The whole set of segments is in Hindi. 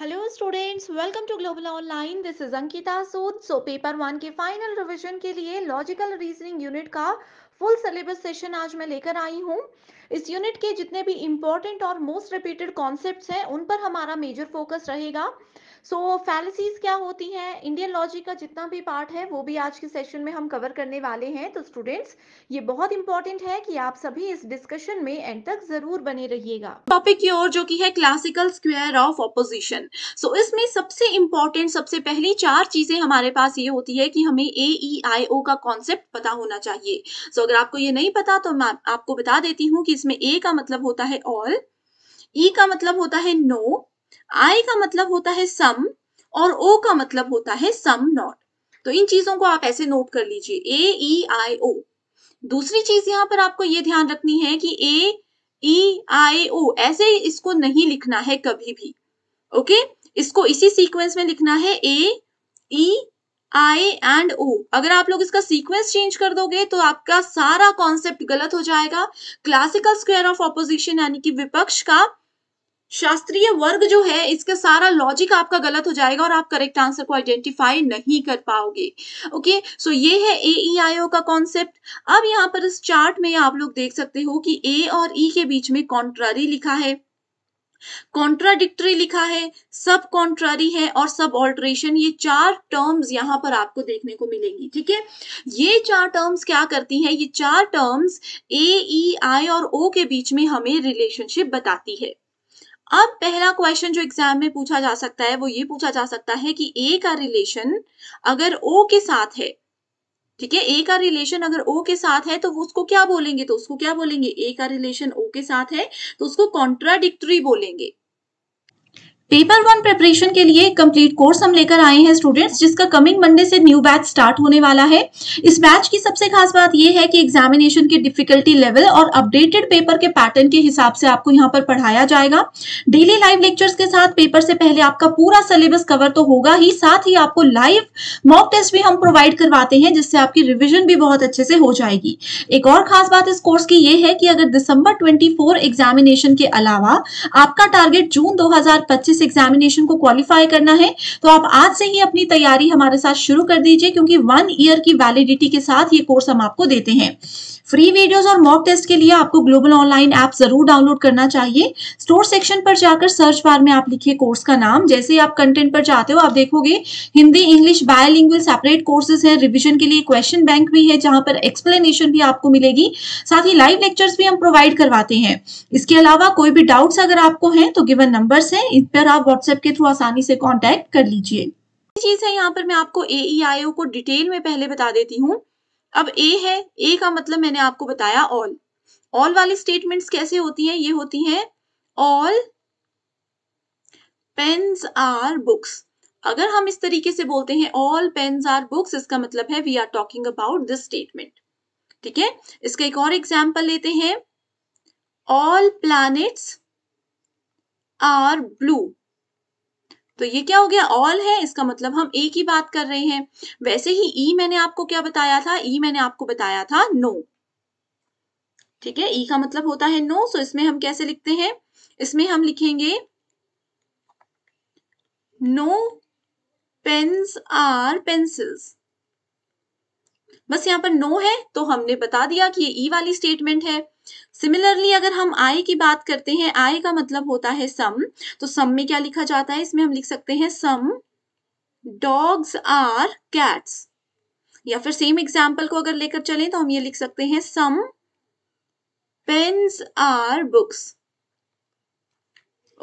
Hello students welcome to Global Online this is Ankita Sood so paper one के फाइनल रिवीजन के लिए लॉजिकल रीजनिंग यूनिट का फुल सिलेबस सेशन आज मैं लेकर आई हूँ इस यूनिट के जितने भी इम्पोर्टेंट और मोस्ट रिपीटेड कॉन्सेप्ट्स हैं उन पर हमारा मेजर फोकस रहेगा सो फैलिसीज क्या होती हैं इंडियन लॉजिक का जितना भी पार्ट है वो भी आज के सेशन में हम कवर करने वाले हैं तो स्टूडेंट्स ये बहुत इंपॉर्टेंट है कि आप सभी इस डिस्कशन में एंड तक जरूर बने रहिएगा टॉपिक की ओर जो कि है classical square of opposition so इसमें सबसे इंपॉर्टेंट सबसे पहली चार चीजें हमारे पास ये होती है कि हमें ए ई आई ओ का कॉन्सेप्ट पता होना चाहिए सो so, अगर आपको ये नहीं पता तो मैं आपको बता देती हूँ कि इसमें ए का मतलब होता है ऑल ई e का मतलब होता है नो आई का मतलब होता है सम और ओ का मतलब होता है सम नॉट तो इन चीजों को आप ऐसे नोट कर लीजिए ए ई आई ओ दूसरी चीज यहाँ पर आपको ये ध्यान रखनी है कि ए ई आई ओ ऐसे इसको नहीं लिखना है कभी भी ओके इसको इसी सीक्वेंस में लिखना है ए ई आई एंड ओ अगर आप लोग इसका सीक्वेंस चेंज कर दोगे तो आपका सारा कॉन्सेप्ट गलत हो जाएगा क्लासिकल स्क्वायर ऑफ ऑपोजिशन यानी कि विपक्ष का शास्त्रीय वर्ग जो है इसका सारा लॉजिक आपका गलत हो जाएगा और आप करेक्ट आंसर को आइडेंटिफाई नहीं कर पाओगे ओके सो ये है ए ई आई ओ का कॉन्सेप्ट अब यहाँ पर इस चार्ट में आप लोग देख सकते हो कि ए और ई e के बीच में कॉन्ट्रारी लिखा है कॉन्ट्राडिक्टरी लिखा है सब कॉन्ट्रारी है और सब ऑल्ट्रेशन ये चार टर्म्स यहां पर आपको देखने को मिलेंगी ठीक है ये चार टर्म्स क्या करती हैं ये चार टर्म्स ए ई आई और ओ के बीच में हमें रिलेशनशिप बताती है अब पहला क्वेश्चन जो एग्जाम में पूछा जा सकता है वो ये पूछा जा सकता है कि ए का रिलेशन अगर ओ के साथ है ठीक है ए का रिलेशन अगर ओ के साथ है तो उसको क्या बोलेंगे तो उसको क्या बोलेंगे ए का रिलेशन ओ के साथ है तो उसको कॉन्ट्राडिक्टरी बोलेंगे पेपर वन प्रिपरेशन के लिए कंप्लीट कोर्स हम लेकर आए हैं स्टूडेंट्स जिसका कमिंग मंडे से न्यू बैच स्टार्ट होने वाला है इस बैच की सबसे खास बात यह है कि एग्जामिनेशन के डिफिकल्टी लेवल और अपडेटेड पेपर के पैटर्न के हिसाब से आपको यहाँ पर पढ़ाया जाएगा डेली लाइव लेक्चर्स के साथ पेपर से पहले आपका पूरा सिलेबस कवर तो होगा ही साथ ही आपको लाइव मॉक टेस्ट भी हम प्रोवाइड करवाते हैं जिससे आपकी रिविजन भी बहुत अच्छे से हो जाएगी एक और खास बात इस कोर्स की ये है कि अगर दिसंबर ट्वेंटी एग्जामिनेशन के अलावा आपका टारगेट जून दो इस एग्जामिनेशन को क्वालिफाई करना है तो आप आज से ही अपनी तैयारी हमारे साथ शुरू कर दीजिए क्योंकि वन ईयर की वैलिडिटी के साथ ये कोर्स हम आपको देते हैं फ्री वीडियोस और मॉक टेस्ट के लिए आपको ग्लोबल ऑनलाइन ऐप जरूर डाउनलोड करना चाहिए स्टोर सेक्शन पर जाकर सर्च बार में आप लिखिए कोर्स का नाम जैसे ही आप कंटेंट पर जाते हो आप देखोगे Hindi English bilingual separate courses है रिविजन के लिए क्वेश्चन बैंक भी है जहां पर एक्सप्लेनेशन भी आपको मिलेगी साथ ही लाइव लेक्चर्स भी हम प्रोवाइड करवाते हैं इसके अलावा कोई भी डाउट्स अगर आपको हैं तो गिवन नंबर्स हैं इन पर आप व्हाट्सएप के थ्रू आसानी से कॉन्टेक्ट कर लीजिए चीज है यहाँ पर मैं आपको ए आई ओ को डिटेल में पहले बता देती हूँ अब ए है ए का मतलब मैंने आपको बताया ऑल ऑल वाली स्टेटमेंट्स कैसे होती हैं ये होती हैं ऑल पेन्स आर बुक्स अगर हम इस तरीके से बोलते हैं ऑल पेन्स आर बुक्स इसका मतलब है we are talking about this statement ठीक है इसका एक और एग्जाम्पल लेते हैं ऑल प्लानिट्स आर ब्लू तो ये क्या हो गया ऑल है इसका मतलब हम ए की बात कर रहे हैं वैसे ही ई e मैंने आपको क्या बताया था ई e मैंने आपको बताया था नो ठीक है ई e का मतलब होता है नो no, सो so इसमें हम कैसे लिखते हैं इसमें हम लिखेंगे नो पेन्स आर पेंसिल्स बस यहाँ पर नो है तो हमने बता दिया कि ये ई e वाली स्टेटमेंट है सिमिलरली अगर हम आय की बात करते हैं आय का मतलब होता है सम तो सम में क्या लिखा जाता है इसमें हम लिख सकते हैं सम डॉग्स आर कैट्स या फिर सेम एग्जाम्पल को अगर लेकर चलें तो हम ये लिख सकते हैं some pens are books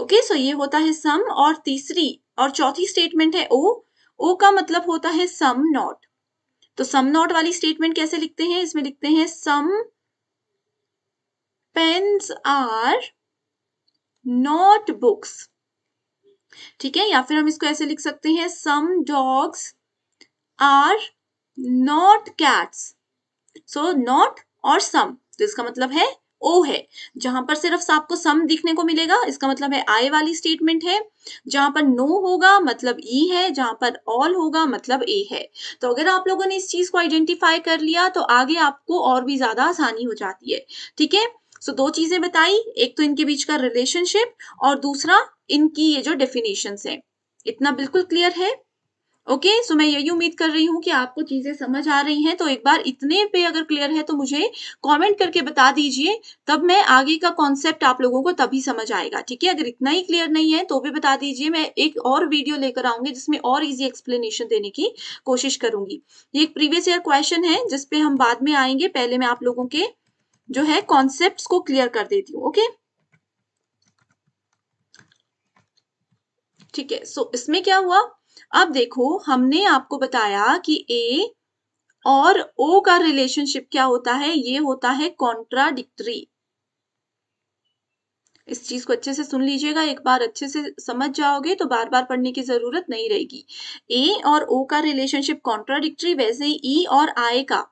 okay so ये होता है सम और तीसरी और चौथी स्टेटमेंट है ओ ओ का मतलब होता है सम नॉट तो सम नॉट वाली स्टेटमेंट कैसे लिखते हैं इसमें लिखते हैं some pens are not books ठीक है या फिर हम इसको ऐसे लिख सकते हैं some dogs are not cats so not और सम तो इसका मतलब है ओ है जहां पर सिर्फ सांप को सम दिखने को मिलेगा इसका मतलब है आय वाली स्टेटमेंट है जहां पर नो होगा मतलब ई e है जहां पर ऑल होगा मतलब ए है तो अगर आप लोगों ने इस चीज को आइडेंटिफाई कर लिया तो आगे आपको और भी ज्यादा आसानी हो जाती है ठीक है सो दो चीजें बताई एक तो इनके बीच का रिलेशनशिप और दूसरा इनकी ये जो डेफिनेशन है इतना बिल्कुल क्लियर है ओके okay, सो so मैं यही उम्मीद कर रही हूँ कि आपको चीज़ें समझ आ रही हैं तो एक बार इतने पे अगर क्लियर है तो मुझे कमेंट करके बता दीजिए तब मैं आगे का कॉन्सेप्ट आप लोगों को तभी समझ आएगा ठीक है अगर इतना ही क्लियर नहीं है तो भी बता दीजिए मैं एक और वीडियो लेकर आऊंगी जिसमें और इजी एक्सप्लेनेशन देने की कोशिश करूंगी ये एक प्रीवियस ईयर क्वेश्चन है जिसपे हम बाद में आएंगे पहले मैं आप लोगों के जो है कॉन्सेप्ट को क्लियर कर देती हूँ ओके okay? ठीक है सो इसमें क्या हुआ अब देखो हमने आपको बताया कि ए और ओ का रिलेशनशिप क्या होता है ये होता है कॉन्ट्राडिक्टरी इस चीज को अच्छे से सुन लीजिएगा एक बार अच्छे से समझ जाओगे तो बार बार पढ़ने की जरूरत नहीं रहेगी ए और ओ का रिलेशनशिप कॉन्ट्राडिक्टरी वैसे ही ई e और आय का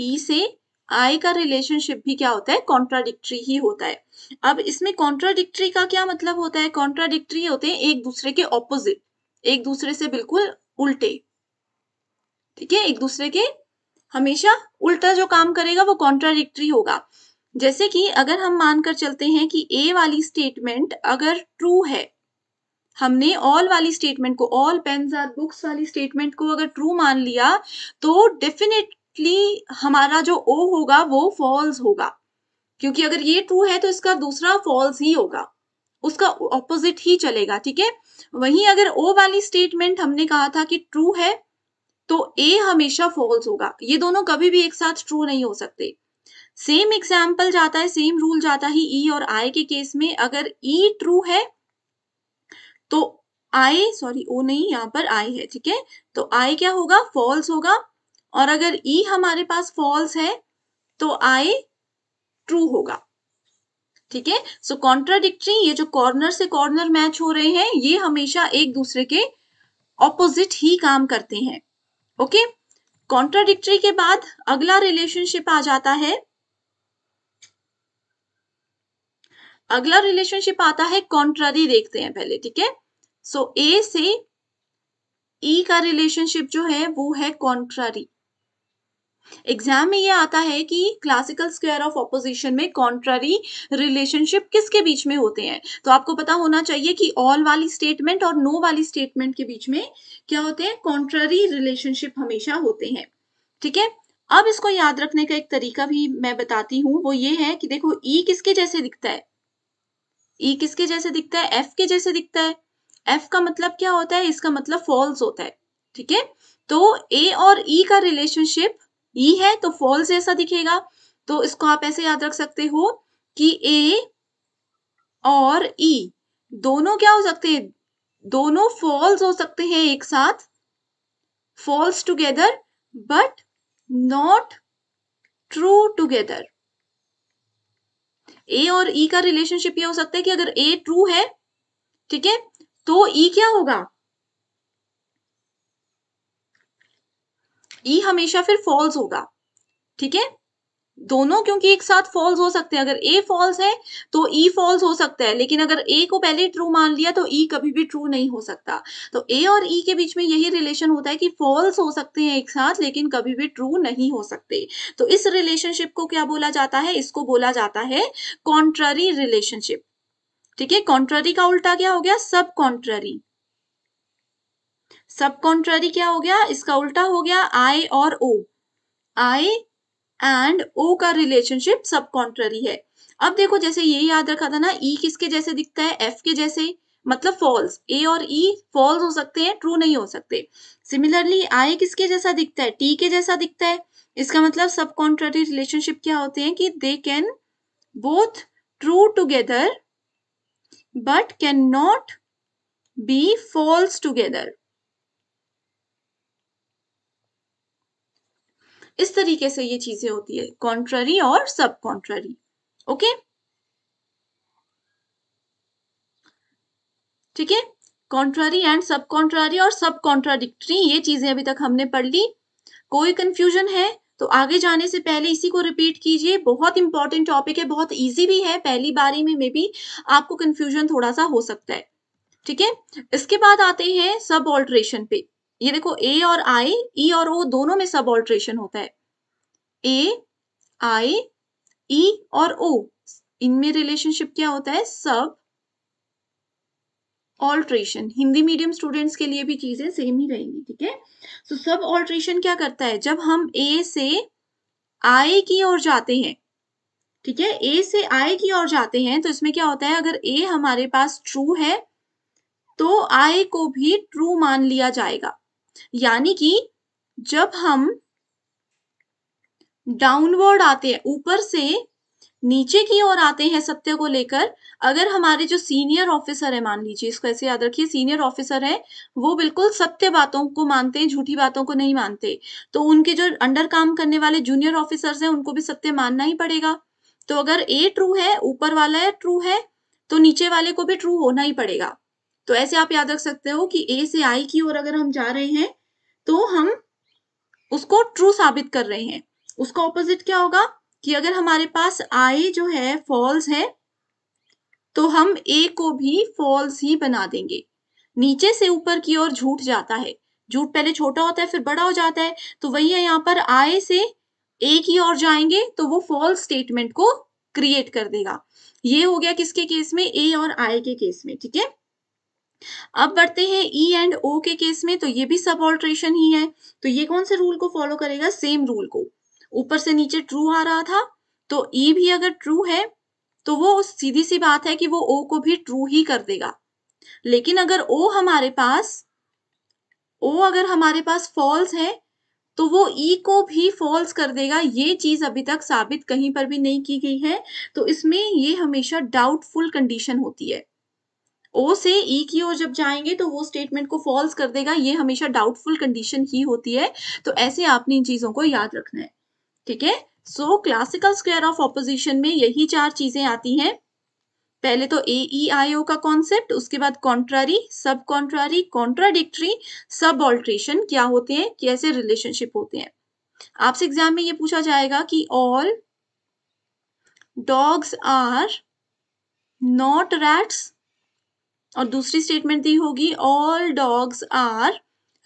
ई e से आय का रिलेशनशिप भी क्या होता है कॉन्ट्राडिक्टरी ही होता है अब इसमें कॉन्ट्राडिक्टरी का क्या मतलब होता है कॉन्ट्राडिक्टरी होते हैं एक दूसरे के ऑपोजिट एक दूसरे से बिल्कुल उल्टे ठीक है एक दूसरे के हमेशा उल्टा जो काम करेगा वो कॉन्ट्राडिक्ट्री होगा जैसे कि अगर हम मानकर चलते हैं कि ए वाली स्टेटमेंट अगर ट्रू है हमने ऑल वाली स्टेटमेंट को ऑल पेन्स आर बुक्स वाली स्टेटमेंट को अगर ट्रू मान लिया तो डेफिनेटली हमारा जो ओ होगा वो फॉल्स होगा क्योंकि अगर ये ट्रू है तो इसका दूसरा फॉल्स ही होगा उसका ऑपोजिट ही चलेगा ठीक है वहीं अगर ओ वाली स्टेटमेंट हमने कहा था कि ट्रू है तो ए हमेशा फॉल्स होगा ये दोनों कभी भी एक साथ ट्रू नहीं हो सकते सेम एग्जाम्पल जाता है सेम रूल जाता है ई e और आई के केस में अगर ई e ट्रू है तो आई सॉरी ओ नहीं यहाँ पर आई है ठीक है तो आई क्या होगा फॉल्स होगा और अगर ई e हमारे पास फॉल्स है तो आई ट्रू होगा ठीक है सो कॉन्ट्राडिक्ट्री ये जो कॉर्नर से कॉर्नर मैच हो रहे हैं ये हमेशा एक दूसरे के ऑपोजिट ही काम करते हैं ओके कॉन्ट्राडिक्ट्री के बाद अगला रिलेशनशिप आ जाता है अगला रिलेशनशिप आता है कॉन्ट्रारी देखते हैं पहले ठीक है सो ए से ई e का रिलेशनशिप जो है वो है कॉन्ट्रारी एग्जाम में ये आता है कि क्लासिकल स्क्वायर ऑफ ऑपोजिशन में कॉन्ट्ररी रिलेशनशिप किसके बीच में होते हैं तो आपको पता होना चाहिए कि ऑल वाली स्टेटमेंट और नो वाली स्टेटमेंट के बीच में क्या होते हैं कॉन्ट्ररी रिलेशनशिप हमेशा होते हैं ठीक है अब इसको याद रखने का एक तरीका भी मैं बताती हूँ वो ये है कि देखो ई e किसके जैसे दिखता है ई e किसके जैसे दिखता है एफ के जैसे दिखता है एफ का मतलब क्या होता है इसका मतलब फॉल्स होता है ठीक है तो ए और ई e का रिलेशनशिप ई e है तो फॉल्स जैसा दिखेगा तो इसको आप ऐसे याद रख सकते हो कि ए और ई e दोनों क्या हो सकते हैं दोनों फॉल्स हो सकते हैं एक साथ false together but not true together A और ई e का रिलेशनशिप ये हो सकता है कि अगर ए ट्रू है ठीक है तो ई e क्या होगा ई e हमेशा फिर फॉल्स होगा ठीक है दोनों क्योंकि एक साथ फॉल्स हो सकते हैं अगर ए फॉल्स है तो ई e फॉल्स हो सकता है लेकिन अगर ए को पहले ट्रू मान लिया तो ई e कभी भी ट्रू नहीं हो सकता तो ए और ई के बीच में यही रिलेशन होता है कि फॉल्स हो सकते हैं एक साथ लेकिन कभी भी ट्रू नहीं हो सकते तो इस रिलेशनशिप को क्या बोला जाता है इसको बोला जाता है कॉन्ट्ररी रिलेशनशिप ठीक है कॉन्ट्ररी का उल्टा क्या हो गया सब कॉन्ट्ररी सब कॉन्ट्ररी क्या हो गया इसका उल्टा हो गया आई और ओ आई एंड ओ का रिलेशनशिप सब कॉन्ट्ररी है अब देखो जैसे ये याद रखा था ना ई e किसके जैसे दिखता है एफ के जैसे मतलब फॉल्स ए और ई e, फॉल्स हो सकते हैं ट्रू नहीं हो सकते सिमिलरली आई किसके जैसा दिखता है टी के जैसा दिखता है इसका मतलब सब कॉन्ट्ररी रिलेशनशिप क्या होते हैं कि they can both true together but can not be false together इस तरीके से ये चीजें होती है कॉन्ट्ररी और सब कॉन्ट्ररी ओके ठीक है कॉन्ट्ररी एंड सब कॉन्ट्ररी और सब कॉन्ट्राडिक्ट्री ये चीजें अभी तक हमने पढ़ ली कोई कंफ्यूजन है तो आगे जाने से पहले इसी को रिपीट कीजिए बहुत इंपॉर्टेंट टॉपिक है बहुत इजी भी है पहली बारी में मे भी आपको कंफ्यूजन थोड़ा सा हो सकता है ठीक है इसके बाद आते हैं सब ऑल्ट्रेशन पे ये देखो ए और आई ई e और ओ दोनों में सब ऑल्ट्रेशन होता है ए आई ई और ओ इनमें रिलेशनशिप क्या होता है सब ऑल्ट्रेशन हिंदी मीडियम स्टूडेंट्स के लिए भी चीजें सेम ही रहेंगी ठीक है सो सब ऑल्ट्रेशन क्या करता है जब हम ए से आई की ओर जाते हैं ठीक है ए से आई की ओर जाते हैं तो इसमें क्या होता है अगर ए हमारे पास ट्रू है तो आई को भी ट्रू मान लिया जाएगा यानी कि जब हम डाउनवर्ड आते हैं ऊपर से नीचे की ओर आते हैं सत्य को लेकर अगर हमारे जो सीनियर ऑफिसर है मान लीजिए इसको ऐसे याद रखिए सीनियर ऑफिसर है वो बिल्कुल सत्य बातों को मानते हैं झूठी बातों को नहीं मानते तो उनके जो अंडर काम करने वाले जूनियर ऑफिसर्स हैं उनको भी सत्य मानना ही पड़ेगा तो अगर ए ट्रू है ऊपर वाला है ट्रू है तो नीचे वाले को भी ट्रू होना ही पड़ेगा तो ऐसे आप याद रख सकते हो कि ए से आई की ओर अगर हम जा रहे हैं तो हम उसको ट्रू साबित कर रहे हैं उसका ऑपोजिट क्या होगा कि अगर हमारे पास आई जो है फॉल्स है तो हम ए को भी फॉल्स ही बना देंगे नीचे से ऊपर की ओर झूठ जाता है झूठ पहले छोटा होता है फिर बड़ा हो जाता है तो वही है यहाँ पर आए से ए की ओर जाएंगे तो वो फॉल्स स्टेटमेंट को क्रिएट कर देगा ये हो गया किसके केस में ए और आय के केस में ठीक है अब बढ़ते हैं ई एंड ओ के केस में तो ये भी सब ऑल्ट्रेशन ही है तो ये कौन से रूल को फॉलो करेगा सेम रूल को ऊपर से नीचे ट्रू आ रहा था तो ई e भी अगर ट्रू है तो वो सीधी सी बात है कि वो ओ को भी ट्रू ही कर देगा लेकिन अगर ओ हमारे पास ओ अगर हमारे पास फॉल्स है तो वो ई e को भी फॉल्स कर देगा ये चीज अभी तक साबित कहीं पर भी नहीं की गई है तो इसमें ये हमेशा डाउटफुल कंडीशन होती है ओ से ई e की ओर जब जाएंगे तो वो स्टेटमेंट को फॉल्स कर देगा ये हमेशा डाउटफुल कंडीशन ही होती है तो ऐसे आपने इन चीजों को याद रखना है ठीक है so classical square of opposition में यही चार चीजें आती हैं पहले तो ए ई आई ओ का कॉन्सेप्ट उसके बाद कॉन्ट्रारी सब कॉन्ट्रारी कॉन्ट्राडिक्ट्री सब ऑल्ट्रेशन क्या होते हैं कैसे रिलेशनशिप होते हैं आपसे एग्जाम में ये पूछा जाएगा कि all dogs are not rats और दूसरी स्टेटमेंट दी होगी ऑल डॉग्स आर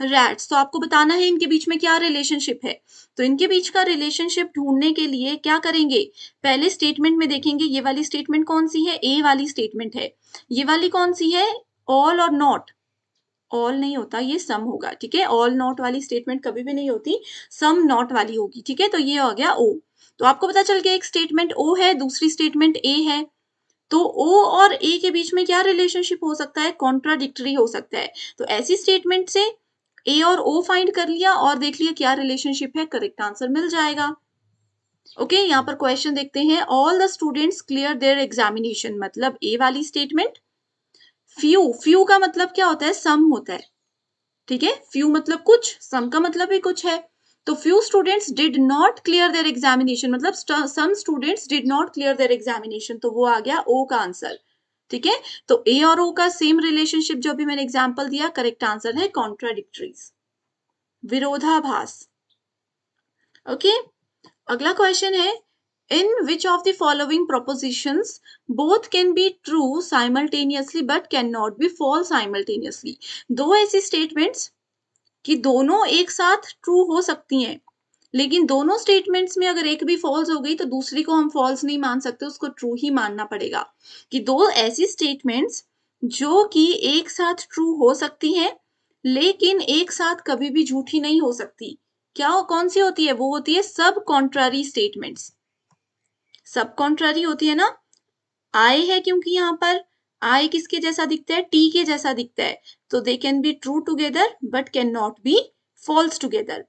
रैट्स तो आपको बताना है इनके बीच में क्या रिलेशनशिप है तो इनके बीच का रिलेशनशिप ढूंढने के लिए क्या करेंगे पहले स्टेटमेंट में देखेंगे ये वाली स्टेटमेंट कौन सी है ए वाली स्टेटमेंट है ये वाली कौन सी है ऑल और नॉट ऑल नहीं होता ये सम होगा ठीक है ऑल नॉट वाली स्टेटमेंट कभी भी नहीं होती सम नॉट वाली होगी ठीक है तो ये हो गया ओ तो आपको पता चल गया एक स्टेटमेंट ओ है दूसरी स्टेटमेंट ए है तो ओ और ए के बीच में क्या रिलेशनशिप हो सकता है कॉन्ट्राडिक्टरी हो सकता है तो ऐसी स्टेटमेंट से ए और ओ फाइंड कर लिया और देख लिया क्या रिलेशनशिप है करेक्ट आंसर मिल जाएगा ओके okay, यहाँ पर क्वेश्चन देखते हैं all the students clear their examination मतलब ए वाली स्टेटमेंट फ्यू फ्यू का मतलब क्या होता है सम होता है ठीक है फ्यू मतलब कुछ सम का मतलब भी कुछ है तो few students did not clear their examination मतलब some students did not clear their examination तो वो आ गया ओ का आंसर ठीक है तो ए और ओ का सेम रिलेशनशिप जो भी मैंने एग्जाम्पल दिया करेक्ट आंसर है कॉन्ट्राडिक्ट्रीज विरोधाभास ओके अगला क्वेश्चन है which of the following following both can be true simultaneously but can not be false simultaneously दो ऐसी स्टेटमेंट्स कि दोनों एक साथ ट्रू हो सकती हैं लेकिन दोनों स्टेटमेंट्स में अगर एक भी फॉल्स हो गई तो दूसरी को हम फॉल्स नहीं मान सकते उसको ट्रू ही मानना पड़ेगा कि दो ऐसी स्टेटमेंट्स जो कि एक साथ ट्रू हो सकती हैं लेकिन एक साथ कभी भी झूठी नहीं हो सकती क्या कौन सी होती है वो होती है सब कॉन्ट्रारी स्टेटमेंट्स सब कॉन्ट्रारी होती है ना आए है क्योंकि यहाँ पर आई किसके जैसा दिखता है टी के जैसा दिखता है तो they can be true together but can not be false together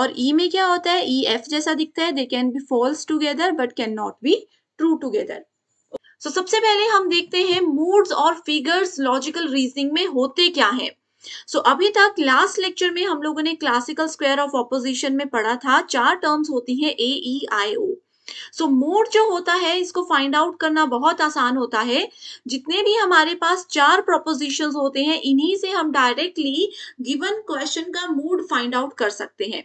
और ई e में क्या होता है ई e एफ जैसा दिखता है they can be false together but can not be true together so सबसे पहले हम देखते हैं मूड्स और फिगर्स लॉजिकल रीजनिंग में होते क्या है सो so, अभी तक लास्ट लेक्चर में हम लोगों ने क्लासिकल स्क्वायर ऑफ ऑपोजिशन में पढ़ा था चार टर्म्स होती हैं ए E I O so so, mode जो होता है इसको फाइंड आउट करना बहुत आसान होता है जितने भी हमारे पास चार प्रोपोजिशन होते हैं इन्हीं से हम डायरेक्टली गिवन क्वेश्चन का मूड फाइंड आउट कर सकते हैं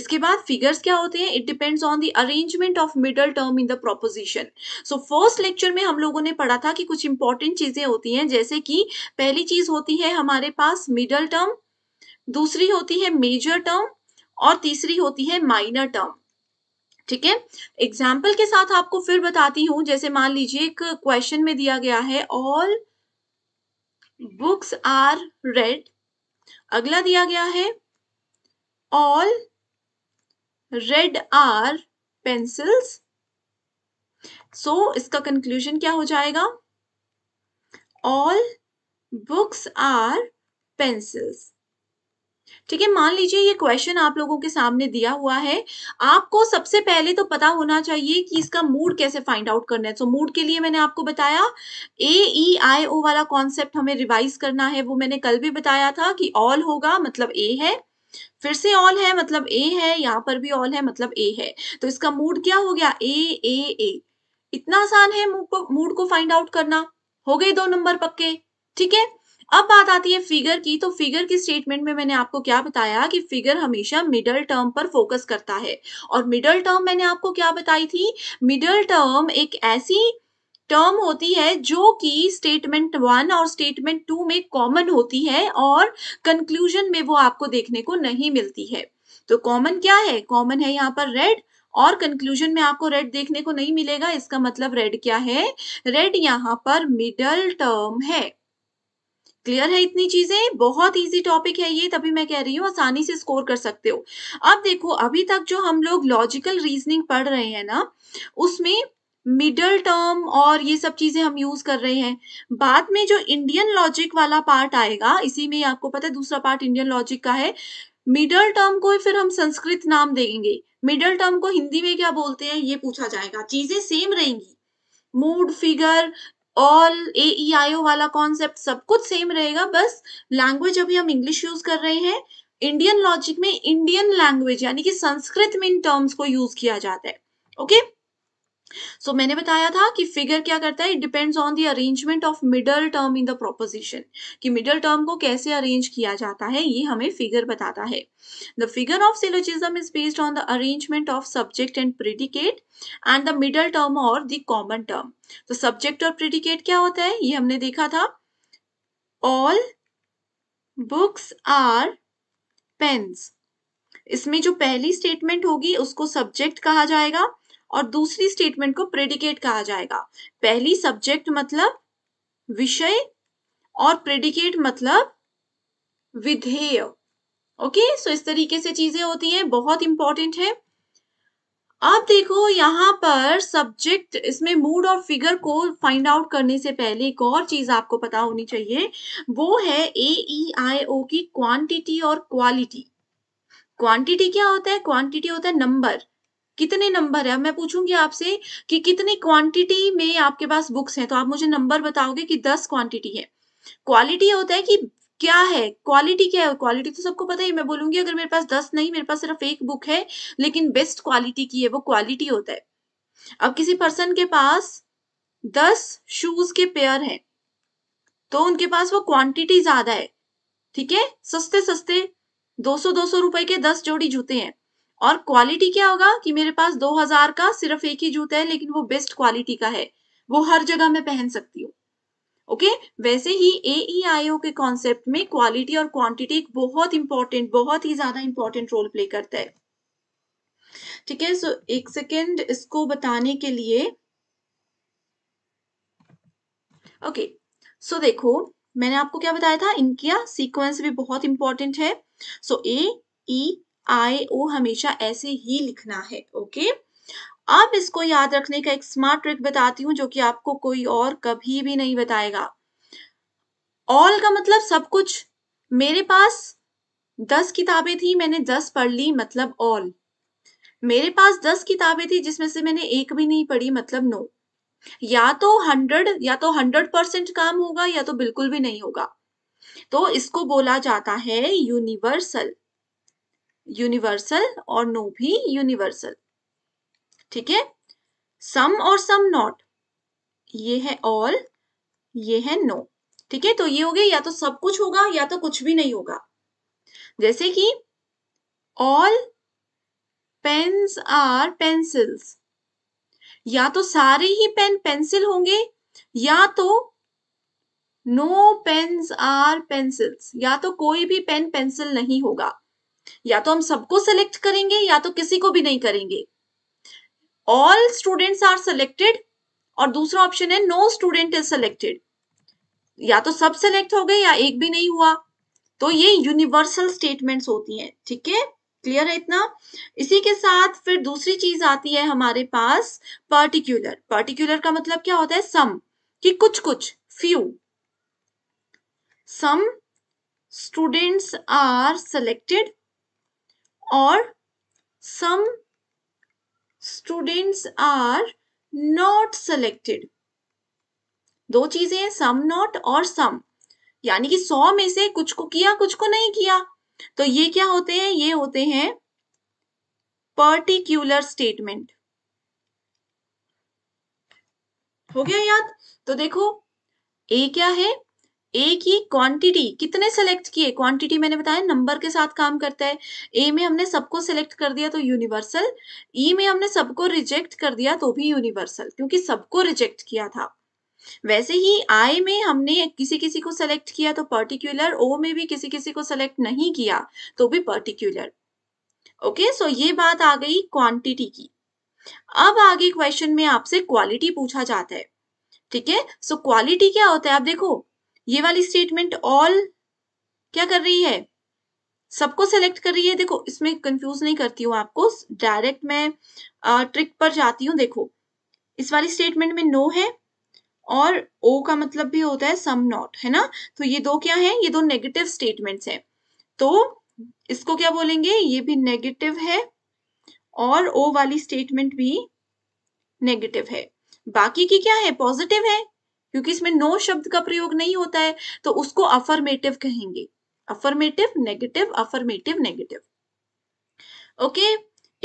इसके बाद फिगर्स क्या होते हैं it depends on the arrangement of middle term in the proposition so first lecture में हम लोगों ने पढ़ा था कि कुछ इंपॉर्टेंट चीजें होती हैं जैसे कि पहली चीज होती है हमारे पास मिडल टर्म दूसरी होती है मेजर टर्म और तीसरी होती है माइनर टर्म ठीक है एग्जाम्पल के साथ आपको फिर बताती हूँ जैसे मान लीजिए एक क्वेश्चन में दिया गया है ऑल बुक्स आर रेड अगला दिया गया है all red are pencils so इसका कंक्लूजन क्या हो जाएगा ऑल बुक्स आर पेंसिल्स ठीक है मान लीजिए ये क्वेश्चन आप लोगों के सामने दिया हुआ है आपको सबसे पहले तो पता होना चाहिए कि इसका मूड कैसे फाइंड आउट करना है सो so, मूड के लिए मैंने आपको बताया ए ई आई ओ वाला कॉन्सेप्ट हमें रिवाइज करना है वो मैंने कल भी बताया था कि ऑल होगा मतलब ए है फिर से ऑल है मतलब ए है यहाँ पर भी ऑल है मतलब ए है तो इसका मूड क्या हो गया ए ए ए इतना आसान है मूड को मूड को फाइंड आउट करना हो गए दो नंबर पक्के ठीक है अब बात आती है फिगर की तो फिगर की स्टेटमेंट में मैंने आपको क्या बताया कि फिगर हमेशा मिडल टर्म पर फोकस करता है और मिडल टर्म मैंने आपको क्या बताई थी मिडल टर्म एक ऐसी टर्म होती है जो कि स्टेटमेंट वन और स्टेटमेंट टू में कॉमन होती है और कंक्लूजन में वो आपको देखने को नहीं मिलती है तो कॉमन क्या है कॉमन है यहाँ पर रेड और कंक्लूजन में आपको रेड देखने को नहीं मिलेगा इसका मतलब रेड क्या है रेड यहाँ पर मिडल टर्म है क्लियर है इतनी चीजें बहुत इजी टॉपिक है ये तभी मैं कह रही हूँ आसानी से स्कोर कर सकते हो अब देखो अभी तक जो हम लोग लॉजिकल रीजनिंग पढ़ रहे हैं ना उसमें मिडल टर्म और ये सब चीजें हम यूज कर रहे हैं बाद में जो इंडियन लॉजिक वाला पार्ट आएगा इसी में आपको पता है दूसरा पार्ट इंडियन लॉजिक का है मिडल टर्म को फिर हम संस्कृत नाम देंगे मिडल टर्म को हिंदी में क्या बोलते हैं ये पूछा जाएगा चीजें सेम रहेंगी mood figure all A E I O वाला कॉन्सेप्ट सब कुछ सेम रहेगा बस लैंग्वेज अभी हम इंग्लिश यूज कर रहे हैं इंडियन लॉजिक में इंडियन लैंग्वेज यानी कि संस्कृत में इन टर्म्स को यूज किया जाता है ओके okay? सो so, मैंने बताया था कि फिगर क्या करता है it depends on the arrangement of middle term in the proposition कि मिडल टर्म को कैसे अरेंज किया जाता है ये हमें फिगर बताता है the figure of syllogism is based on the arrangement of subject and predicate and the middle term और द कॉमन टर्म तो सब्जेक्ट और प्रिडिकेट क्या होता है ये हमने देखा था ऑल बुक्स आर पेन्स इसमें जो पहली स्टेटमेंट होगी उसको सब्जेक्ट कहा जाएगा और दूसरी स्टेटमेंट को प्रेडिकेट कहा जाएगा पहली सब्जेक्ट मतलब विषय और प्रेडिकेट मतलब विधेय ओके okay? सो so इस तरीके से चीजें होती हैं बहुत इंपॉर्टेंट है अब देखो यहां पर सब्जेक्ट इसमें मूड और फिगर को फाइंड आउट करने से पहले एक और चीज आपको पता होनी चाहिए वो है ए ई आई ओ की क्वांटिटी और क्वालिटी क्वांटिटी क्या होता है क्वांटिटी होता है नंबर कितने नंबर है मैं पूछूंगी आपसे कि कितनी क्वांटिटी में आपके पास बुक्स हैं तो आप मुझे नंबर बताओगे कि दस क्वांटिटी है क्वालिटी होता है कि क्या है क्वालिटी क्या है क्वालिटी तो सबको पता ही मैं बोलूंगी अगर मेरे पास दस नहीं मेरे पास सिर्फ एक बुक है लेकिन बेस्ट क्वालिटी की है वो क्वालिटी होता है अब किसी पर्सन के पास दस शूज के पेयर है तो उनके पास वो क्वांटिटी ज्यादा है ठीक है सस्ते सस्ते 200 200 रुपए के दस जोड़ी जूते हैं और क्वालिटी क्या होगा कि मेरे पास 2000 का सिर्फ एक ही जूता है लेकिन वो बेस्ट क्वालिटी का है वो हर जगह मैं पहन सकती हूँ ओके वैसे ही ए e के कॉन्सेप्ट में क्वालिटी और क्वांटिटी एक बहुत इंपॉर्टेंट बहुत ही ज्यादा इंपॉर्टेंट रोल प्ले करता है ठीक है सो एक सेकेंड इसको बताने के लिए ओके okay, सो so देखो मैंने आपको क्या बताया था इनका सीक्वेंस भी बहुत इंपॉर्टेंट है सो ए ई आई ओ हमेशा ऐसे ही लिखना है ओके अब इसको याद रखने का एक स्मार्ट ट्रिक बताती हूँ जो कि आपको कोई और कभी भी नहीं बताएगा ऑल का मतलब सब कुछ मेरे पास दस किताबें थी मैंने दस पढ़ ली मतलब ऑल मेरे पास दस किताबें थी जिसमें से मैंने एक भी नहीं पढ़ी मतलब नो या तो हंड्रेड या तो हंड्रेड परसेंट काम होगा या तो बिल्कुल भी नहीं होगा तो इसको बोला जाता है यूनिवर्सल यूनिवर्सल और नो भी यूनिवर्सल ठीक है सम और सम नॉट ये है ऑल ये है नो ठीक है तो ये हो गया या तो सब कुछ होगा या तो कुछ भी नहीं होगा जैसे कि ऑल पेन्स आर पेंसिल्स या तो सारे ही पेन पेंसिल होंगे या तो नो पेन्स आर पेंसिल्स या तो कोई भी पेन पेंसिल नहीं होगा या तो हम सबको सेलेक्ट करेंगे या तो किसी को भी नहीं करेंगे ऑल स्टूडेंट्स आर सेलेक्टेड और दूसरा ऑप्शन है नो स्टूडेंट इज सेलेक्टेड या तो सब सेलेक्ट हो गए या एक भी नहीं हुआ तो ये यूनिवर्सल स्टेटमेंट्स होती हैं ठीक है क्लियर है इतना इसी के साथ फिर दूसरी चीज आती है हमारे पास पर्टिक्यूलर पर्टिक्यूलर का मतलब क्या होता है सम कि कुछ कुछ few some students are selected और some students are not selected दो चीजें हैं सम नॉट और सम यानी कि सौ में से कुछ को किया कुछ को नहीं किया तो ये क्या होते हैं ये होते हैं पर्टिक्यूलर स्टेटमेंट हो गया याद तो देखो ए क्या है ए की क्वांटिटी कितने सेलेक्ट किए क्वांटिटी मैंने बताया नंबर के साथ काम करता है ए में हमने सबको सेलेक्ट कर दिया तो यूनिवर्सल ई e में हमने सबको रिजेक्ट कर दिया तो भी यूनिवर्सल क्योंकि सबको रिजेक्ट किया था वैसे ही आई में हमने किसी किसी को सेलेक्ट किया तो पर्टिक्युलर ओ में भी किसी किसी को सेलेक्ट नहीं किया तो भी पर्टिक्यूलर ओके सो ये बात आ गई क्वांटिटी की अब आगे क्वेश्चन में आपसे क्वालिटी पूछा जाता है ठीक है सो क्वालिटी क्या होता है आप देखो ये वाली स्टेटमेंट ऑल क्या कर रही है सबको सेलेक्ट कर रही है देखो इसमें कंफ्यूज नहीं करती हूँ आपको डायरेक्ट मैं ट्रिक पर जाती हूँ देखो इस वाली स्टेटमेंट में नो है और ओ का मतलब भी होता है सम नॉट है ना तो ये दो क्या है ये दो नेगेटिव स्टेटमेंट्स हैं तो इसको क्या बोलेंगे ये भी नेगेटिव है और ओ वाली स्टेटमेंट भी नेगेटिव है बाकी की क्या है पॉजिटिव है क्योंकि इसमें नो शब्द का प्रयोग नहीं होता है तो उसको अफर्मेटिव कहेंगे affirmative negative affirmative negative okay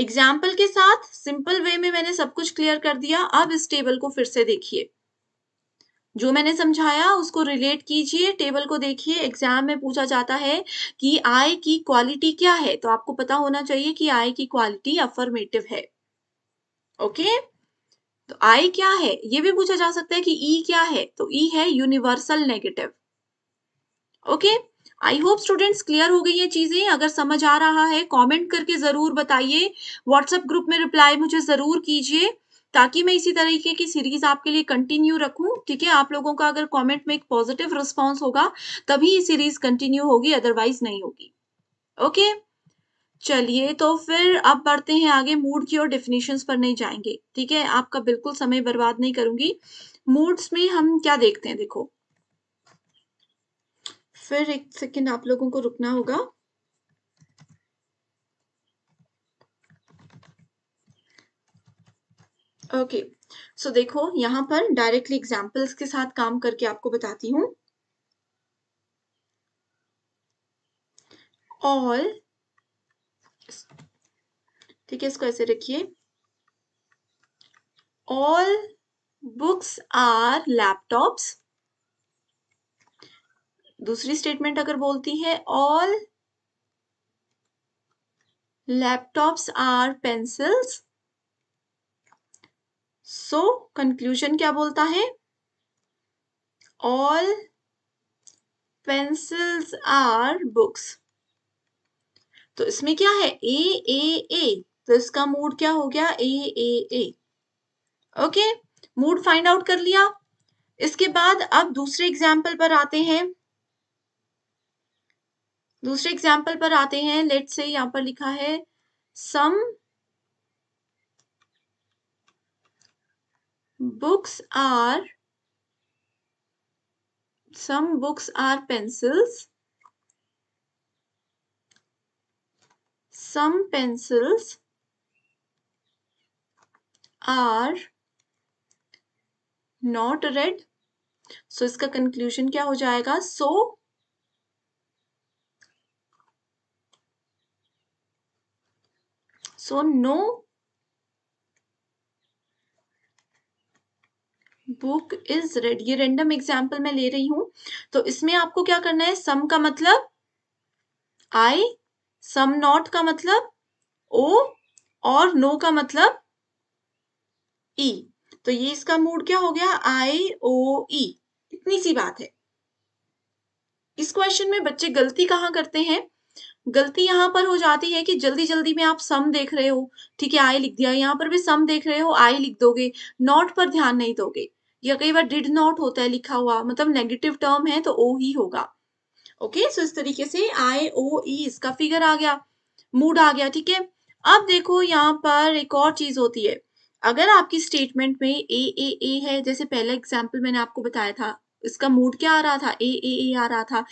example के साथ सिंपल वे में मैंने सब कुछ क्लियर कर दिया अब इस टेबल को फिर से देखिए जो मैंने समझाया उसको रिलेट कीजिए टेबल को देखिए एग्जाम में पूछा जाता है कि आय की क्वालिटी क्या है तो आपको पता होना चाहिए कि आय की क्वालिटी अफर्मेटिव है ओके okay? तो आई क्या है ये भी पूछा जा सकता है कि ई e क्या है तो ई e है universal negative okay I hope students clear हो गई ये चीजें अगर समझ आ रहा है कॉमेंट करके जरूर बताइए व्हाट्सएप ग्रुप में रिप्लाई मुझे जरूर कीजिए ताकि मैं इसी तरीके की सीरीज आपके लिए कंटिन्यू रखूं ठीक है आप लोगों का अगर कमेंट में एक पॉजिटिव रिस्पांस होगा तभी ये सीरीज कंटिन्यू होगी अदरवाइज नहीं होगी ओके okay? चलिए तो फिर अब बढ़ते हैं आगे मूड की और डेफिनेशंस पर नहीं जाएंगे ठीक है आपका बिल्कुल समय बर्बाद नहीं करूंगी मूड्स में हम क्या देखते हैं देखो फिर एक सेकेंड आप लोगों को रुकना होगा ओके okay. सो so, देखो यहां पर डायरेक्टली एग्जाम्पल्स के साथ काम करके आपको बताती हूं ऑल ठीक है इसको ऐसे रखिए ऑल बुक्स आर लैपटॉप्स दूसरी स्टेटमेंट अगर बोलती है all laptops are pencils so conclusion क्या बोलता है ऑल पेंसिल्स आर बुक्स तो इसमें क्या है ए ए ए तो इसका मूड क्या हो गया A A A okay mood find out कर लिया इसके बाद अब दूसरे एग्जाम्पल पर आते हैं दूसरे एग्जाम्पल पर आते हैं लेट से यहां पर लिखा है some books are some books are pencils some pencils are not red so इसका कंक्लूजन क्या हो जाएगा so so no book is red ये रेंडम एग्जाम्पल मैं ले रही हूं तो इसमें आपको क्या करना है सम का मतलब आई सम नॉट का मतलब ओ और नो no का मतलब ई e. तो ये इसका मूड क्या हो गया आई ओ ई इतनी सी बात है इस क्वेश्चन में बच्चे गलती कहाँ करते हैं गलती यहाँ पर हो जाती है कि जल्दी जल्दी में आप सम देख रहे हो ठीक है आई लिख दिया यहाँ पर भी सम देख रहे हो आई लिख दोगे नॉट पर ध्यान नहीं दोगे या कई बार डिड नॉट होता है लिखा हुआ मतलब नेगेटिव टर्म है तो ओ ही होगा ओके सो इस तरीके से आई ओ ई इसका फिगर आ गया मूड आ गया ठीक है अब देखो यहाँ पर एक और चीज होती है अगर आपकी स्टेटमेंट में ए ए ए है जैसे पहला एग्जाम्पल मैंने आपको बताया था इसका मूड क्या आ रहा था ए ए ए आ रहा था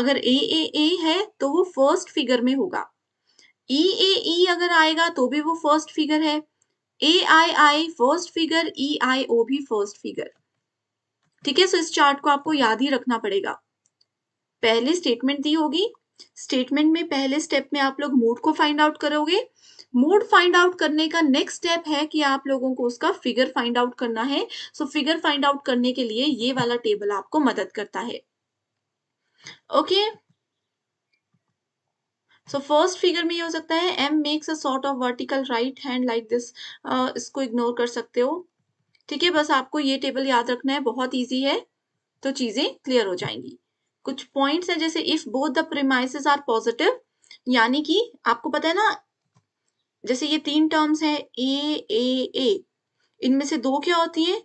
अगर ए ए ए है तो वो फर्स्ट फिगर में होगा ई ए ई अगर आएगा तो भी वो फर्स्ट फिगर है ए आई आई फर्स्ट फिगर ई आई ओ भी फर्स्ट फिगर ठीक है सो इस चार्ट को आपको याद ही रखना पड़ेगा पहले स्टेटमेंट दी होगी स्टेटमेंट में पहले स्टेप में आप लोग मूड को फाइंड आउट करोगे मोड फाइंड आउट करने का नेक्स्ट स्टेप है कि आप लोगों को उसका फिगर फाइंड आउट करना है सो फिगर फाइंड आउट करने के लिए ये वाला टेबल आपको मदद करता है ओके सो फर्स्ट फिगर में ये हो सकता है M makes a sort of vertical right hand like this इसको इग्नोर कर सकते हो ठीक है बस आपको ये टेबल याद रखना है बहुत ईजी है तो चीजें क्लियर हो जाएंगी कुछ पॉइंट्स है जैसे if both the premises are positive यानी कि आपको पता है ना जैसे ये तीन टर्म्स हैं ए ए ए इनमें से दो क्या होती हैं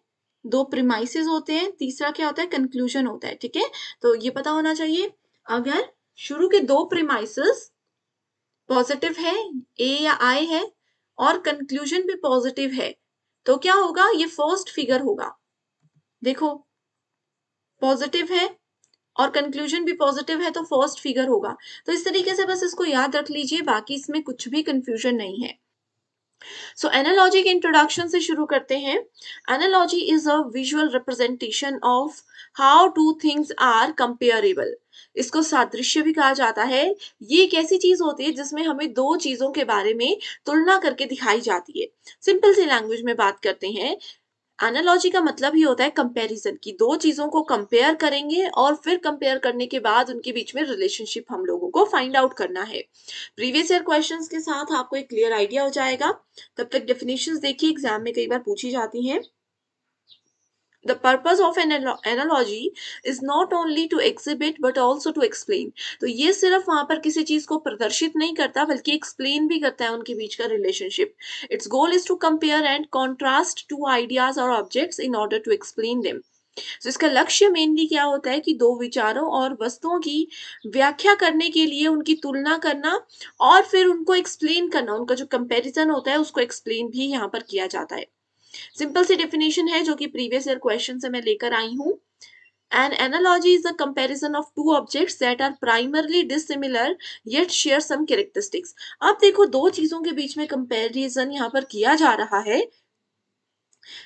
दो प्रिमाइसिस होते हैं तीसरा क्या होता है कंक्लूजन होता है ठीक है तो ये पता होना चाहिए अगर शुरू के दो प्रिमाइसिस पॉजिटिव है ए या आई है और कंक्लूजन भी पॉजिटिव है तो क्या होगा ये फर्स्ट फिगर होगा देखो पॉजिटिव है और कंक्लूजन भी पॉजिटिव है तो फर्स्ट फिगर होगा तो इस तरीके से बस इसको याद रख लीजिए बाकी इसमें कुछ भी कंफ्यूजन नहीं है सो एनालॉजी के इंट्रोडक्शन से शुरू करते हैं analogy is a visual representation of how two things are comparable इसको सादृश्य भी कहा जाता है ये एक ऐसी चीज होती है जिसमें हमें दो चीजों के बारे में तुलना करके दिखाई जाती है सिंपल सी लैंग्वेज में बात करते हैं एनालॉजी का मतलब ही होता है कंपैरिजन की दो चीज़ों को कंपेयर करेंगे और फिर कंपेयर करने के बाद उनके बीच में रिलेशनशिप हम लोगों को फाइंड आउट करना है प्रीवियस ईयर क्वेश्चंस के साथ आपको एक क्लियर आइडिया हो जाएगा तब तक डेफिनेशंस देखिए एग्जाम में कई बार पूछी जाती हैं The purpose of an analogy is not only to exhibit but also to explain. तो ये सिर्फ वहां पर किसी चीज को प्रदर्शित नहीं करता बल्कि एक्सप्लेन भी करता है उनके बीच का relationship its goal is to compare and contrast two ideas और objects in order to explain them तो इसका लक्ष्य मेनली क्या होता है कि दो विचारों और वस्तुओं की व्याख्या करने के लिए उनकी तुलना करना और फिर उनको एक्सप्लेन करना उनका जो कंपैरिजन होता है उसको एक्सप्लेन भी यहाँ पर किया जाता है सिंपल सी डेफिनेशन है जो कि प्रीवियस ईयर क्वेश्चन से मैं लेकर आई हूँ An analogy is the comparison of two objects that are primarily dissimilar yet share some characteristics. अब देखो दो चीजों के बीच में comparison यहाँ पर किया जा रहा है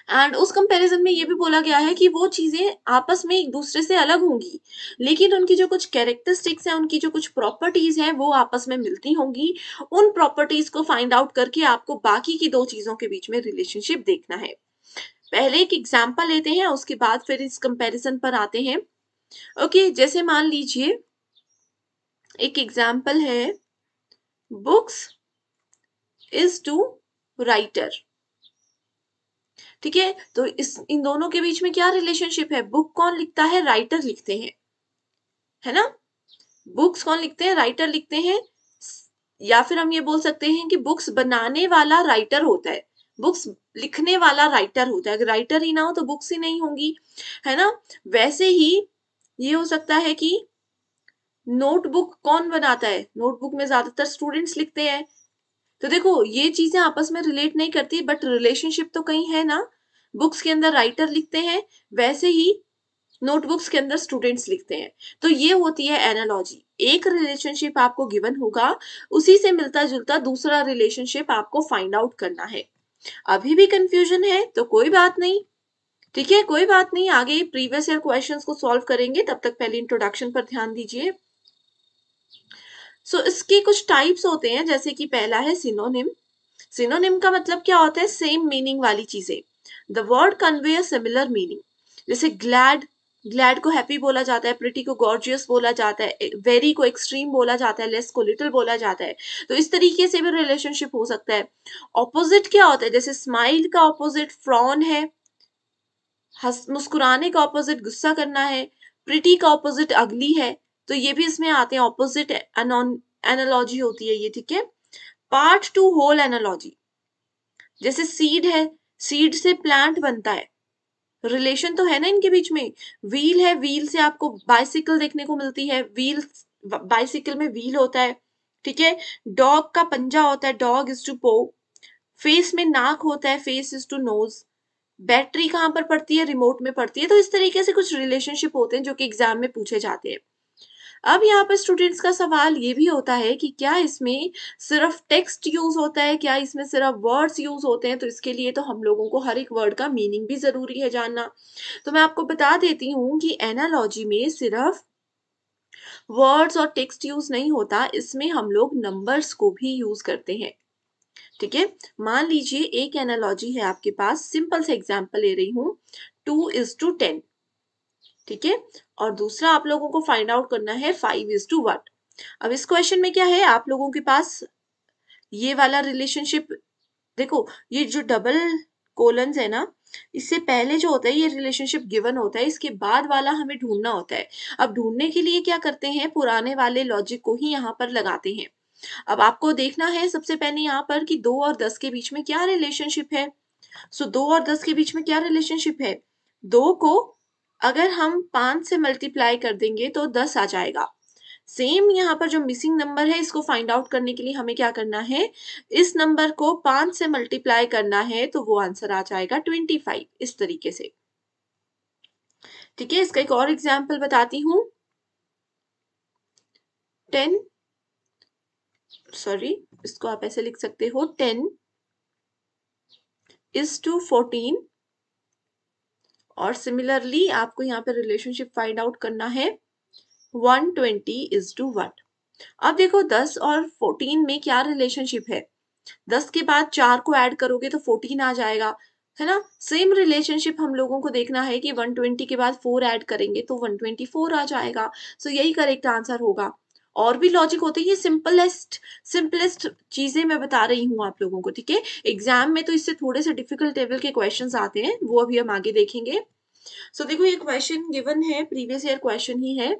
एंड उस कंपैरिजन में ये भी बोला गया है कि वो चीज़ें आपस में एक दूसरे से अलग होंगी लेकिन उनकी जो कुछ कैरेक्टरिस्टिक्स हैं उनकी जो कुछ प्रॉपर्टीज़ हैं वो आपस में मिलती होंगी उन प्रॉपर्टीज़ को फाइंड आउट करके आपको बाकी की दो चीज़ों के बीच में रिलेशनशिप देखना है पहले एक एग्जाम्पल लेते हैं उसके बाद फिर इस कंपेरिजन पर आते हैं ओके okay, जैसे मान लीजिए एक एग्जाम्पल है बुक्स इज टू राइटर ठीक है तो इस इन दोनों के बीच में क्या रिलेशनशिप है बुक कौन लिखता है राइटर लिखते हैं है ना बुक्स कौन लिखते हैं राइटर लिखते हैं या फिर हम ये बोल सकते हैं कि बुक्स बनाने वाला राइटर होता है बुक्स लिखने वाला राइटर होता है अगर राइटर ही ना हो तो बुक्स ही नहीं होंगी है ना वैसे ही ये हो सकता है कि नोटबुक कौन बनाता है नोटबुक में ज्यादातर स्टूडेंट्स लिखते हैं तो देखो ये चीजें आपस में रिलेट नहीं करती बट रिलेशनशिप तो कहीं है ना बुक्स के अंदर राइटर लिखते हैं वैसे ही नोटबुक्स के अंदर स्टूडेंट्स लिखते हैं तो ये होती है एनालॉजी एक रिलेशनशिप आपको गिवन होगा उसी से मिलता जुलता दूसरा रिलेशनशिप आपको फाइंड आउट करना है अभी भी कंफ्यूजन है तो कोई बात नहीं ठीक है कोई बात नहीं आगे प्रीवियस ईयर क्वेश्चंस को सॉल्व करेंगे तब तक पहले इंट्रोडक्शन पर ध्यान दीजिए सो so, इसके कुछ टाइप्स होते हैं जैसे कि पहला है सिनोनिम सिनोनिम का मतलब क्या होता है सेम मीनिंग वाली चीजें the word convey a similar meaning जैसे ग्लैड ग्लैड को हैप्पी बोला जाता है प्रिटी को गॉर्जियस बोला जाता है वेरी को एक्सट्रीम बोला जाता है लेस को लिटिल बोला जाता है तो इस तरीके से भी रिलेशनशिप हो सकता है ऑपोजिट क्या होता है जैसे स्माइल का ऑपोजिट फ्रॉन है मुस्कुराने का ऑपोजिट गुस्सा करना है प्रिटी का ऑपोजिट अगली है तो ये भी इसमें आते हैं ऑपोजिट एनालॉजी होती है ये ठीक है पार्ट टू होल एनालॉजी जैसे सीड है सीड से प्लांट बनता है रिलेशन तो है ना इनके बीच में व्हील है व्हील से आपको बाइसिकल देखने को मिलती है व्हील बाइसिकल में व्हील होता है ठीक है डॉग का पंजा होता है dog is to paw face में नाक होता है face is to nose battery कहाँ पर पड़ती है रिमोट में पड़ती है तो इस तरीके से कुछ रिलेशनशिप होते हैं जो कि एग्जाम में पूछे जाते हैं अब यहाँ पर स्टूडेंट्स का सवाल ये भी होता है कि क्या इसमें सिर्फ टेक्स्ट यूज़ होता है क्या इसमें सिर्फ वर्ड्स यूज़ होते हैं तो इसके लिए तो हम लोगों को हर एक वर्ड का मीनिंग भी ज़रूरी है जानना तो मैं आपको बता देती हूँ कि एनालॉजी में सिर्फ वर्ड्स और टेक्स्ट यूज़ नहीं होता इसमें हम लोग नंबर्स को भी यूज़ करते हैं ठीक है मान लीजिए एक एनालॉजी है आपके पास सिंपल से एग्जाम्पल ले रही हूँ टू इज टू टेन ठीक है और दूसरा आप लोगों को फाइंड आउट करना है फाइव इज टू वट अब इस क्वेश्चन में क्या है आप लोगों के पास ये वाला रिलेशनशिप देखो ये जो डबल कोलन है ना इससे पहले जो होता है ये रिलेशनशिप गिवन होता है इसके बाद वाला हमें ढूंढना होता है अब ढूंढने के लिए क्या करते हैं पुराने वाले लॉजिक को ही यहाँ पर लगाते हैं अब आपको देखना है सबसे पहले यहाँ पर कि दो और दस के बीच में क्या रिलेशनशिप है सो so, दो और दस के बीच में क्या रिलेशनशिप है दो को अगर हम पांच से मल्टीप्लाई कर देंगे तो दस आ जाएगा सेम यहाँ पर जो मिसिंग नंबर है इसको फाइंड आउट करने के लिए हमें क्या करना है इस नंबर को पांच से मल्टीप्लाई करना है तो वो आंसर आ जाएगा ट्वेंटी फाइव इस तरीके से ठीक है इसका एक और एग्जाम्पल बताती हूं टेन सॉरी इसको आप ऐसे लिख सकते हो टेन इज टू फोर्टीन और सिमिलरली आपको यहाँ पे रिलेशनशिप फाइंड आउट करना है one twenty is to one अब देखो दस और फोर्टीन में क्या रिलेशनशिप है दस के बाद चार को ऐड करोगे तो फोर्टीन आ जाएगा है ना सेम रिलेशनशिप हम लोगों को देखना है कि 120 के बाद 4 ऐड करेंगे तो 124 आ जाएगा सो so यही करेक्ट आंसर होगा और भी लॉजिक होते हैं ये सिंपलेस्ट सिंपलेस्ट चीज़ें मैं बता रही हूँ आप लोगों को ठीक है एग्जाम में तो इससे थोड़े से डिफिकल्ट टेबल के क्वेश्चन आते हैं वो अभी हम आगे देखेंगे सो so, देखो ये क्वेश्चन गिवन है प्रीवियस ईयर क्वेश्चन ही है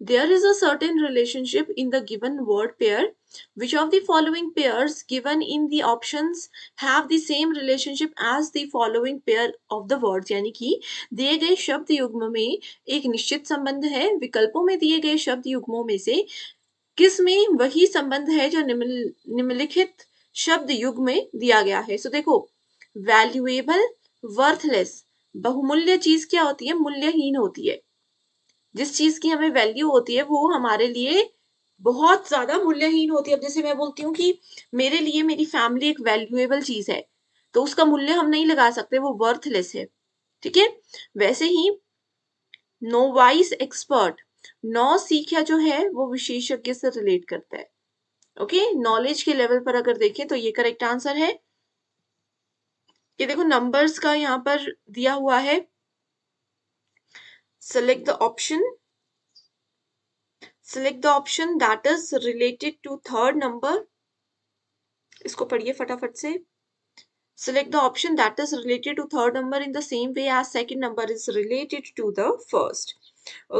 There is a certain relationship in the given word pair. Which of the following pairs given in the options have the same relationship as the following pair of the words yani ki diye gaye shabd युग्म mein ek nishchit sambandh hai vikalpon mein diye gaye shabd yugmon mein se kis mein wahi sambandh hai jo निम्न shabd शब्द mein diya gaya hai so, dekho valuable worthless बहुमूल्य चीज क्या होती है मूल्यहीन होती है जिस चीज की हमें वैल्यू होती है वो हमारे लिए बहुत ज्यादा मूल्यहीन होती है अब जैसे मैं बोलती हूँ कि मेरे लिए मेरी फैमिली एक वैल्यूएबल चीज है तो उसका मूल्य हम नहीं लगा सकते वो वर्थलेस है ठीक है वैसे ही नो वाइस एक्सपर्ट नौ सीखा जो है वो विशेषज्ञ से रिलेट करता है ओके okay? नॉलेज के लेवल पर अगर देखें तो ये करेक्ट आंसर है ये देखो नंबर्स का यहाँ पर दिया हुआ है select the option select the option that is related to third number इसको पढ़िए फटाफट से select the option that is related to third number in the same way as second number is related to the first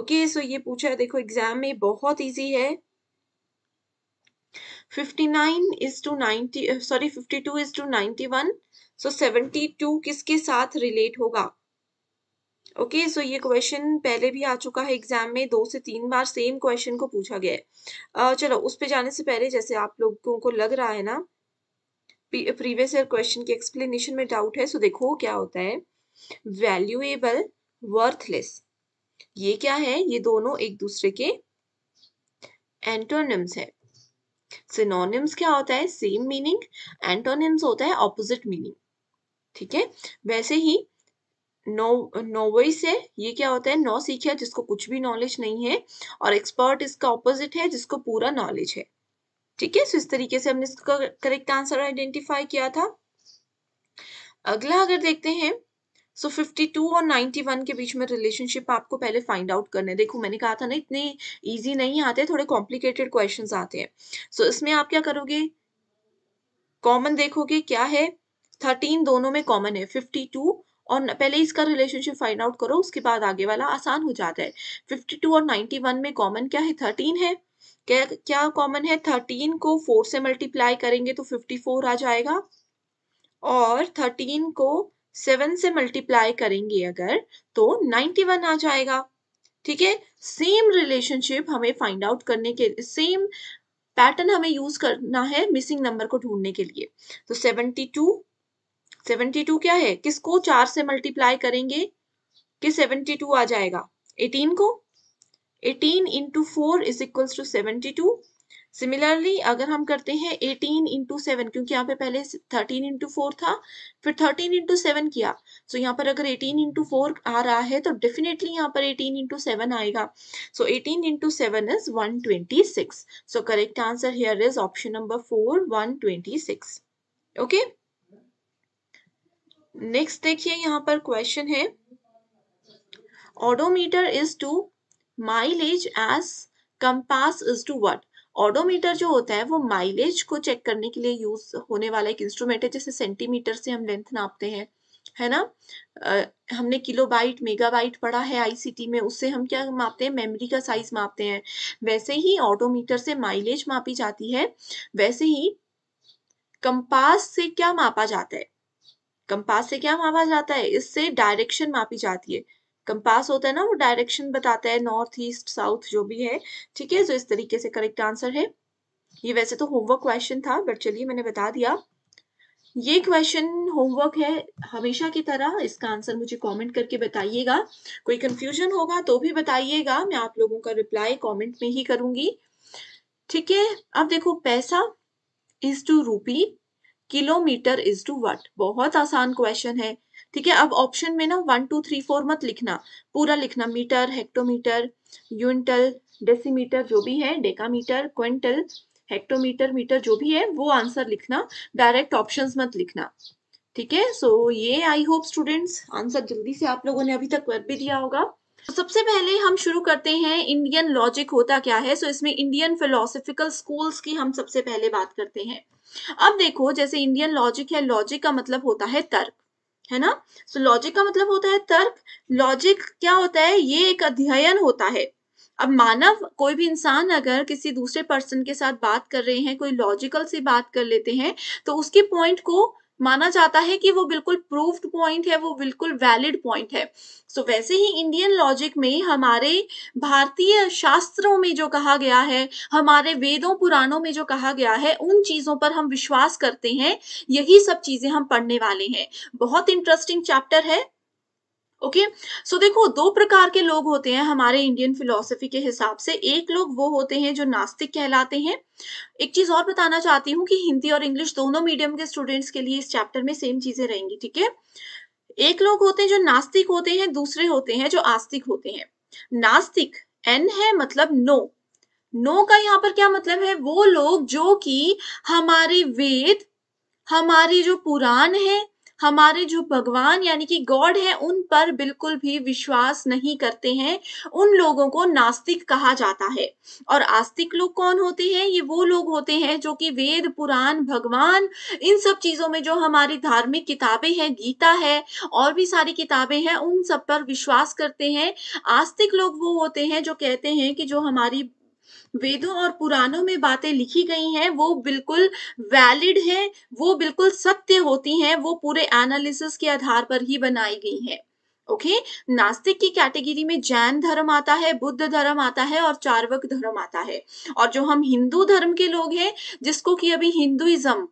okay so ये पूछा है देखो एग्जाम में बहुत easy है 59 is to 90 sorry 52 is to 91 so so 72 किसके साथ रिलेट होगा ओके okay, सो so ये क्वेश्चन पहले भी आ चुका है एग्जाम में दो से तीन बार सेम क्वेश्चन को पूछा गया है uh, चलो उस पर जाने से पहले जैसे आप लोगों को लग रहा है ना प्रीवियस ईयर क्वेश्चन के एक्सप्लेनेशन में डाउट है सो so देखो क्या होता है वैल्यूएबल वर्थलेस ये क्या है ये दोनों एक दूसरे के एंटोनिम्स है सिनोनिम्स क्या होता है सेम मीनिंग एंटोनिम्स होता है ऑपोजिट मीनिंग ठीक है वैसे ही नो नोविस है ये क्या होता है नौ सीखे जिसको कुछ भी नॉलेज नहीं है और एक्सपर्ट इसका ऑपोजिट है जिसको पूरा नॉलेज है ठीक है सो इस तरीके से हमने इसका करेक्ट आंसर आइडेंटिफाई किया था अगला अगर देखते हैं सो so 52 और 91 के बीच में रिलेशनशिप आपको पहले फाइंड आउट करने देखो मैंने कहा था ना इतने इजी नहीं आते थोड़े कॉम्प्लिकेटेड क्वेश्चन आते हैं सो so इसमें आप क्या करोगे कॉमन देखोगे क्या है थर्टीन दोनों में कॉमन है फिफ्टी टू और पहले इसका रिलेशनशिप फाइंड आउट करो उसके बाद आगे वाला आसान हो जाता है 52 और 91 में कॉमन क्या है 13 है क्या क्या कॉमन है 13 को 4 से मल्टीप्लाई करेंगे तो 54 आ जाएगा और 13 को 7 से मल्टीप्लाई करेंगे अगर तो 91 आ जाएगा ठीक है सेम रिलेशनशिप हमें फाइंड आउट करने के सेम पैटर्न हमें यूज करना है मिसिंग नंबर को ढूंढने के लिए तो 72 72 क्या है किसको चार से मल्टीप्लाई करेंगे कि 72 आ जाएगा 18 को 18 into four is equals to seventy two similarly अगर हम करते हैं 18 इंटू सेवन क्योंकि यहाँ पे पहले 13 इंटू फोर था फिर 13 इंटू सेवन किया सो so यहाँ पर अगर 18 इंटू फोर आ रहा है तो डेफिनेटली यहाँ पर 18 इंटू सेवन आएगा so so 18 into seven is 126 so correct answer here is option number four 126 okay okay? Next देखिए यहाँ पर क्वेश्चन है odometer is to mileage as compass is to what odometer जो होता है वो माइलेज को चेक करने के लिए यूज होने वाला एक इंस्ट्रूमेंट है जैसे सेंटीमीटर से हम लेंथ नापते हैं है ना आ, हमने किलोबाइट मेगाबाइट पढ़ा है आईसीटी में उससे हम क्या मापते हैं मेमोरी का साइज मापते हैं वैसे ही ऑटोमीटर से माइलेज मापी जाती है वैसे ही कंपास से क्या मापा जाता है कंपास से क्या मापा जाता है इससे डायरेक्शन मापी जाती है कंपास होता है ना वो डायरेक्शन बताता है नॉर्थ ईस्ट साउथ जो भी है ठीक है जो तो इस तरीके से करेक्ट आंसर है ये वैसे तो होमवर्क क्वेश्चन था बट चलिए मैंने बता दिया ये क्वेश्चन होमवर्क है हमेशा की तरह इसका आंसर मुझे कमेंट करके बताइएगा कोई कंफ्यूजन होगा तो भी बताइएगा मैं आप लोगों का रिप्लाई कमेंट में ही करूंगी ठीक है अब देखो पैसा is to rupee kilometre is to what बहुत आसान क्वेश्चन है ठीक है अब ऑप्शन में ना वन टू थ्री फोर मत लिखना पूरा लिखना मीटर हेक्टोमीटर यूनिटल डेसीमीटर जो भी है डेकामीटर क्विंटल हेक्टोमीटर मीटर जो भी है वो आंसर लिखना डायरेक्ट ऑप्शंस मत लिखना ठीक है सो ये आई होप स्टूडेंट्स आंसर जल्दी से आप लोगों ने अभी तक कर भी दिया होगा तो सबसे पहले हम शुरू करते हैं इंडियन लॉजिक होता क्या है सो so, इसमें इंडियन फिलोसफिकल स्कूल्स की हम सबसे पहले बात करते हैं अब देखो जैसे इंडियन लॉजिक है लॉजिक का मतलब होता है तर्क है ना सो so, लॉजिक का मतलब होता है तर्क लॉजिक क्या होता है ये एक अध्ययन होता है अब मानव कोई भी इंसान अगर किसी दूसरे पर्सन के साथ बात कर रहे हैं कोई लॉजिकल से बात कर लेते हैं तो उसके पॉइंट को माना जाता है कि वो बिल्कुल प्रूव्ड पॉइंट है वो बिल्कुल वैलिड पॉइंट है सो so, वैसे ही इंडियन लॉजिक में हमारे भारतीय शास्त्रों में जो कहा गया है हमारे वेदों पुराणों में जो कहा गया है उन चीज़ों पर हम विश्वास करते हैं यही सब चीज़ें हम पढ़ने वाले हैं बहुत इंटरेस्टिंग चैप्टर है ओके okay? सो so, देखो दो प्रकार के लोग होते हैं हमारे इंडियन फिलोसफी के हिसाब से एक लोग वो होते हैं जो नास्तिक कहलाते हैं एक चीज और बताना चाहती हूँ कि हिंदी और इंग्लिश दोनों मीडियम के स्टूडेंट्स के लिए इस चैप्टर में सेम चीजें रहेंगी ठीक है एक लोग होते हैं जो नास्तिक होते हैं दूसरे होते हैं जो आस्तिक होते हैं नास्तिक एन है मतलब नो नो का यहाँ पर क्या मतलब है वो लोग जो कि हमारे वेद हमारी जो पुराण है हमारे जो भगवान यानी कि गॉड है उन पर बिल्कुल भी विश्वास नहीं करते हैं उन लोगों को नास्तिक कहा जाता है और आस्तिक लोग कौन होते हैं ये वो लोग होते हैं जो कि वेद पुराण भगवान इन सब चीज़ों में जो हमारी धार्मिक किताबें हैं गीता है और भी सारी किताबें हैं उन सब पर विश्वास करते हैं आस्तिक लोग वो होते हैं जो कहते हैं कि जो हमारी वेदों और पुराणों में बातें लिखी गई हैं वो बिल्कुल वैलिड हैं वो बिल्कुल सत्य होती हैं वो पूरे एनालिसिस के आधार पर ही बनाई गई हैं ओके नास्तिक की कैटेगरी में जैन धर्म आता है बुद्ध धर्म आता है और चार्वक धर्म आता है और जो हम हिंदू धर्म के लोग हैं जिसको कि अभी हिंदुइज्म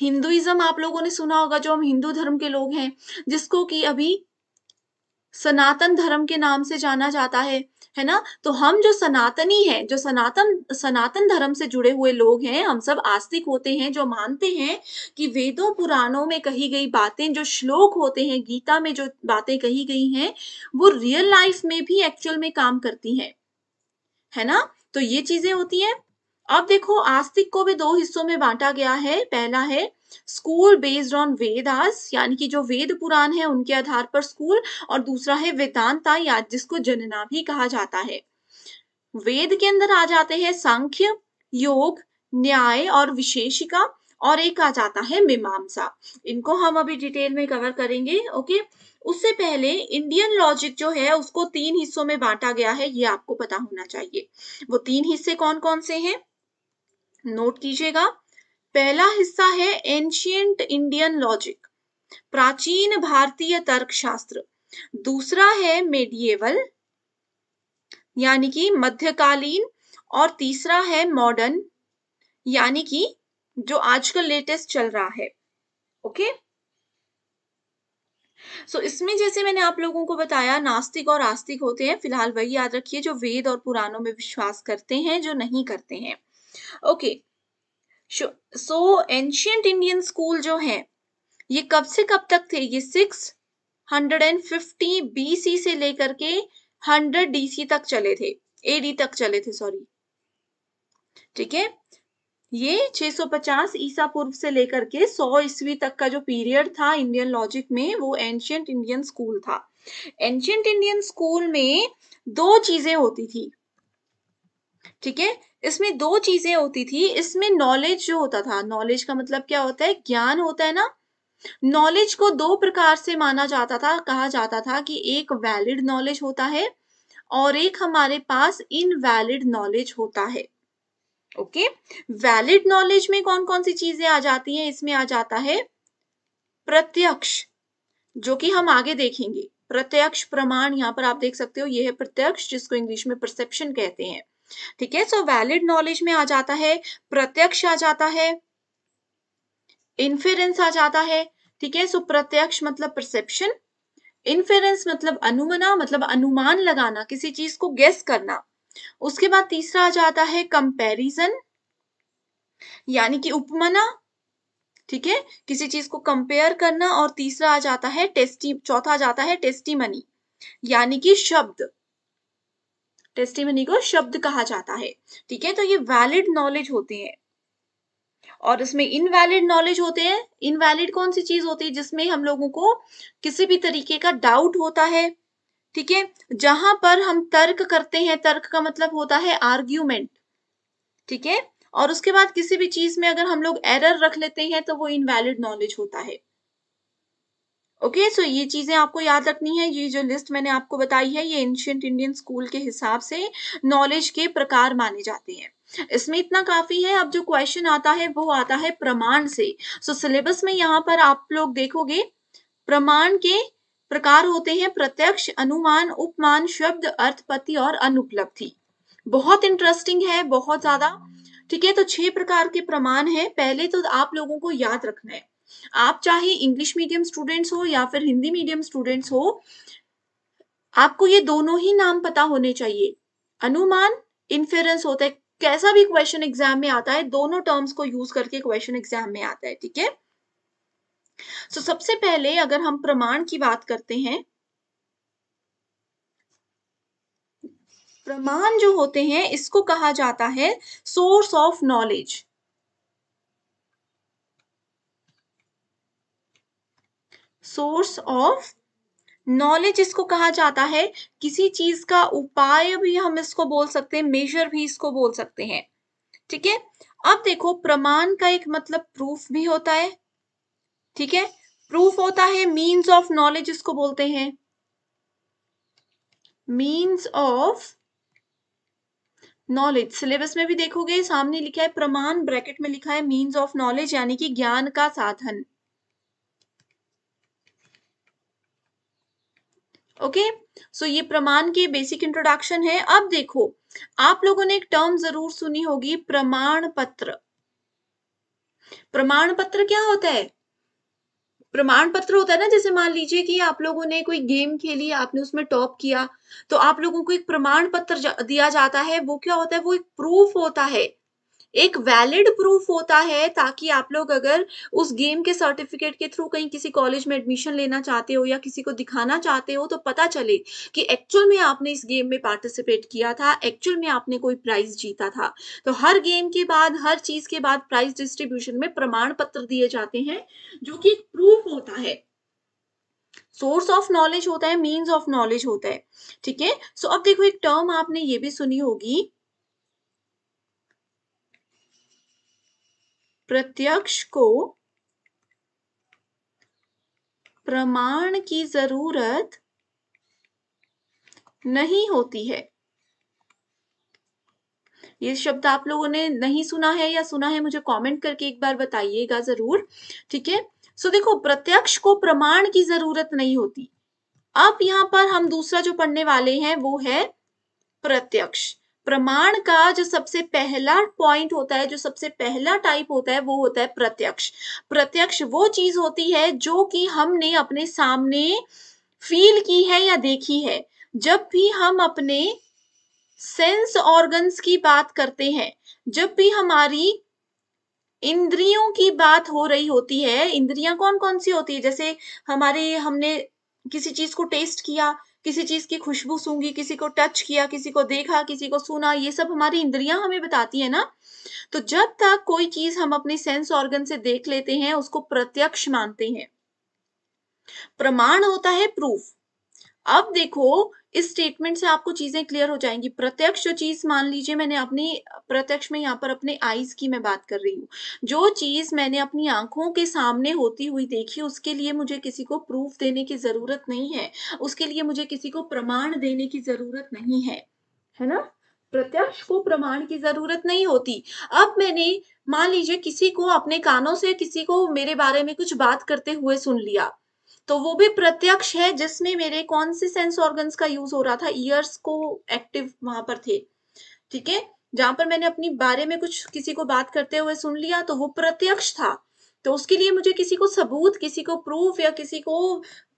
हिंदुइज्म आप लोगों ने सुना होगा जो हम हिंदू धर्म के लोग हैं जिसको कि अभी सनातन धर्म के नाम से जाना जाता है है ना तो हम जो सनातनी है जो सनातन सनातन धर्म से जुड़े हुए लोग हैं हम सब आस्तिक होते हैं जो मानते हैं कि वेदों पुराणों में कही गई बातें जो श्लोक होते हैं गीता में जो बातें कही गई हैं वो रियल लाइफ में भी एक्चुअल में काम करती हैं है ना तो ये चीजें होती हैं अब देखो आस्तिक को भी दो हिस्सों में बांटा गया है पहला है स्कूल बेस्ड ऑन वेदास यानी कि जो वेद पुराण है उनके आधार पर स्कूल और दूसरा है वेदांता या जिसको जनना भी कहा जाता है वेद के अंदर आ जाते हैं सांख्य योग न्याय और विशेषिका और एक आ जाता है मीमांसा इनको हम अभी डिटेल में कवर करेंगे ओके उससे पहले इंडियन लॉजिक जो है उसको तीन हिस्सों में बांटा गया है ये आपको पता होना चाहिए वो तीन हिस्से कौन कौन से हैं नोट कीजिएगा पहला हिस्सा है एंशियंट इंडियन लॉजिक प्राचीन भारतीय तर्कशास्त्र दूसरा है मेडिएवल यानी कि मध्यकालीन और तीसरा है मॉडर्न यानी कि जो आजकल लेटेस्ट चल रहा है ओके सो so, इसमें जैसे मैंने आप लोगों को बताया नास्तिक और आस्तिक होते हैं फिलहाल वही याद रखिए जो वेद और पुराणों में विश्वास करते हैं जो नहीं करते हैं okay okay, so ancient Indian school जो है ये कब से कब तक थे ये six hundred and fifty B C से लेकर के हंड्रेड डी सी तक चले थे एडी तक चले थे सॉरी ठीक है ये 650 ईसा पूर्व से लेकर के 100 ईस्वी तक का जो पीरियड था इंडियन लॉजिक में वो एंशियंट इंडियन स्कूल था एंशियंट इंडियन स्कूल में दो चीजें होती थी ठीक है इसमें दो चीजें होती थी इसमें नॉलेज जो होता था नॉलेज का मतलब क्या होता है ज्ञान होता है ना नॉलेज को दो प्रकार से माना जाता था कहा जाता था कि एक वैलिड नॉलेज होता है और एक हमारे पास इनवैलिड नॉलेज होता है ओके वैलिड नॉलेज में कौन कौन सी चीजें आ जाती हैं इसमें आ जाता है प्रत्यक्ष जो कि हम आगे देखेंगे प्रत्यक्ष प्रमाण यहां पर आप देख सकते हो यह है प्रत्यक्ष जिसको इंग्लिश में परसेप्शन कहते हैं ठीक है सो वैलिड नॉलेज में आ जाता है प्रत्यक्ष आ जाता है इन्फेरेंस आ जाता है ठीक है सो प्रत्यक्ष मतलब परसेप्शन इन्फेरेंस मतलब अनुमना मतलब अनुमान लगाना किसी चीज को गेस करना उसके बाद तीसरा आ जाता है कंपेरिजन यानी कि उपमना ठीक है किसी चीज को कंपेयर करना और तीसरा आ जाता है टेस्टी चौथा आ जाता है टेस्टी मनी यानी कि शब्द टेस्टिमनी को शब्द कहा जाता है ठीक है तो ये वैलिड नॉलेज होते हैं और इसमें इनवैलिड नॉलेज होते हैं इनवैलिड कौन सी चीज होती है जिसमें हम लोगों को किसी भी तरीके का डाउट होता है ठीक है जहां पर हम तर्क करते हैं तर्क का मतलब होता है आर्ग्यूमेंट ठीक है और उसके बाद किसी भी चीज में अगर हम लोग एरर रख लेते हैं तो वो इनवैलिड नॉलेज होता है ओके सो ये चीज़ें आपको याद रखनी है ये जो लिस्ट मैंने आपको बताई है ये एंशियंट इंडियन स्कूल के हिसाब से नॉलेज के प्रकार माने जाते हैं इसमें इतना काफी है अब जो क्वेश्चन आता है वो आता है प्रमाण से सो so, सिलेबस में यहाँ पर आप लोग देखोगे प्रमाण के प्रकार होते हैं प्रत्यक्ष अनुमान उपमान शब्द अर्थपति और अनुपलब्धि बहुत इंटरेस्टिंग है बहुत ज्यादा ठीक है तो छह प्रकार के प्रमाण है पहले तो आप लोगों को याद रखना है आप चाहे इंग्लिश मीडियम स्टूडेंट्स हो या फिर हिंदी मीडियम स्टूडेंट्स हो आपको ये दोनों ही नाम पता होने चाहिए अनुमान इन्फेरेंस होता है कैसा भी क्वेश्चन एग्जाम में आता है दोनों टर्म्स को यूज करके क्वेश्चन एग्जाम में आता है ठीक है सो सबसे पहले अगर हम प्रमाण की बात करते हैं प्रमाण जो होते हैं इसको कहा जाता है source of knowledge source of knowledge इसको कहा जाता है किसी चीज का उपाय भी हम इसको बोल सकते हैं मेजर भी इसको बोल सकते हैं ठीक है अब देखो प्रमाण का एक मतलब प्रूफ भी होता है ठीक है प्रूफ होता है मीन्स ऑफ नॉलेज इसको बोलते हैं मीन्स ऑफ नॉलेज सिलेबस में भी देखोगे सामने लिखा है प्रमाण ब्रैकेट में लिखा है मीन्स ऑफ नॉलेज यानी कि ज्ञान का साधन ओके सो ये प्रमाण के बेसिक इंट्रोडक्शन है अब देखो आप लोगों ने एक टर्म जरूर सुनी होगी प्रमाण पत्र प्रमाण पत्र क्या होता है प्रमाण पत्र होता है ना जैसे मान लीजिए कि आप लोगों ने कोई गेम खेली आपने उसमें टॉप किया तो आप लोगों को एक प्रमाण पत्र दिया जाता है वो क्या होता है वो एक प्रूफ होता है एक वैलिड प्रूफ होता है ताकि आप लोग अगर उस गेम के सर्टिफिकेट के थ्रू कहीं किसी कॉलेज में एडमिशन लेना चाहते हो या किसी को दिखाना चाहते हो तो पता चले कि एक्चुअल में आपने इस गेम में पार्टिसिपेट किया था एक्चुअल में आपने कोई प्राइज जीता था तो हर गेम के बाद हर चीज के बाद प्राइज डिस्ट्रीब्यूशन में प्रमाण पत्र दिए जाते हैं जो कि प्रूफ होता है सोर्स ऑफ नॉलेज होता है मीन्स ऑफ नॉलेज होता है ठीक है सो अब देखो एक टर्म आपने ये भी सुनी होगी प्रत्यक्ष को प्रमाण की जरूरत नहीं होती है ये शब्द आप लोगों ने नहीं सुना है या सुना है मुझे कमेंट करके एक बार बताइएगा जरूर ठीक है सो देखो प्रत्यक्ष को प्रमाण की जरूरत नहीं होती अब यहां पर हम दूसरा जो पढ़ने वाले हैं वो है प्रत्यक्ष प्रमाण का जो सबसे पहला पॉइंट होता है जो सबसे पहला टाइप होता है वो होता है प्रत्यक्ष प्रत्यक्ष वो चीज होती है जो कि हमने अपने सामने फील की है या देखी है जब भी हम अपने सेंस ऑर्गन्स की बात करते हैं जब भी हमारी इंद्रियों की बात हो रही होती है इंद्रियां कौन कौन सी होती है जैसे हमारे हमने किसी चीज को टेस्ट किया किसी चीज की खुशबू सूंगी किसी को टच किया किसी को देखा किसी को सुना ये सब हमारी इंद्रियां हमें बताती है ना तो जब तक कोई चीज हम अपने सेंस ऑर्गन से देख लेते हैं उसको प्रत्यक्ष मानते हैं प्रमाण होता है प्रूफ अब देखो इस स्टेटमेंट से आपको चीजें क्लियर हो जाएंगी प्रत्यक्ष जो चीज मान लीजिए मैंने अपनी प्रत्यक्ष में यहाँ पर अपने आईज की मैं बात कर रही हूँ जो चीज मैंने अपनी आंखों के सामने होती हुई देखी उसके लिए मुझे किसी को प्रूफ देने की जरूरत नहीं है उसके लिए मुझे किसी को प्रमाण देने की जरूरत नहीं है है ना प्रत्यक्ष को प्रमाण की जरूरत नहीं होती अब मैंने मान लीजिए किसी को अपने कानों से किसी को मेरे बारे में कुछ बात करते हुए सुन लिया तो वो भी प्रत्यक्ष है जिसमें मेरे कौन से सेंस ऑर्गन्स का यूज हो रहा था ईयर्स को एक्टिव वहां पर थे ठीक है जहां पर मैंने अपनी बारे में कुछ किसी को बात करते हुए सुन लिया तो वो प्रत्यक्ष था तो उसके लिए मुझे किसी को सबूत किसी को प्रूफ या किसी को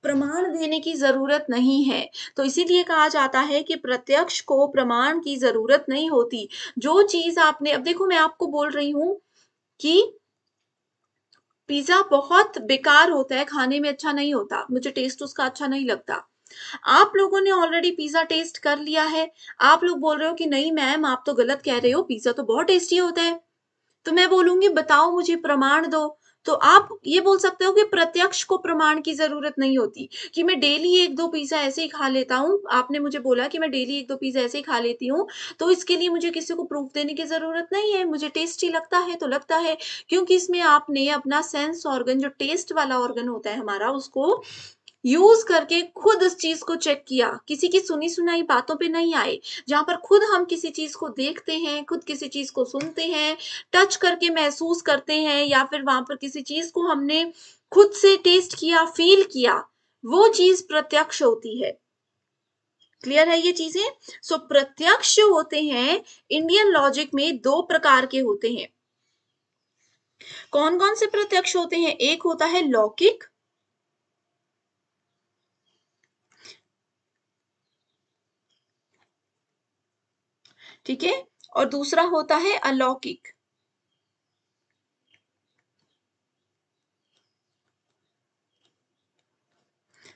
प्रमाण देने की जरूरत नहीं है तो इसीलिए कहा जाता है कि प्रत्यक्ष को प्रमाण की जरूरत नहीं होती जो चीज आपने अब देखो मैं आपको बोल रही हूं कि पिज़्ज़ा बहुत बेकार होता है खाने में अच्छा नहीं होता मुझे टेस्ट उसका अच्छा नहीं लगता आप लोगों ने ऑलरेडी पिज़्ज़ा टेस्ट कर लिया है आप लोग बोल रहे हो कि नहीं मैम आप तो गलत कह रहे हो पिज़्ज़ा तो बहुत टेस्टी होता है तो मैं बोलूंगी बताओ मुझे प्रमाण दो तो आप ये बोल सकते हो कि प्रत्यक्ष को प्रमाण की जरूरत नहीं होती कि मैं डेली एक दो पिज्जा ऐसे ही खा लेता हूँ आपने मुझे बोला कि मैं डेली एक दो पिज्जा ऐसे ही खा लेती हूँ तो इसके लिए मुझे किसी को प्रूफ देने की जरूरत नहीं है मुझे टेस्टी लगता है तो लगता है क्योंकि इसमें आपने अपना सेंस ऑर्गन जो टेस्ट वाला ऑर्गन होता है हमारा उसको यूज करके खुद इस चीज को चेक किया किसी की सुनी सुनाई बातों पे नहीं आए जहां पर खुद हम किसी चीज को देखते हैं खुद किसी चीज को सुनते हैं टच करके महसूस करते हैं या फिर वहां पर किसी चीज को हमने खुद से टेस्ट किया फील किया वो चीज प्रत्यक्ष होती है क्लियर है ये चीजें सो so, प्रत्यक्ष जो होते हैं इंडियन लॉजिक में दो प्रकार के होते हैं कौन कौन से प्रत्यक्ष होते हैं एक होता है लौकिक ठीक है और दूसरा होता है अलौकिक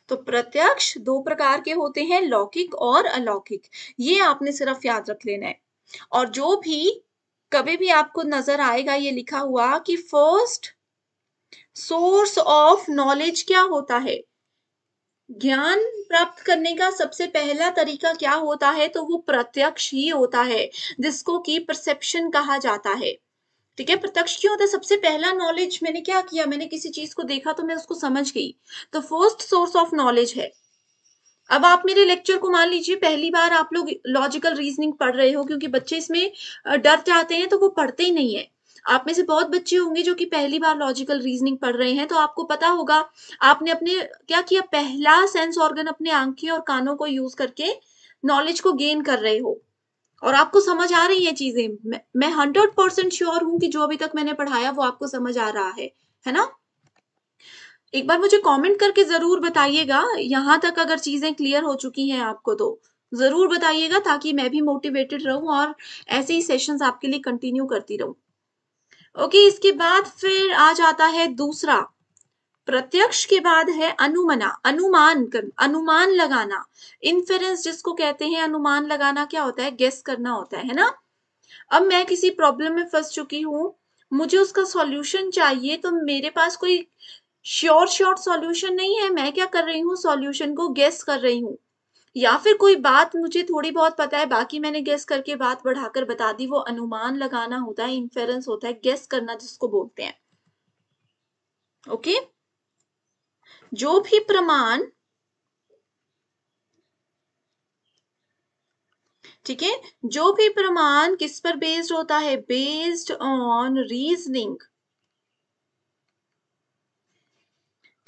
तो प्रत्यक्ष दो प्रकार के होते हैं लौकिक और अलौकिक ये आपने सिर्फ याद रख लेना है और जो भी कभी भी आपको नजर आएगा ये लिखा हुआ कि फर्स्ट सोर्स ऑफ नॉलेज क्या होता है ज्ञान प्राप्त करने का सबसे पहला तरीका क्या होता है तो वो प्रत्यक्ष ही होता है जिसको कि परसेप्शन कहा जाता है ठीक है प्रत्यक्ष क्यों होता है सबसे पहला नॉलेज मैंने क्या किया मैंने किसी चीज को देखा तो मैं उसको समझ गई तो फर्स्ट सोर्स ऑफ नॉलेज है अब आप मेरे लेक्चर को मान लीजिए पहली बार आप लोग लॉजिकल रीजनिंग पढ़ रहे हो क्योंकि बच्चे इसमें डर जाते हैं तो वो पढ़ते ही नहीं है आप में से बहुत बच्चे होंगे जो कि पहली बार लॉजिकल रीजनिंग पढ़ रहे हैं तो आपको पता होगा आपने अपने क्या किया पहला सेंस ऑर्गन अपने आंखें और कानों को यूज करके नॉलेज को गेन कर रहे हो और आपको समझ आ रही है चीजें मैं हंड्रेड परसेंट श्योर हूं कि जो अभी तक मैंने पढ़ाया वो आपको समझ आ रहा है है ना एक बार मुझे कमेंट करके जरूर बताइएगा यहाँ तक अगर चीजें क्लियर हो चुकी हैं आपको तो जरूर बताइएगा ताकि मैं भी मोटिवेटेड रहूं और ऐसे ही सेशंस आपके लिए कंटिन्यू करती रहूं ओके इसके बाद फिर आ जाता है दूसरा प्रत्यक्ष के बाद है अनुमना अनुमान कर अनुमान लगाना इन्फेरेंस जिसको कहते हैं अनुमान लगाना क्या होता है गेस करना होता है ना अब मैं किसी प्रॉब्लम में फंस चुकी हूँ मुझे उसका सॉल्यूशन चाहिए तो मेरे पास कोई श्योर श्योर सॉल्यूशन नहीं है मैं क्या कर रही हूँ सॉल्यूशन को गेस कर रही हूँ या फिर कोई बात मुझे थोड़ी बहुत पता है बाकी मैंने गेस करके बात बढ़ाकर बता दी वो अनुमान लगाना होता है इन्फेरेंस होता है गेस करना जिसको बोलते हैं ओके जो भी प्रमाण ठीक है जो भी प्रमाण किस पर बेस्ड होता है बेस्ड ऑन रीजनिंग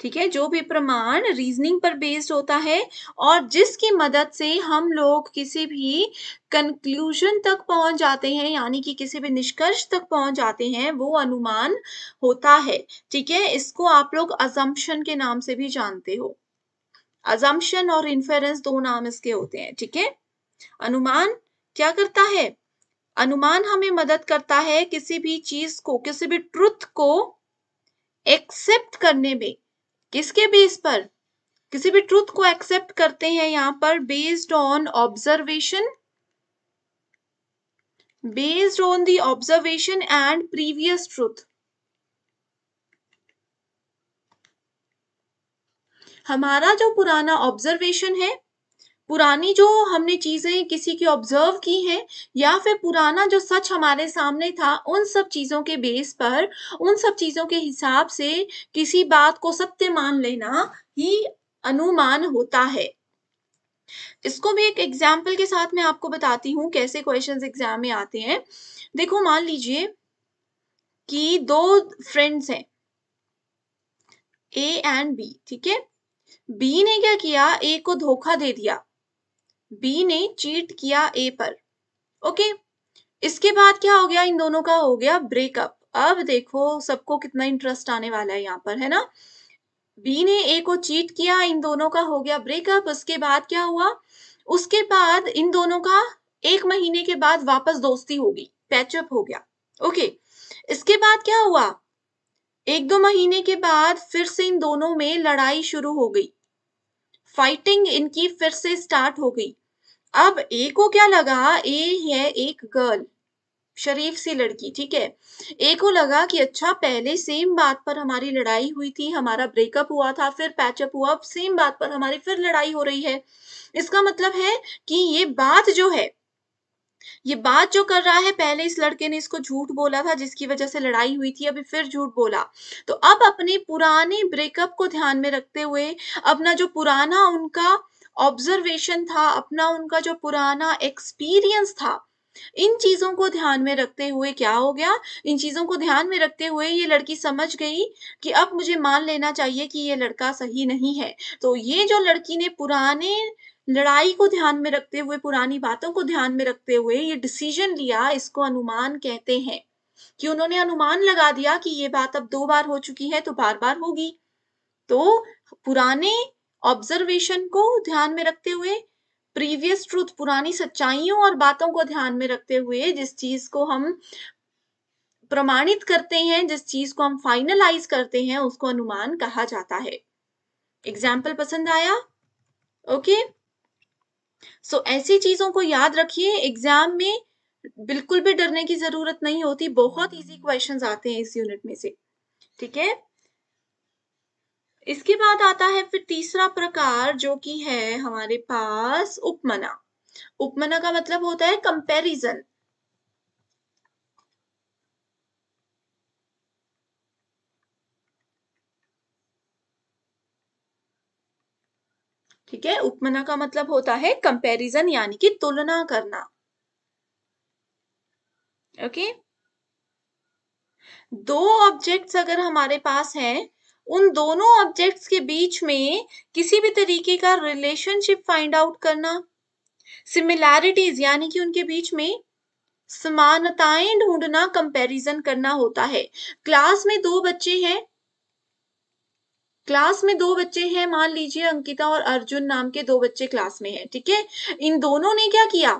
ठीक है जो भी प्रमाण रीजनिंग पर बेस्ड होता है और जिसकी मदद से हम लोग किसी भी कंक्लूजन तक पहुंच जाते हैं यानी कि किसी भी निष्कर्ष तक पहुंच जाते हैं वो अनुमान होता है ठीक है इसको आप लोग अजम्पन के नाम से भी जानते हो अजम्पन और इन्फेरेंस दो नाम इसके होते हैं ठीक है अनुमान क्या करता है अनुमान हमें मदद करता है किसी भी चीज को किसी भी ट्रुथ को एक्सेप्ट करने में किसके बेस पर किसी भी ट्रूथ को एक्सेप्ट करते हैं यहां पर based on observation based on the observation and previous truth हमारा जो पुराना ऑब्जर्वेशन है पुरानी जो हमने चीज़ें किसी की ऑब्जर्व की हैं या फिर पुराना जो सच हमारे सामने था उन सब चीज़ों के बेस पर उन सब चीज़ों के हिसाब से किसी बात को सत्य मान लेना ही अनुमान होता है इसको भी एक एग्जाम्पल के साथ मैं आपको बताती हूँ कैसे क्वेश्चन एग्जाम में आते हैं देखो मान लीजिए कि दो फ्रेंड्स हैं ए एंड बी ठीक है बी ने क्या किया ए को धोखा दे दिया बी ने चीट किया ए पर ओके इसके बाद क्या हो गया इन दोनों का हो गया ब्रेकअप अब देखो सबको कितना इंटरेस्ट आने वाला है यहाँ पर है ना बी ने ए को चीट किया इन दोनों का हो गया ब्रेकअप उसके बाद क्या हुआ उसके बाद इन दोनों का एक महीने के बाद वापस दोस्ती होगी पैचअप हो गया ओके इसके बाद क्या हुआ एक दो महीने के बाद फिर से इन दोनों में लड़ाई शुरू हो गई फाइटिंग इनकी फिर से स्टार्ट हो गई अब ए को क्या लगा ए है एक गर्ल शरीफ सी लड़की ठीक है ए को लगा कि अच्छा पहले सेम बात पर हमारी लड़ाई हुई थी हमारा ब्रेकअप हुआ था फिर पैचअप हुआ अब सेम बात पर हमारी फिर लड़ाई हो रही है इसका मतलब है कि ये बात जो है ये बात जो कर रहा है पहले इस लड़के ने इसको झूठ बोला था जिसकी वजह से लड़ाई हुई थी अभी फिर झूठ बोला तो अब अपने पुराने ब्रेकअप को ध्यान में रखते हुए अपना जो पुराना उनका ऑब्जर्वेशन था अपना उनका जो पुराना एक्सपीरियंस था इन चीजों को ध्यान में रखते हुए क्या हो गया इन चीजों को ध्यान में रखते हुए ये लड़की समझ गई कि अब मुझे मान लेना चाहिए कि ये लड़का सही नहीं है तो ये जो लड़की ने पुराने लड़ाई को ध्यान में रखते हुए पुरानी बातों को ध्यान में रखते हुए ये डिसीजन लिया इसको अनुमान कहते हैं कि उन्होंने अनुमान लगा दिया कि ये बात अब दो बार हो चुकी है तो बार बार होगी तो पुराने ऑब्जर्वेशन को ध्यान में रखते हुए प्रीवियस ट्रूथ पुरानी सच्चाइयों और बातों को ध्यान में रखते हुए जिस चीज को हम प्रमाणित करते हैं जिस चीज को हम फाइनलाइज करते हैं उसको अनुमान कहा जाता है एग्जाम्पल पसंद आया ओके okay? सो so, ऐसी चीजों को याद रखिए एग्जाम में बिल्कुल भी डरने की जरूरत नहीं होती बहुत इजी क्वेश्चंस आते हैं इस यूनिट में से ठीक है इसके बाद आता है फिर तीसरा प्रकार जो कि है हमारे पास उपमना उपमना का मतलब होता है कंपैरिजन ठीक है उपमना का मतलब होता है कंपैरिजन यानी कि तुलना करना ओके okay? दो ऑब्जेक्ट्स अगर हमारे पास हैं उन दोनों ऑब्जेक्ट्स के बीच में किसी भी तरीके का रिलेशनशिप फाइंड आउट करना सिमिलैरिटीज यानी कि उनके बीच में समानताएं ढूंढना कंपैरिजन करना होता है क्लास में दो बच्चे हैं क्लास में दो बच्चे हैं मान लीजिए अंकिता और अर्जुन नाम के दो बच्चे क्लास में हैं ठीक है इन दोनों ने क्या किया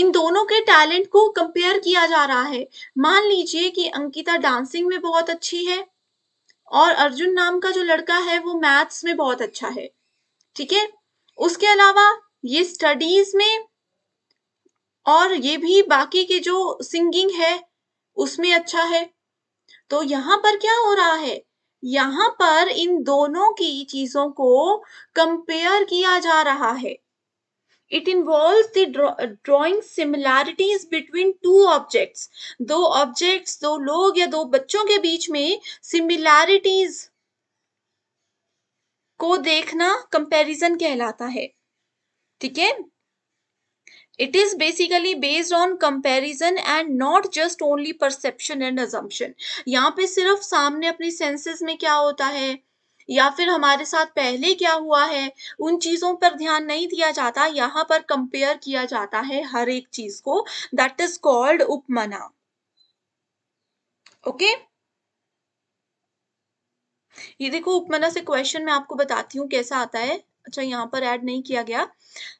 इन दोनों के टैलेंट को कंपेयर किया जा रहा है मान लीजिए कि अंकिता डांसिंग में बहुत अच्छी है और अर्जुन नाम का जो लड़का है वो मैथ्स में बहुत अच्छा है ठीक है उसके अलावा ये स्टडीज में और ये भी बाकी के जो सिंगिंग है उसमें अच्छा है तो यहां पर क्या हो रहा है यहाँ पर इन दोनों की चीजों को कंपेयर किया जा रहा है It involves the draw, drawing similarities between two objects दो ऑब्जेक्ट्स दो लोग या दो बच्चों के बीच में सिमिलैरिटीज को देखना कंपैरिजन कहलाता है ठीक है it is basically based on comparison and not just only perception and assumption यहाँ पे सिर्फ सामने अपनी senses में क्या होता है या फिर हमारे साथ पहले क्या हुआ है उन चीज़ों पर ध्यान नहीं दिया जाता यहाँ पर कंपेयर किया जाता है हर एक चीज़ को that is called upamana okay ये देखो उपमना से क्वेश्चन मैं आपको बताती हूँ कैसा आता है अच्छा यहाँ पर ऐड नहीं किया गया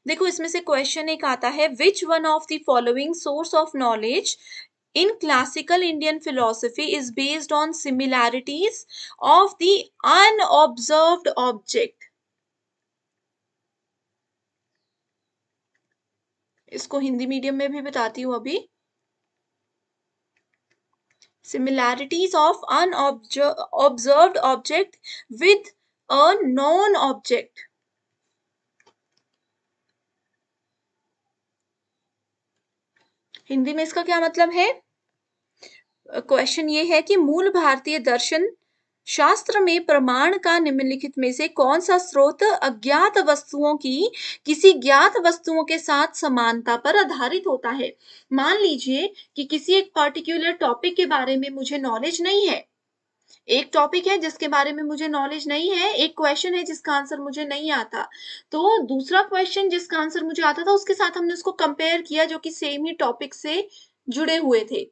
देखो इसमें से क्वेश्चन एक आता है which one of the following source of knowledge in classical Indian philosophy is based on similarities of the unobserved object. इसको हिंदी मीडियम में भी बताती हूँ अभी similarities of an observed object with a known object. Hindi में इसका क्या मतलब है क्वेश्चन ये है कि मूल भारतीय दर्शन शास्त्र में प्रमाण का निम्नलिखित में से कौन सा स्रोत अज्ञात वस्तुओं की किसी ज्ञात वस्तुओं के साथ समानता पर आधारित होता है मान लीजिए कि किसी एक पर्टिकुलर टॉपिक के बारे में मुझे नॉलेज नहीं है एक टॉपिक है जिसके बारे में मुझे नॉलेज नहीं है एक क्वेश्चन है जिसका आंसर मुझे नहीं आता तो दूसरा क्वेश्चन जिसका आंसर मुझे आता था उसके साथ हमने उसको कंपेयर किया जो कि सेम ही टॉपिक से जुड़े हुए थे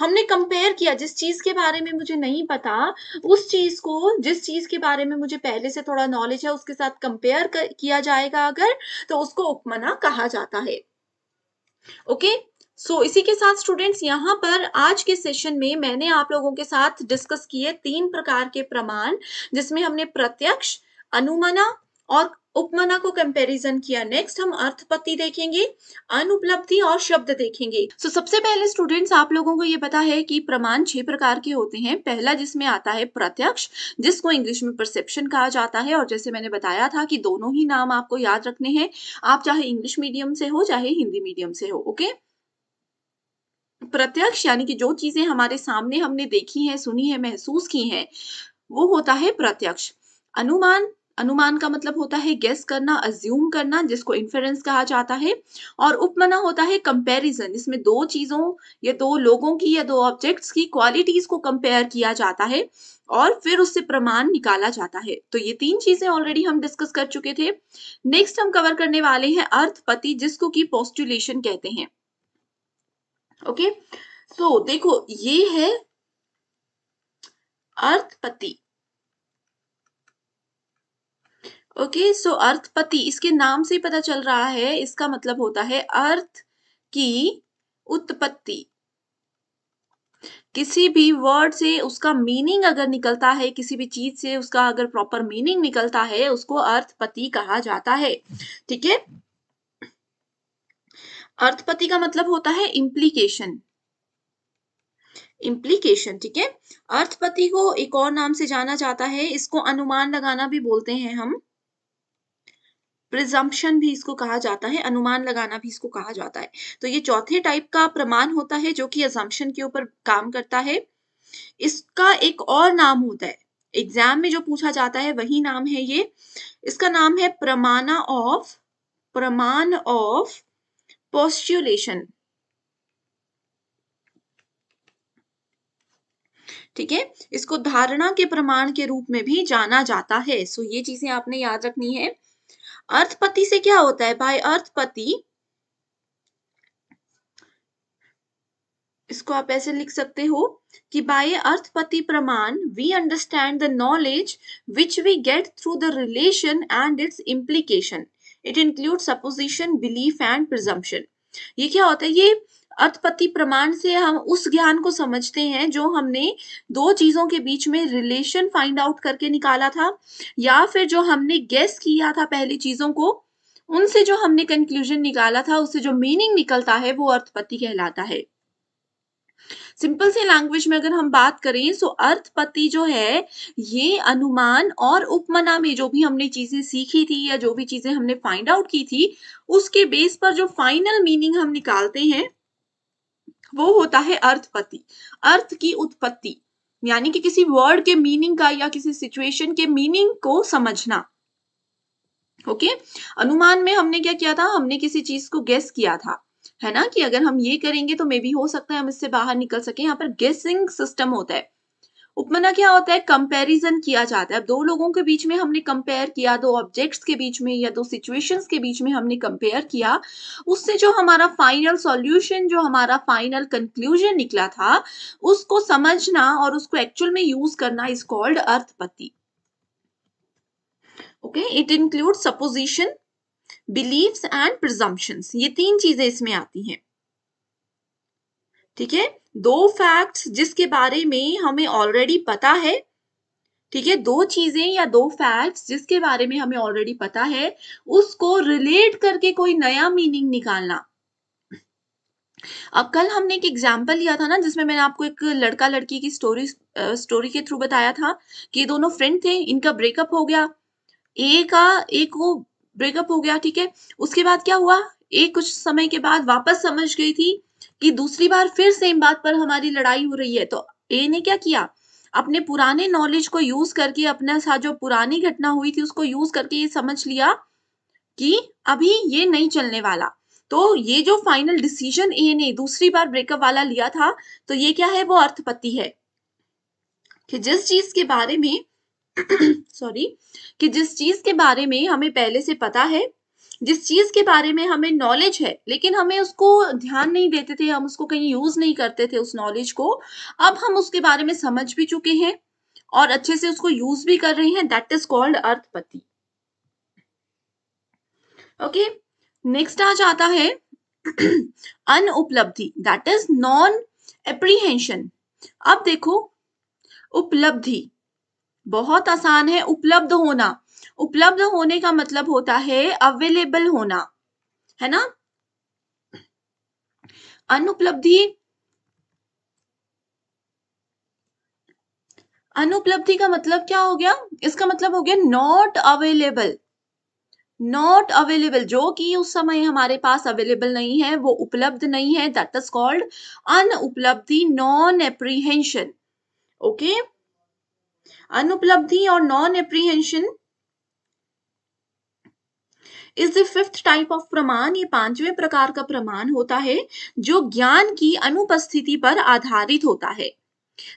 हमने कंपेयर किया जिस चीज के बारे में मुझे नहीं पता उस चीज को जिस चीज के बारे में मुझे पहले से थोड़ा नॉलेज है उसके साथ कंपेयर किया जाएगा अगर तो उसको उपमना कहा जाता है ओके सो so, इसी के साथ स्टूडेंट्स यहाँ पर आज के सेशन में मैंने आप लोगों के साथ डिस्कस किए तीन प्रकार के प्रमाण जिसमें हमने प्रत्यक्ष अनुमना और उपमना को कंपैरिजन किया नेक्स्ट हम अर्थपत्ति देखेंगे अनुपलब्धि और शब्द देखेंगे सो so, सबसे पहले स्टूडेंट्स आप लोगों को ये पता है कि प्रमाण छह प्रकार के होते हैं पहला जिसमें आता है प्रत्यक्ष जिसको इंग्लिश में परसेप्शन कहा जाता है और जैसे मैंने बताया था कि दोनों ही नाम आपको याद रखने हैं आप चाहे इंग्लिश मीडियम से हो चाहे हिंदी मीडियम से हो ओके okay? प्रत्यक्ष यानी कि जो चीजें हमारे सामने हमने देखी हैं सुनी है महसूस की हैं वो होता है प्रत्यक्ष अनुमान अनुमान का मतलब होता है गेस करना अज्यूम करना जिसको इन्फेरेंस कहा जाता है और उपमना होता है कंपैरिजन इसमें दो चीज़ों या दो लोगों की या दो ऑब्जेक्ट्स की क्वालिटीज को कंपेयर किया जाता है और फिर उससे प्रमाण निकाला जाता है तो ये तीन चीजें ऑलरेडी हम डिस्कस कर चुके थे नेक्स्ट हम कवर करने वाले हैं अर्थपति जिसको की पोस्टुलेशन कहते हैं ओके okay? तो so, देखो ये है अर्थपति ओके सो अर्थपति इसके नाम से ही पता चल रहा है इसका मतलब होता है अर्थ की उत्पत्ति किसी भी वर्ड से उसका मीनिंग अगर निकलता है किसी भी चीज से उसका अगर प्रॉपर मीनिंग निकलता है उसको अर्थपति कहा जाता है ठीक है अर्थपति का मतलब होता है इम्प्लीकेशन इम्प्लीकेशन ठीक है अर्थपति को एक और नाम से जाना जाता है इसको अनुमान लगाना भी बोलते हैं हम प्रिजम्पशन भी इसको कहा जाता है अनुमान लगाना भी इसको कहा जाता है तो ये चौथे टाइप का प्रमाण होता है जो कि एजम्पशन के ऊपर काम करता है इसका एक और नाम होता है एग्जाम में जो पूछा जाता है वही नाम है ये इसका नाम है प्रमाणा ऑफ प्रमाण ऑफ पोस्ट्यूलेशन ठीक है इसको धारणा के प्रमाण के रूप में भी जाना जाता है सो ये चीजें आपने याद रखनी है अर्थपति से क्या होता है भाई अर्थपति इसको आप ऐसे लिख सकते हो कि by arthapatti pramana we understand the knowledge which we get through the relation and its implication it include supposition belief and presumption ये क्या होता है ये अर्थपति प्रमाण से हम उस ज्ञान को समझते हैं जो हमने दो चीजों के बीच में रिलेशन फाइंड आउट करके निकाला था या फिर जो हमने गेस किया था पहली चीजों को उनसे जो हमने कंक्लूजन निकाला था उससे जो मीनिंग निकलता है वो अर्थपति कहलाता है सिंपल से लैंग्वेज में अगर हम बात करें सो अर्थपति जो है ये अनुमान और उपमना में जो भी हमने चीजें सीखी थी या जो भी चीजें हमने फाइंड आउट की थी उसके बेस पर जो फाइनल मीनिंग हम निकालते हैं वो होता है अर्थपति अर्थ की उत्पत्ति यानी कि किसी वर्ड के मीनिंग का या किसी सिचुएशन के मीनिंग को समझना ओके okay? अनुमान में हमने क्या किया था हमने किसी चीज को गेस किया था है ना कि अगर हम ये करेंगे तो मे भी हो सकता है हम इससे बाहर निकल सके यहाँ पर गेसिंग सिस्टम होता है उपमना क्या होता है कंपैरिजन किया जाता है अब दो लोगों के बीच में हमने कंपेयर किया दो ऑब्जेक्ट्स के बीच में या दो सिचुएशंस के बीच में हमने कंपेयर किया उससे जो हमारा फाइनल सॉल्यूशन जो हमारा फाइनल कंक्लूजन निकला था उसको समझना और उसको एक्चुअल में यूज करना is called arthapatti okay it include supposition believes and presumptions ये तीन चीजें इसमें आती हैं ठीक है दो फैक्ट्स जिसके बारे में हमें ऑलरेडी पता है ठीक है दो चीजें या दो फैक्ट्स जिसके बारे में हमें ऑलरेडी पता है उसको रिलेट करके कोई नया मीनिंग निकालना अब कल हमने एक एग्जाम्पल लिया था ना जिसमें मैंने आपको एक लड़का लड़की की स्टोरी स्टोरी के थ्रू बताया था कि दोनों फ्रेंड थे इनका ब्रेकअप हो गया ए का ए को ब्रेकअप हो गया ठीक है उसके बाद क्या हुआ ए कुछ समय के बाद वापस समझ गई थी कि दूसरी बार फिर सेम बात पर हमारी लड़ाई हो रही है तो ए ने क्या किया अपने पुराने नॉलेज को यूज करके अपने साथ जो पुरानी घटना हुई थी उसको यूज करके ये समझ लिया कि अभी ये नहीं चलने वाला तो ये जो फाइनल डिसीजन ए ने दूसरी बार ब्रेकअप वाला लिया था तो ये क्या है वो अर्थपत्ति है कि जिस चीज के बारे में सॉरी कि जिस चीज के बारे में हमें पहले से पता है जिस चीज़ के बारे में हमें नॉलेज है लेकिन हमें उसको ध्यान नहीं देते थे हम उसको कहीं यूज़ नहीं करते थे उस नॉलेज को अब हम उसके बारे में समझ भी चुके हैं और अच्छे से उसको यूज भी कर रहे हैं that is called arthapatti okay next आ जाता है अन उपलब्धि दैट इज नॉन एप्रीहेंशन अब देखो उपलब्धि बहुत आसान है उपलब्ध होना उपलब्ध होने का मतलब होता है अवेलेबल होना है ना अनुपलब्धि अनुपलब्धि का मतलब क्या हो गया इसका मतलब हो गया नॉट अवेलेबल नॉट अवेलेबल जो कि उस समय हमारे पास अवेलेबल नहीं है वो उपलब्ध नहीं है that is called anupalabdhi non apprehension okay अनुपलब्धि और non apprehension is the fifth type of pramana ये पांचवें प्रकार का प्रमाण होता है जो ज्ञान की अनुपस्थिति पर आधारित होता है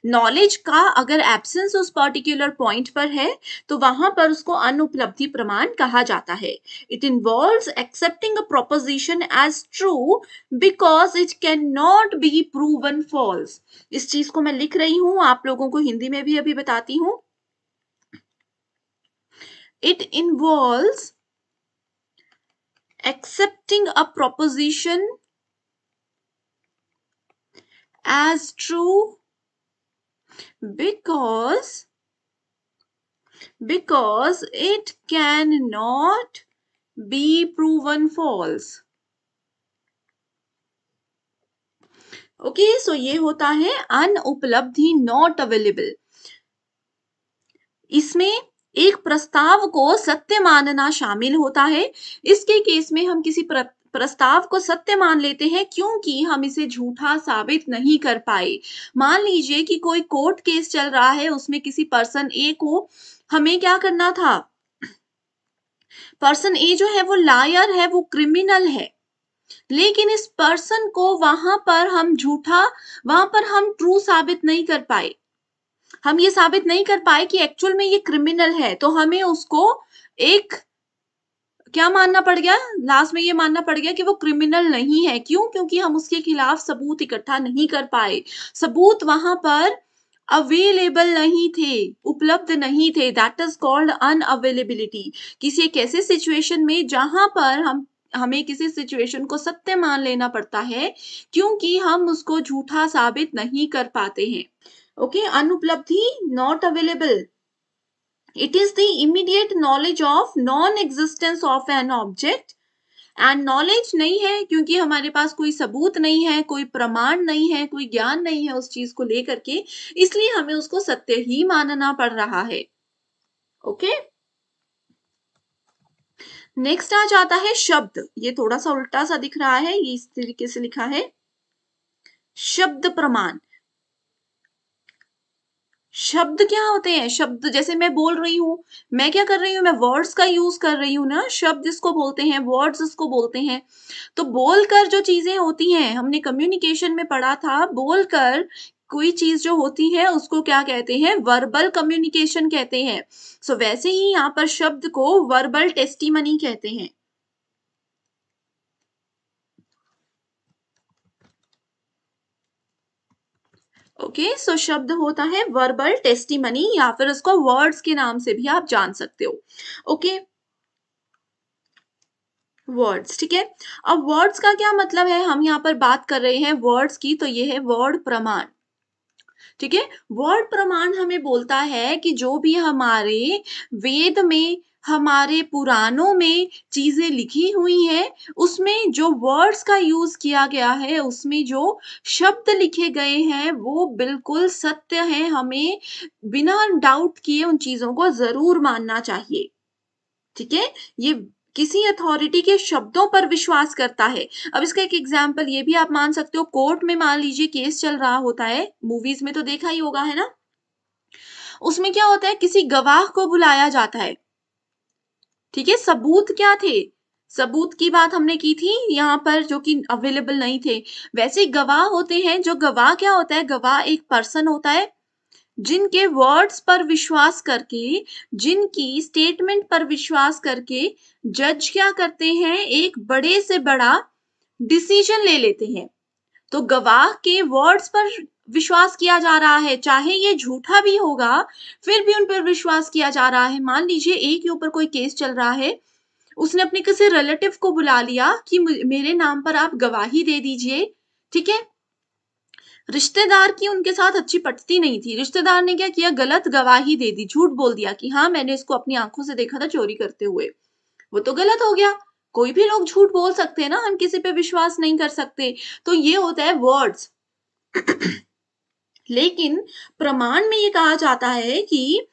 नॉलेज का अगर एब्सेंस उस पर्टिकुलर पॉइंट पर है तो वहां पर उसको अनुपलब्धि प्रमाण कहा जाता है it involve accepting a proposition as true because it can not be proven false इस चीज को मैं लिख रही हूं आप लोगों को हिंदी में भी अभी बताती हूं it involve accepting a proposition as true because because it can not be proven false okay okay, so so ये होता है अनउपलब्धि नॉट अवेलेबल इसमें एक प्रस्ताव को सत्य मानना शामिल होता है इसके केस में हम किसी प्र... प्रस्ताव को सत्य मान लेते हैं क्योंकि हम इसे झूठा साबित नहीं कर पाए मान लीजिए कि कोई कोर्ट केस चल रहा है उसमें किसी पर्सन ए को हमें क्या करना था पर्सन ए जो है वो लायर है वो क्रिमिनल है लेकिन इस पर्सन को वहां पर हम झूठा वहां पर हम ट्रू साबित नहीं कर पाए हम ये साबित नहीं कर पाए कि एक्चुअल में ये क्रिमिनल है तो हमें उसको एक क्या मानना पड़ गया लास्ट में ये मानना पड़ गया कि वो क्रिमिनल नहीं है क्यों क्योंकि हम उसके खिलाफ सबूत इकट्ठा नहीं कर पाए सबूत वहां पर अवेलेबल नहीं थे उपलब्ध नहीं थे दैट इज कॉल्ड अनअवेलेबिलिटी किसी एक ऐसे सिचुएशन में जहां पर हम हमें किसी सिचुएशन को सत्य मान लेना पड़ता है क्योंकि हम उसको झूठा साबित नहीं कर पाते हैं okay anupalabdhi not available it is the immediate knowledge of non existence of an object and knowledge नहीं है क्योंकि हमारे पास कोई सबूत नहीं है कोई प्रमाण नहीं है कोई ज्ञान नहीं है उस चीज को लेकर के इसलिए हमें उसको सत्य ही मानना पड़ रहा है ओके नेक्स्ट आ जाता है शब्द ये थोड़ा सा उल्टा सा दिख रहा है ये इस तरीके से लिखा है शब्द प्रमाण शब्द क्या होते हैं शब्द जैसे मैं बोल रही हूं मैं क्या कर रही हूँ मैं वर्ड्स का यूज कर रही हूं ना शब्द इसको बोलते हैं वर्ड्स इसको बोलते हैं तो बोलकर जो चीजें होती हैं हमने कम्युनिकेशन में पढ़ा था बोलकर कोई चीज जो होती है उसको क्या कहते हैं वर्बल कम्युनिकेशन कहते हैं सो so, वैसे ही यहाँ पर शब्द को वर्बल टेस्टिमनी कहते हैं ओके okay, सो so शब्द होता है वर्बल टेस्टिमनी या फिर उसको वर्ड्स के नाम से भी आप जान सकते हो ओके वर्ड्स ठीक है अब वर्ड्स का क्या मतलब है हम यहाँ पर बात कर रहे हैं वर्ड्स की तो ये है वर्ड प्रमाण ठीक है वर्ड प्रमाण हमें बोलता है कि जो भी हमारे वेद में हमारे पुरानों में चीज़ें लिखी हुई हैं उसमें जो वर्ड्स का यूज़ किया गया है उसमें जो शब्द लिखे गए हैं वो बिल्कुल सत्य हैं हमें बिना डाउट किए उन चीज़ों को ज़रूर मानना चाहिए ठीक है ये किसी अथॉरिटी के शब्दों पर विश्वास करता है अब इसका एक एग्जाम्पल ये भी आप मान सकते हो कोर्ट में मान लीजिए केस चल रहा होता है मूवीज में तो देखा ही होगा है ना उसमें क्या होता है किसी गवाह को बुलाया जाता है ठीक है सबूत क्या थे सबूत की बात हमने की थी यहाँ पर जो कि अवेलेबल नहीं थे वैसे गवाह होते हैं जो गवाह क्या होता है गवाह एक पर्सन होता है जिनके वर्ड्स पर विश्वास करके जिनकी स्टेटमेंट पर विश्वास करके जज क्या करते हैं एक बड़े से बड़ा डिसीजन ले लेते हैं तो गवाह के वर्ड्स पर विश्वास किया जा रहा है चाहे ये झूठा भी होगा फिर भी उन पर विश्वास किया जा रहा है मान लीजिए ए के ऊपर कोई केस चल रहा है उसने अपने किसी रिलेटिव को बुला लिया कि मेरे नाम पर आप गवाही दे दीजिए ठीक है रिश्तेदार की उनके साथ अच्छी पटती नहीं थी रिश्तेदार ने क्या किया गलत गवाही दे दी झूठ बोल दिया कि हाँ मैंने इसको अपनी आंखों से देखा था चोरी करते हुए वो तो गलत हो गया कोई भी लोग झूठ बोल सकते हैं ना हम किसी पे विश्वास नहीं कर सकते तो ये होता है वर्ड्स लेकिन प्रमाण में ये कहा जाता है कि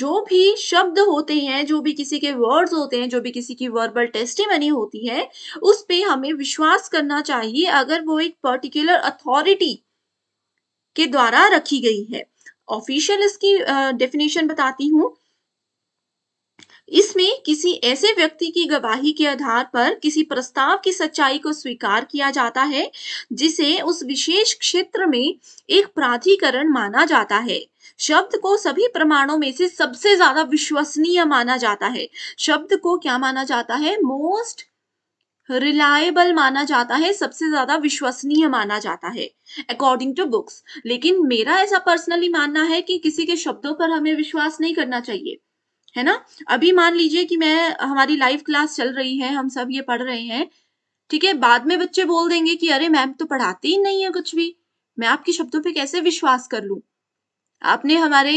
जो भी शब्द होते हैं जो भी किसी के वर्ड्स होते हैं जो भी किसी की वर्बल टेस्टिमनी होती है उस पर हमें विश्वास करना चाहिए अगर वो एक पर्टिकुलर अथॉरिटी के द्वारा रखी गई है ऑफिशियल इसकी डेफिनेशन बताती हूँ इसमें किसी ऐसे व्यक्ति की गवाही के आधार पर किसी प्रस्ताव की सच्चाई को स्वीकार किया जाता है जिसे उस विशेष क्षेत्र में एक प्राधिकरण माना जाता है शब्द को सभी प्रमाणों में से सबसे ज्यादा विश्वसनीय माना जाता है शब्द को क्या माना जाता है मोस्ट रिलायबल माना जाता है सबसे ज्यादा विश्वसनीय माना जाता है अकॉर्डिंग टू बुक्स लेकिन मेरा ऐसा पर्सनली मानना है कि किसी के शब्दों पर हमें विश्वास नहीं करना चाहिए है ना अभी मान लीजिए कि मैं हमारी लाइव क्लास चल रही है हम सब ये पढ़ रहे हैं ठीक है बाद में बच्चे बोल देंगे कि अरे मैम तो पढ़ाते ही नहीं है कुछ भी मैं आपके शब्दों पे कैसे विश्वास कर लू आपने हमारे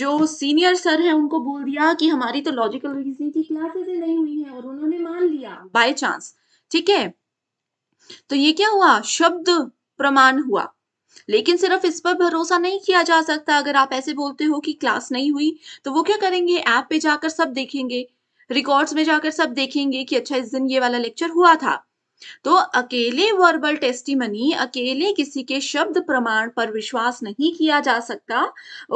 जो सीनियर सर हैं उनको बोल दिया कि हमारी तो लॉजिकल रीजनिंग की क्लासेज नहीं हुई है और उन्होंने मान लिया बाय चांस ठीक है तो ये क्या हुआ शब्द प्रमाण हुआ लेकिन सिर्फ इस पर भरोसा नहीं किया जा सकता अगर आप ऐसे बोलते हो कि क्लास नहीं हुई तो वो क्या करेंगे ऐप पे जाकर सब देखेंगे रिकॉर्ड्स में जाकर सब देखेंगे कि अच्छा इस दिन ये वाला लेक्चर हुआ था तो अकेले वर्बल टेस्टिमनी अकेले किसी के शब्द प्रमाण पर विश्वास नहीं किया जा सकता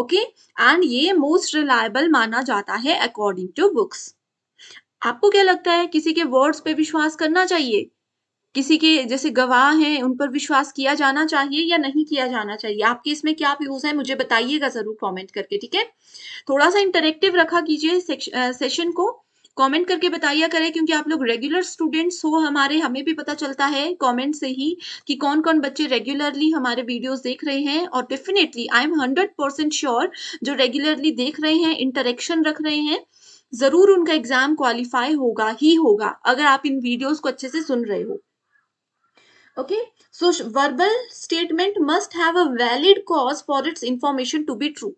ओके एंड ये मोस्ट रिलायबल माना जाता है अकॉर्डिंग टू बुक्स आपको क्या लगता है किसी के वर्ड्स पे विश्वास करना चाहिए किसी के जैसे गवाह हैं उन पर विश्वास किया जाना चाहिए या नहीं किया जाना चाहिए आपके इसमें क्या व्यूज है मुझे बताइएगा जरूर कमेंट करके ठीक है थोड़ा सा इंटरेक्टिव रखा कीजिए सेशन को कमेंट करके बताइए करें क्योंकि आप लोग रेगुलर स्टूडेंट्स हो हमारे हमें भी पता चलता है कमेंट से ही कि कौन कौन बच्चे रेगुलरली हमारे वीडियोस देख रहे हैं और definitely I am hundred percent sure जो रेगुलरली देख रहे हैं इंटरेक्शन रख रहे हैं जरूर उनका एग्जाम क्वालिफाई होगा ही होगा अगर आप इन वीडियोज को अच्छे से सुन रहे हो okay so verbal statement must have a valid cause for its information to be true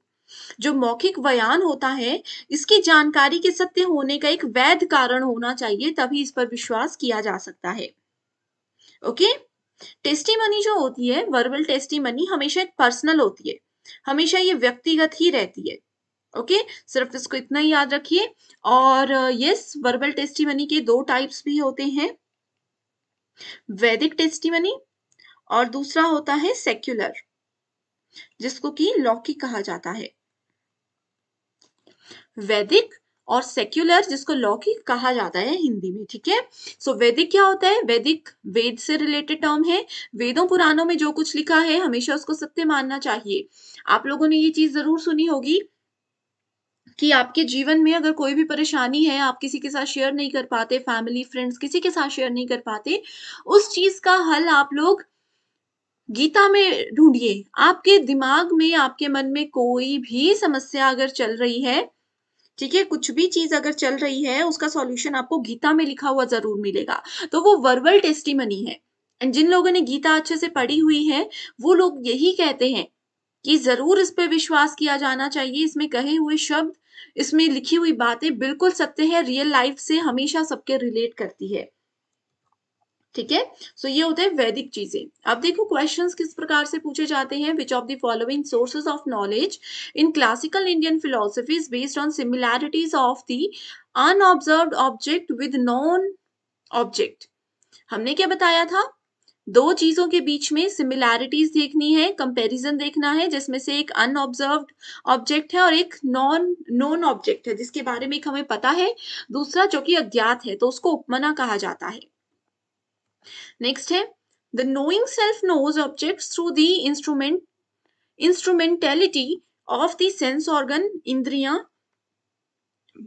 जो मौखिक बयान होता है इसकी जानकारी के सत्य होने का एक वैध कारण होना चाहिए तभी इस पर विश्वास किया जा सकता है ओके टेस्टी मनी जो होती है वर्बल मनी हमेशा एक पर्सनल होती है हमेशा ये व्यक्तिगत ही रहती है ओके सिर्फ इसको इतना ही याद रखिए और यस वर्बल टेस्टी मनी के दो टाइप्स भी होते हैं वैदिक टेस्टिमनी और दूसरा होता है सेक्युलर जिसको कि लौकिक कहा जाता है वैदिक और सेक्युलर जिसको लौकिक कहा जाता है हिंदी में ठीक है सो वैदिक क्या होता है वैदिक वेद से रिलेटेड टर्म है वेदों पुराणों में जो कुछ लिखा है हमेशा उसको सत्य मानना चाहिए आप लोगों ने ये चीज जरूर सुनी होगी कि आपके जीवन में अगर कोई भी परेशानी है आप किसी के साथ शेयर नहीं कर पाते फैमिली फ्रेंड्स किसी के साथ शेयर नहीं कर पाते उस चीज का हल आप लोग गीता में ढूंढिए आपके दिमाग में आपके मन में कोई भी समस्या अगर चल रही है ठीक है कुछ भी चीज अगर चल रही है उसका सॉल्यूशन आपको गीता में लिखा हुआ जरूर मिलेगा तो वो वर्बल मनी है एंड जिन लोगों ने गीता अच्छे से पढ़ी हुई है वो लोग यही कहते हैं कि जरूर इस पर विश्वास किया जाना चाहिए इसमें कहे हुए शब्द इसमें लिखी हुई बातें बिल्कुल सत्य है रियल लाइफ से हमेशा सबके रिलेट करती है ठीक है सो ये होते हैं वैदिक चीजें अब देखो क्वेश्चंस किस प्रकार से पूछे जाते हैं which of the following sources of knowledge in classical Indian philosophies based on similarities of the unobserved object with non object हमने क्या बताया था दो चीजों के बीच में सिमिलैरिटीज देखनी है कंपैरिजन देखना है जिसमें से एक अनऑब्जर्व्ड ऑब्जेक्ट है और एक नॉन नोन ऑब्जेक्ट है जिसके बारे में हमें पता है दूसरा जो कि अज्ञात है तो उसको उपमना कहा जाता है नेक्स्ट है the knowing self knows object through the instrument instrumentality of dense sense organ indriya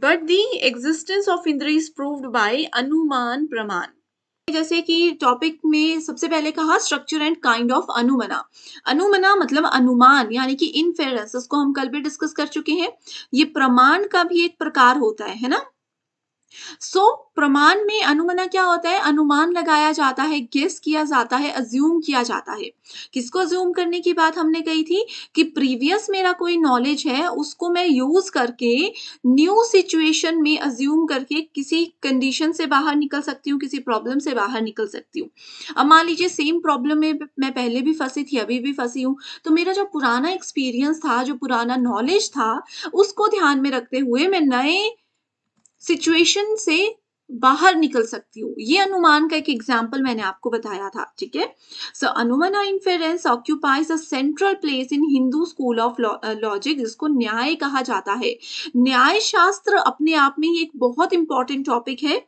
but the existence of indriya is prove by anuman pramana जैसे कि टॉपिक में सबसे पहले कहा structure and kind of anumana anumana मतलब अनुमान यानी कि इनफेरेंस उसको हम कल भी डिस्कस कर चुके हैं ये प्रमाण का भी एक प्रकार होता है है ना सो so, प्रमाण में अनुमाना क्या होता है अनुमान लगाया जाता है गेस किया जाता है अज्यूम किया जाता है किसको अज्यूम करने की बात हमने कही थी कि प्रीवियस मेरा कोई नॉलेज है उसको मैं यूज करके न्यू सिचुएशन में अज्यूम करके किसी कंडीशन से बाहर निकल सकती हूँ किसी प्रॉब्लम से बाहर निकल सकती हूँ अब मान लीजिए सेम प्रॉब्लम में मैं पहले भी फंसी थी अभी भी फंसी हूँ तो मेरा जो पुराना एक्सपीरियंस था जो पुराना नॉलेज था उसको ध्यान में रखते हुए मैं नए सिचुएशन से बाहर निकल सकती हूँ ये अनुमान का एक एग्जाम्पल मैंने आपको बताया था ठीक है so anumana inference occupies a central place in Hindu school of logic जिसको न्याय कहा जाता है न्याय शास्त्र अपने आप में ही एक बहुत इंपॉर्टेंट टॉपिक है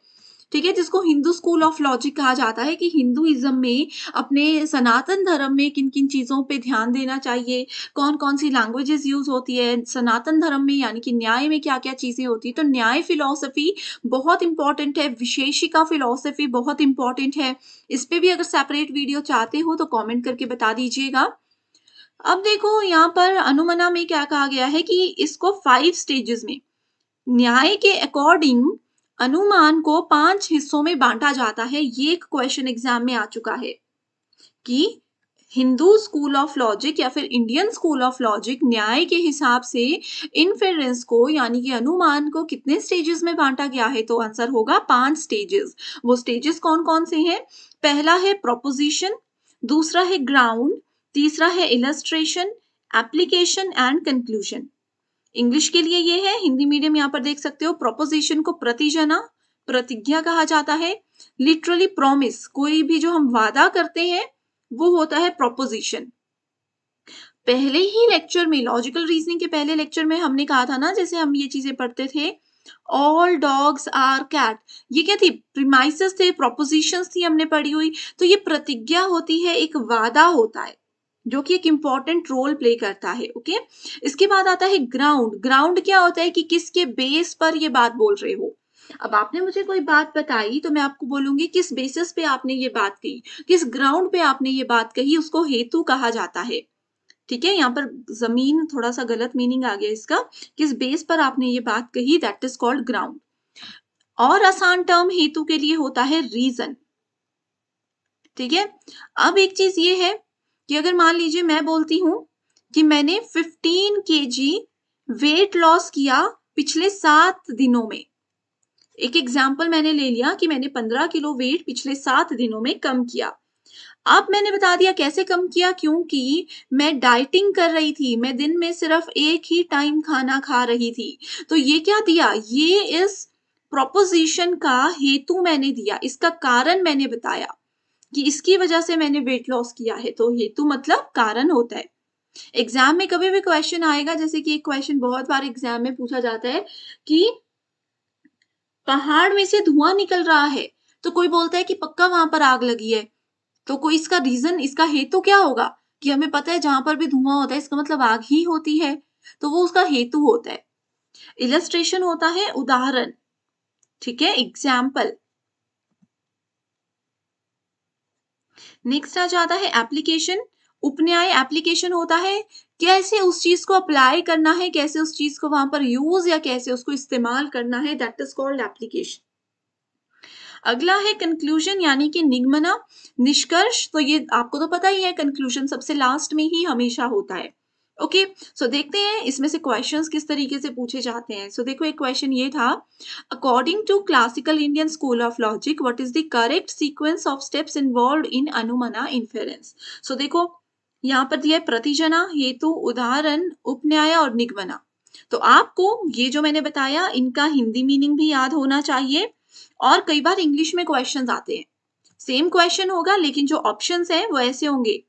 ठीक है जिसको हिंदू स्कूल ऑफ लॉजिक कहा जाता है कि हिंदुइज्म में अपने सनातन धर्म में किन किन चीज़ों पे ध्यान देना चाहिए कौन कौन सी लैंग्वेजेस यूज होती है सनातन धर्म में यानी कि न्याय में क्या क्या चीज़ें होती है तो न्याय फिलोसफी बहुत इंपॉर्टेंट है विशेषिका फिलोसफी बहुत इंपॉर्टेंट है इस पर भी अगर सेपरेट वीडियो चाहते हो तो कॉमेंट करके बता दीजिएगा अब देखो यहाँ पर अनुमना में क्या कहा गया है कि इसको फाइव स्टेजेस में न्याय के अकॉर्डिंग अनुमान को पांच हिस्सों में बांटा जाता है ये एक क्वेश्चन एग्जाम में आ चुका है कि हिंदू स्कूल ऑफ लॉजिक या फिर इंडियन स्कूल ऑफ लॉजिक न्याय के हिसाब से इनफेरेंस को यानी कि अनुमान को कितने स्टेजेस में बांटा गया है तो आंसर होगा पांच स्टेजेस वो स्टेजेस कौन कौन से हैं पहला है प्रोपोजिशन दूसरा है ग्राउंड तीसरा है illustration application and conclusion English के लिए ये है हिंदी मीडियम यहाँ पर देख सकते हो प्रोपोजिशन को प्रतिजना प्रतिज्ञा कहा जाता है लिटरली प्रोमिस कोई भी जो हम वादा करते हैं वो होता है प्रोपोजिशन पहले ही लेक्चर में लॉजिकल रीजनिंग के पहले लेक्चर में हमने कहा था ना जैसे हम ये चीजें पढ़ते थे ऑल डॉग्स आर कैट ये क्या थी प्रिमाइसिस थे प्रोपोजिशंस थी हमने पढ़ी हुई तो ये प्रतिज्ञा होती है एक वादा होता है जो कि एक इम्पॉर्टेंट रोल प्ले करता है ओके इसके बाद आता है ग्राउंड ग्राउंड क्या होता है कि किसके बेस पर ये बात बोल रहे हो अब आपने मुझे कोई बात बताई तो मैं आपको बोलूंगी किस बेसिस पे आपने ये बात कही किस ग्राउंड पे आपने ये बात कही उसको हेतु कहा जाता है ठीक है यहाँ पर जमीन थोड़ा सा गलत मीनिंग आ गया इसका किस बेस पर आपने ये बात कही दैट इज कॉल्ड ग्राउंड और आसान टर्म हेतु के लिए होता है रीजन ठीक है अब एक चीज ये है कि अगर मान लीजिए मैं बोलती हूँ कि मैंने 15 के वेट लॉस किया पिछले सात दिनों में एक एग्जाम्पल मैंने ले लिया कि मैंने 15 किलो वेट पिछले सात दिनों में कम किया अब मैंने बता दिया कैसे कम किया क्योंकि मैं डाइटिंग कर रही थी मैं दिन में सिर्फ एक ही टाइम खाना खा रही थी तो ये क्या दिया ये इस प्रोपोजिशन का हेतु मैंने दिया इसका कारण मैंने बताया कि इसकी वजह से मैंने वेट लॉस किया है तो हेतु मतलब कारण होता है एग्जाम में कभी भी क्वेश्चन आएगा जैसे कि एक क्वेश्चन बहुत बार एग्जाम में पूछा जाता है कि पहाड़ में से धुआं निकल रहा है तो कोई बोलता है कि पक्का वहां पर आग लगी है तो कोई इसका रीजन इसका हेतु क्या होगा कि हमें पता है जहां पर भी धुआं होता है इसका मतलब आग ही होती है तो वो उसका हेतु होता है इलस्ट्रेशन होता है उदाहरण ठीक है एग्जाम्पल नेक्स्ट आ जाता है एप्लीकेशन उपन्याय एप्लीकेशन होता है कैसे उस चीज को अप्लाई करना है कैसे उस चीज को वहां पर यूज या कैसे उसको इस्तेमाल करना है दैट इज कॉल्ड एप्लीकेशन अगला है कंक्लूजन यानी कि निगमना निष्कर्ष तो ये आपको तो पता ही है कंक्लूजन सबसे लास्ट में ही हमेशा होता है ओके okay, सो so देखते हैं इसमें से क्वेश्चंस किस तरीके से पूछे जाते हैं सो so देखो एक क्वेश्चन ये था according to classical Indian school of logic what is the correct sequence of steps involve in anumana inference so देखो यहाँ पर दिया है प्रतिजना हेतु उदाहरण उपन्याय और निगमना तो आपको ये जो मैंने बताया इनका हिंदी मीनिंग भी याद होना चाहिए और कई बार इंग्लिश में क्वेश्चन आते हैं सेम क्वेश्चन होगा लेकिन जो ऑप्शन है वो ऐसे होंगे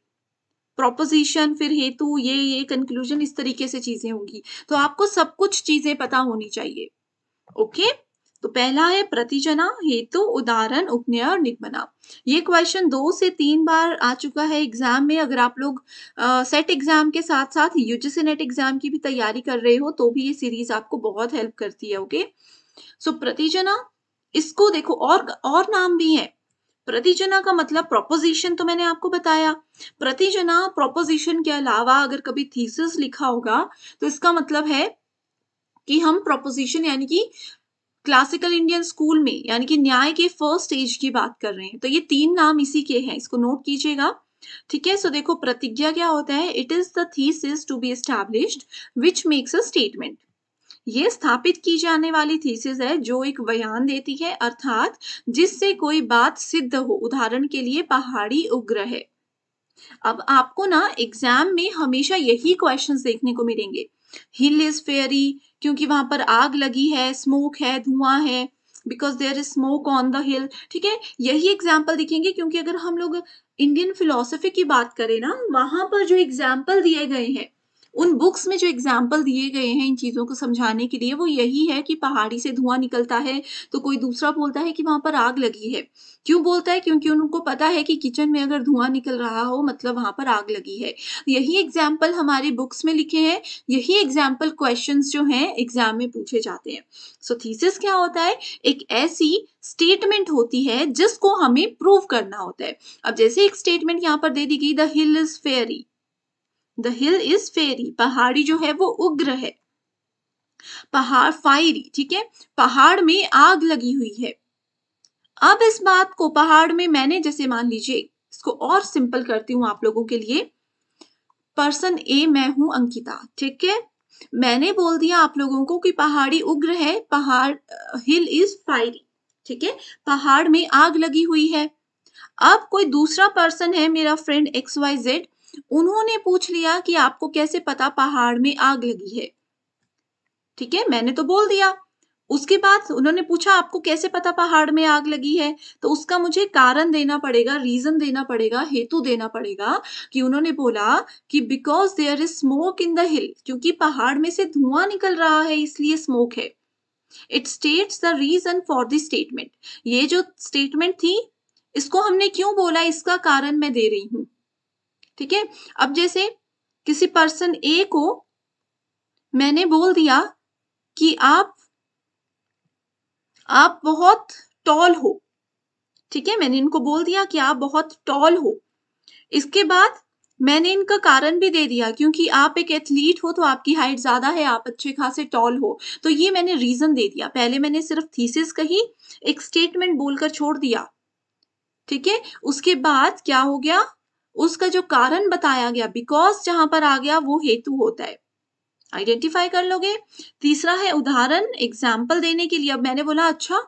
प्रोपोजिशन फिर हेतु ये ये कंक्लूजन इस तरीके से चीजें होंगी तो आपको सब कुछ चीजें पता होनी चाहिए ओके तो पहला है प्रतिजना हेतु उदाहरण उपनय और निगमना ये क्वेश्चन दो से तीन बार आ चुका है एग्जाम में अगर आप लोग आ, सेट एग्जाम के साथ साथ यूजीसी नेट एग्जाम की भी तैयारी कर रहे हो तो भी ये सीरीज आपको बहुत हेल्प करती है ओके सो प्रतिजना इसको देखो और और नाम भी है प्रतिजना का मतलब प्रोपोजिशन तो मैंने आपको बताया प्रतिजना प्रोपोजिशन के अलावा अगर कभी थीसिस लिखा होगा तो इसका मतलब है कि हम प्रोपोजिशन यानी कि क्लासिकल इंडियन स्कूल में यानी कि न्याय के फर्स्ट स्टेज की बात कर रहे हैं तो ये तीन नाम इसी के हैं इसको नोट कीजिएगा ठीक है सो देखो प्रतिज्ञा क्या होता है it is the thesis to be established which makes a statement ये स्थापित की जाने वाली थीसिस है जो एक बयान देती है अर्थात जिससे कोई बात सिद्ध हो उदाहरण के लिए पहाड़ी उग्र है अब आपको ना एग्जाम में हमेशा यही क्वेश्चंस देखने को मिलेंगे हिल इज फेयरी क्योंकि वहां पर आग लगी है स्मोक है धुआं है because there is smoke on the hill ठीक है यही एग्जाम्पल देखेंगे क्योंकि अगर हम लोग इंडियन फिलोसफी की बात करें ना वहां पर जो एग्जाम्पल दिए गए हैं उन बुक्स में जो एग्जाम्पल दिए गए हैं इन चीज़ों को समझाने के लिए वो यही है कि पहाड़ी से धुआं निकलता है तो कोई दूसरा बोलता है कि वहाँ पर आग लगी है क्यों बोलता है क्योंकि उनको पता है कि किचन में अगर धुआं निकल रहा हो मतलब वहाँ पर आग लगी है यही एग्जाम्पल हमारे बुक्स में लिखे हैं यही एग्जाम्पल क्वेश्चन जो हैं एग्जाम में पूछे जाते हैं सो so, थीसिस क्या होता है एक ऐसी स्टेटमेंट होती है जिसको हमें प्रूव करना होता है अब जैसे एक स्टेटमेंट यहाँ पर दे दी गई the hill is fiery the hill is fiery पहाड़ी जो है वो उग्र है पहाड़ फायरी ठीक है पहाड़ में आग लगी हुई है अब इस बात को पहाड़ में मैंने जैसे मान लीजिए इसको और सिंपल करती हूं आप लोगों के लिए पर्सन ए मैं हूं अंकिता ठीक है मैंने बोल दिया आप लोगों को कि पहाड़ी उग्र है पहाड़ हिल इज फायरी ठीक है पहाड़ में आग लगी हुई है अब कोई दूसरा पर्सन है मेरा फ्रेंड एक्स वाई जेड उन्होंने पूछ लिया कि आपको कैसे पता पहाड़ में आग लगी है ठीक है मैंने तो बोल दिया उसके बाद उन्होंने पूछा आपको कैसे पता पहाड़ में आग लगी है तो उसका मुझे कारण देना पड़ेगा रीजन देना पड़ेगा हेतु देना पड़ेगा कि उन्होंने बोला कि because there is smoke in the hill क्योंकि पहाड़ में से धुआं निकल रहा है इसलिए स्मोक है it states the reason for the statement ये जो स्टेटमेंट थी इसको हमने क्यों बोला इसका कारण मैं दे रही हूं ठीक है अब जैसे किसी पर्सन ए को मैंने बोल दिया कि आप आप बहुत टॉल हो ठीक है मैंने इनको बोल दिया कि आप बहुत टॉल हो इसके बाद मैंने इनका कारण भी दे दिया क्योंकि आप एक एथलीट हो तो आपकी हाइट ज्यादा है आप अच्छे खासे टॉल हो तो ये मैंने रीजन दे दिया पहले मैंने सिर्फ थीसिस कही एक स्टेटमेंट बोलकर छोड़ दिया ठीक है उसके बाद क्या हो गया उसका जो कारण बताया गया बिकॉज जहां पर आ गया वो हेतु होता है आइडेंटिफाई कर लोगे तीसरा है उदाहरण एग्जाम्पल देने के लिए अब मैंने बोला अच्छा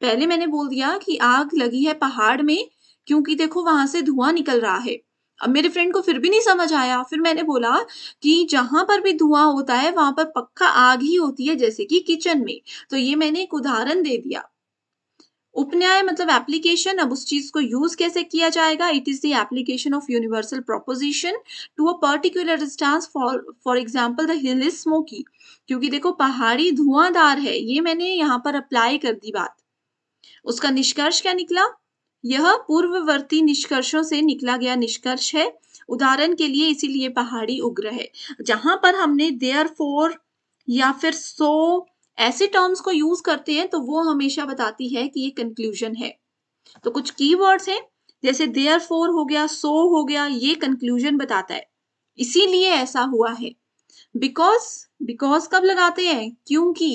पहले मैंने बोल दिया कि आग लगी है पहाड़ में क्योंकि देखो वहां से धुआं निकल रहा है अब मेरे फ्रेंड को फिर भी नहीं समझ आया फिर मैंने बोला कि जहां पर भी धुआं होता है वहां पर पक्का आग ही होती है जैसे कि किचन में तो ये मैंने एक उदाहरण दे दिया उपन्याय मतलब एप्लीकेशन अब उस चीज को यूज कैसे किया जाएगा it is the application of universal proposition to a particular distance for for example the hill is smoky क्योंकि देखो पहाड़ी धुआंधार है ये मैंने यहाँ पर अप्लाई कर दी बात उसका निष्कर्ष क्या निकला यह पूर्ववर्ती निष्कर्षों से निकला गया निष्कर्ष है उदाहरण के लिए इसीलिए पहाड़ी उग्र है जहां पर हमने देयर फोर या फिर सो so, ऐसे टर्म्स को यूज करते हैं तो वो हमेशा बताती है कि ये कंक्लूजन है तो कुछ कीवर्ड्स हैं जैसे देयर फोर हो गया सो so हो गया ये कंक्लूजन बताता है इसीलिए ऐसा हुआ है बिकॉज बिकॉज कब लगाते हैं क्योंकि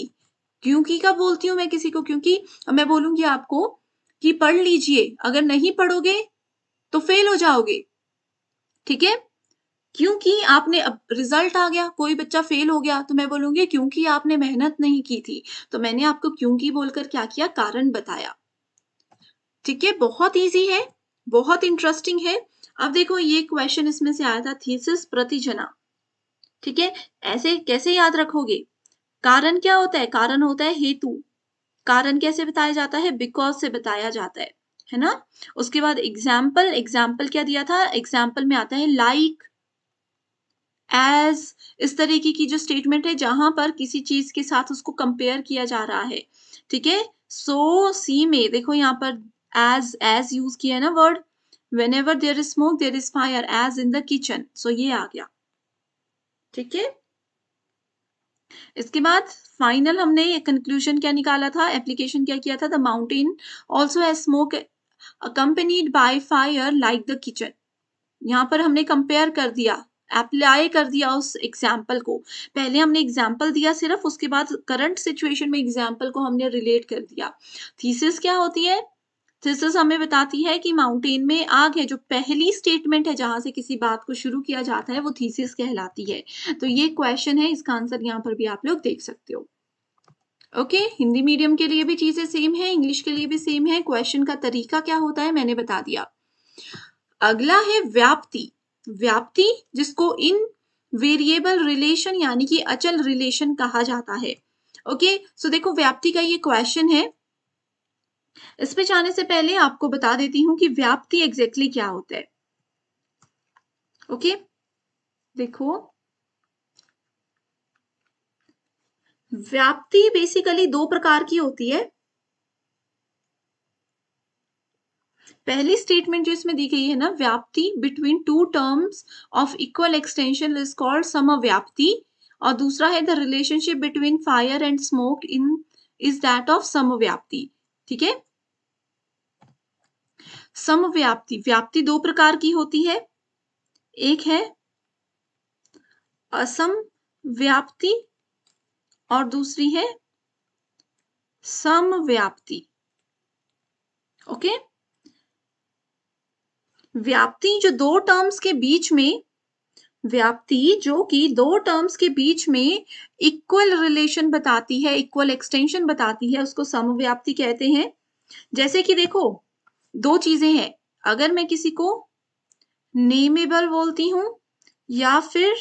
क्योंकि कब बोलती हूँ मैं किसी को क्योंकि मैं बोलूंगी आपको कि पढ़ लीजिए अगर नहीं पढ़ोगे तो फेल हो जाओगे ठीक है क्योंकि आपने अब रिजल्ट आ गया कोई बच्चा फेल हो गया तो मैं बोलूंगी क्योंकि आपने मेहनत नहीं की थी तो मैंने आपको क्योंकि बोलकर क्या किया कारण बताया ठीक है बहुत इजी है बहुत इंटरेस्टिंग है अब देखो ये क्वेश्चन इसमें से आया था थीसिस प्रतिजना ठीक है ऐसे कैसे याद रखोगे कारण क्या होता है कारण होता है हेतु कारण कैसे बताया जाता है बिकॉज से बताया जाता है है ना उसके बाद एग्जाम्पल एग्जाम्पल क्या दिया था एग्जाम्पल में आता है लाइक like, एज इस तरीके की जो स्टेटमेंट है जहां पर किसी चीज के साथ उसको कंपेयर किया जा रहा है ठीक है सो सी में देखो यहाँ पर एज एज यूज किया है ना word whenever there is smoke there is fire as in the kitchen so ये आ गया ठीक है इसके बाद फाइनल हमने कंक्लूजन क्या निकाला था एप्लीकेशन क्या किया था the mountain also has smoke accompanied by fire like the kitchen यहाँ पर हमने कंपेयर कर दिया अप्लाई कर दिया उस एग्जाम्पल को पहले हमने एग्जाम्पल दिया सिर्फ उसके बाद करंट सिचुएशन में एग्जाम्पल को हमने रिलेट कर दिया थीसिस क्या होती है थीसिस हमें बताती है कि माउंटेन में आग है जो पहली स्टेटमेंट है जहां से किसी बात को शुरू किया जाता है वो थीसिस कहलाती है तो ये क्वेश्चन है इसका आंसर यहाँ पर भी आप लोग देख सकते हो ओके okay, हिंदी मीडियम के लिए भी चीजें सेम है इंग्लिश के लिए भी सेम है क्वेश्चन का तरीका क्या होता है मैंने बता दिया अगला है व्याप्ति व्याप्ति जिसको इन वेरिएबल रिलेशन यानी कि अचल रिलेशन कहा जाता है ओके okay? सो so, देखो व्याप्ति का ये क्वेश्चन है इस पे जाने से पहले आपको बता देती हूं कि व्याप्ति एग्जैक्टली exactly क्या होता है ओके okay? देखो व्याप्ति बेसिकली दो प्रकार की होती है पहली स्टेटमेंट जो इसमें दी गई है ना vyapti between two terms of equal extension is called samvyapti और दूसरा है the relationship between fire and smoke in is that of samvyapti ठीक है समव्याप्ति व्याप्ति दो प्रकार की होती है एक है असम व्याप्ति और दूसरी है समव्याप्ति ओके okay? व्याप्ति जो दो टर्म्स के बीच में व्याप्ति जो कि दो टर्म्स के बीच में इक्वल रिलेशन बताती है इक्वल एक्सटेंशन बताती है उसको समव्याप्ति कहते हैं जैसे कि देखो दो चीजें हैं अगर मैं किसी को नेमेबल बोलती हूं या फिर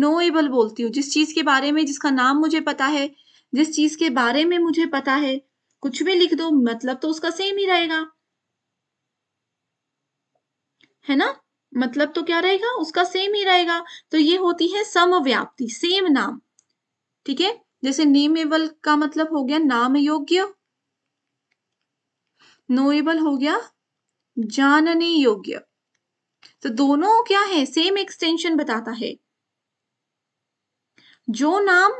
नोएबल बोलती हूँ जिस चीज के बारे में जिसका नाम मुझे पता है जिस चीज के बारे में मुझे पता है कुछ भी लिख दो मतलब तो उसका सेम ही रहेगा है ना मतलब तो क्या रहेगा उसका सेम ही रहेगा तो ये होती है समव्याप्ति सेम नाम ठीक है जैसे नेमेबल का मतलब हो गया नाम योग्य नोएबल हो गया जानने योग्य तो दोनों क्या है सेम एक्सटेंशन बताता है जो नाम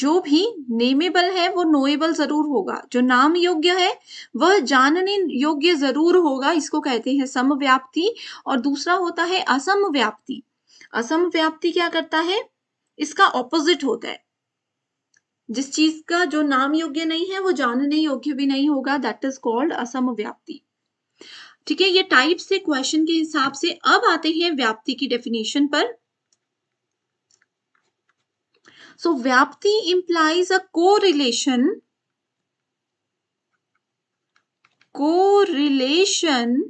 जो भी नेमेबल है वो नोएबल जरूर होगा जो नाम योग्य है वह जानने योग्य जरूर होगा इसको कहते हैं सम व्याप्ति और दूसरा होता है असम व्याप्ति असम व्याप्ति क्या करता है इसका ऑपोजिट होता है जिस चीज का जो नाम योग्य नहीं है वो जानने योग्य भी नहीं होगा दैट इज कॉल्ड असम व्याप्ति ठीक है ये टाइप से क्वेश्चन के हिसाब से अब आते हैं व्याप्ति की डेफिनेशन पर व्याप्ति इंप्लाइज अ को रिलेशन को रिलेशन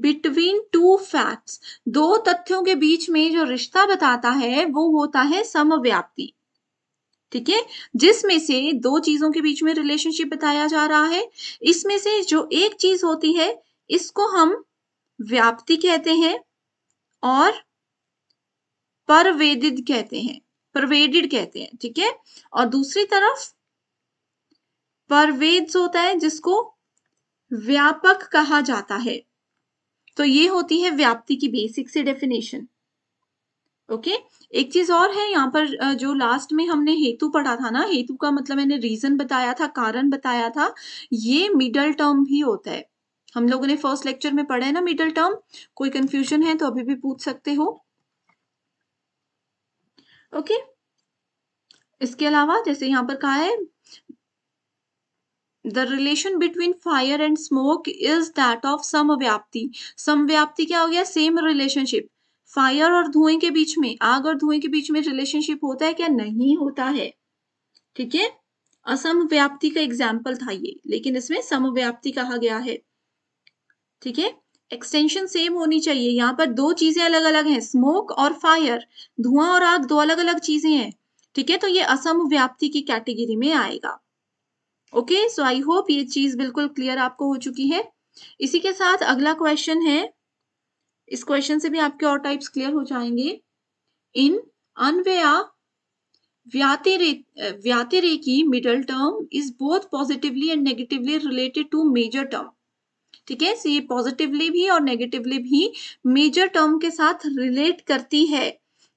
बिटवीन टू फैक्ट्स दो तथ्यों के बीच में जो रिश्ता बताता है वो होता है समव्याप्ति ठीक है जिसमें से दो चीजों के बीच में रिलेशनशिप बताया जा रहा है इसमें से जो एक चीज होती है इसको हम व्याप्ति कहते हैं और परवेदित कहते हैं परवेडिड कहते हैं ठीक है और दूसरी तरफ परवेद होता है जिसको व्यापक कहा जाता है तो ये होती है व्याप्ति की बेसिक से डेफिनेशन ओके okay? एक चीज और है यहाँ पर जो लास्ट में हमने हेतु पढ़ा था ना हेतु का मतलब मैंने रीजन बताया था कारण बताया था ये मिडल टर्म भी होता है हम लोगों ने फर्स्ट लेक्चर में पढ़ा है ना मिडल टर्म कोई कंफ्यूजन है तो अभी भी पूछ सकते हो ओके इसके अलावा जैसे यहां पर कहा है the relation between fire and smoke is that of samvyapti समव्याप्ति क्या हो गया सेम रिलेशनशिप फायर और धुएं के बीच में आग और धुएं के बीच में रिलेशनशिप होता है क्या नहीं होता है ठीक है असम व्याप्ति का एग्जाम्पल था ये लेकिन इसमें समव्याप्ति कहा गया है ठीक है एक्सटेंशन सेम होनी चाहिए यहाँ पर दो चीजें अलग अलग हैं स्मोक और फायर धुआं और आग दो अलग अलग चीजें हैं ठीक है तो ये असम व्याप्ति की कैटेगरी में आएगा ओके सो आई होप ये चीज बिल्कुल क्लियर आपको हो चुकी है इसी के साथ अगला क्वेश्चन है इस क्वेश्चन से भी आपके और टाइप्स क्लियर हो जाएंगे in anvaya vyatireki middle term is both positively and negatively related to major term ठीक है सो ये पॉजिटिवली भी और नेगेटिवली भी मेजर टर्म के साथ रिलेट करती है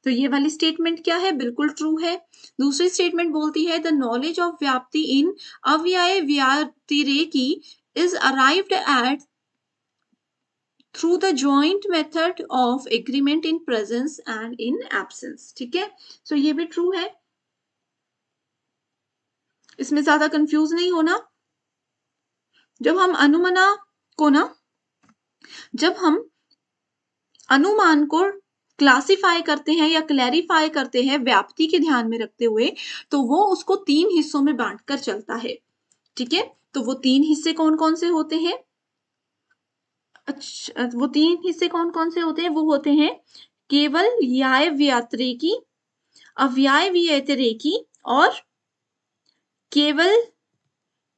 तो ये वाली स्टेटमेंट क्या है बिल्कुल ट्रू है दूसरी स्टेटमेंट बोलती है द नॉलेज ऑफ व्याप्ति in anvayi is arrived at through the joint method of agreement in presence and in absence ठीक है सो ये भी ट्रू है इसमें ज्यादा कंफ्यूज नहीं होना जब हम अनुमना को ना जब हम अनुमान को क्लासिफाई करते हैं या क्लैरिफाई करते हैं व्याप्ति के ध्यान में रखते हुए तो वो उसको तीन हिस्सों में बांट कर चलता है ठीक है तो वो तीन हिस्से कौन कौन से होते हैं अच्छा वो तीन हिस्से कौन कौन से होते हैं वो होते हैं केवल याय की अव्याय व्यतिरेकी और केवल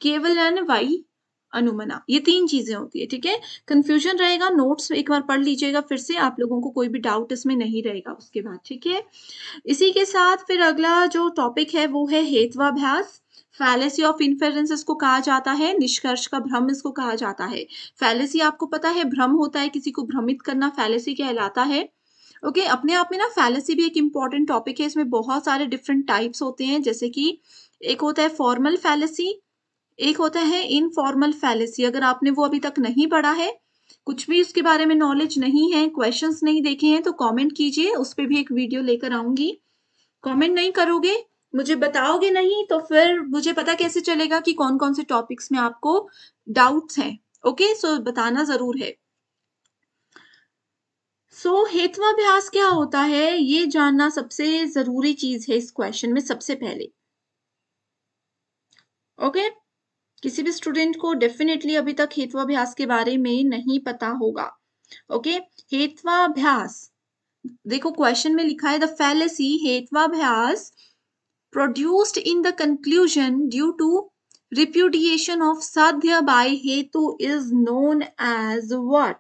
केवल वाई अनुमना ये तीन चीजें होती है ठीक है कंफ्यूजन रहेगा नोट्स एक बार पढ़ लीजिएगा फिर से आप लोगों को कोई भी डाउट इसमें नहीं रहेगा उसके बाद ठीक है इसी के साथ फिर अगला जो टॉपिक है वो है हेतवाभ्यास फैलेसी ऑफ इन्फेरेंस इसको कहा जाता है निष्कर्ष का भ्रम इसको कहा जाता है फैलेसी आपको पता है भ्रम होता है किसी को भ्रमित करना फैलेसी कहलाता है ओके okay, अपने आप में ना फैलेसी भी एक इंपॉर्टेंट टॉपिक है इसमें बहुत सारे डिफरेंट टाइप्स होते हैं जैसे कि एक होता है फॉर्मल फैलेसी एक होता है इनफॉर्मल फैलेसी अगर आपने वो अभी तक नहीं पढ़ा है कुछ भी उसके बारे में नॉलेज नहीं है क्वेश्चंस नहीं देखे हैं तो कमेंट कीजिए उस पर भी एक वीडियो लेकर आऊंगी कमेंट नहीं करोगे मुझे बताओगे नहीं तो फिर मुझे पता कैसे चलेगा कि कौन कौन से टॉपिक्स में आपको डाउट्स हैं ओके सो बताना जरूर है सो so, हेतवाभ्यास क्या होता है ये जानना सबसे जरूरी चीज है इस क्वेश्चन में सबसे पहले ओके okay? किसी भी स्टूडेंट को डेफिनेटली अभी तक हेत्वाभ्यास के बारे में नहीं पता होगा ओके हेत्वाभ्यास देखो क्वेश्चन में लिखा है the fallacy hetvabhasa produced in the conclusion due to repudiation of sadhya by hetu is known as what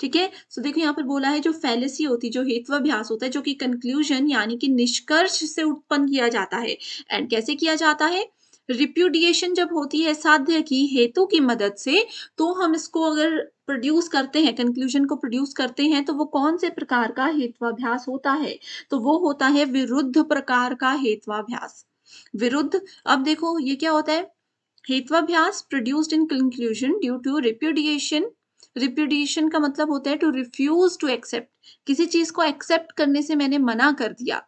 ठीक है सो देखो यहाँ पर बोला है जो फैलेसी होती है जो हेत्वाभ्यास होता है जो कि कंक्लूजन यानी कि निष्कर्ष से उत्पन्न किया जाता है एंड कैसे किया जाता है रिप्यूडिएशन जब होती है साध्य की हेतु की मदद से तो हम इसको अगर प्रोड्यूस करते हैं कंक्लूजन को प्रोड्यूस करते हैं तो वो कौन से प्रकार का हेत्वाभ्यास होता है तो वो होता है विरुद्ध प्रकार का हेत्वाभ्यास विरुद्ध अब देखो ये क्या होता है hetvabhasa produced in conclusion due to repudiation repudiation का मतलब होता है टू रिफ्यूज टू एक्सेप्ट किसी चीज को एक्सेप्ट करने से मैंने मना कर दिया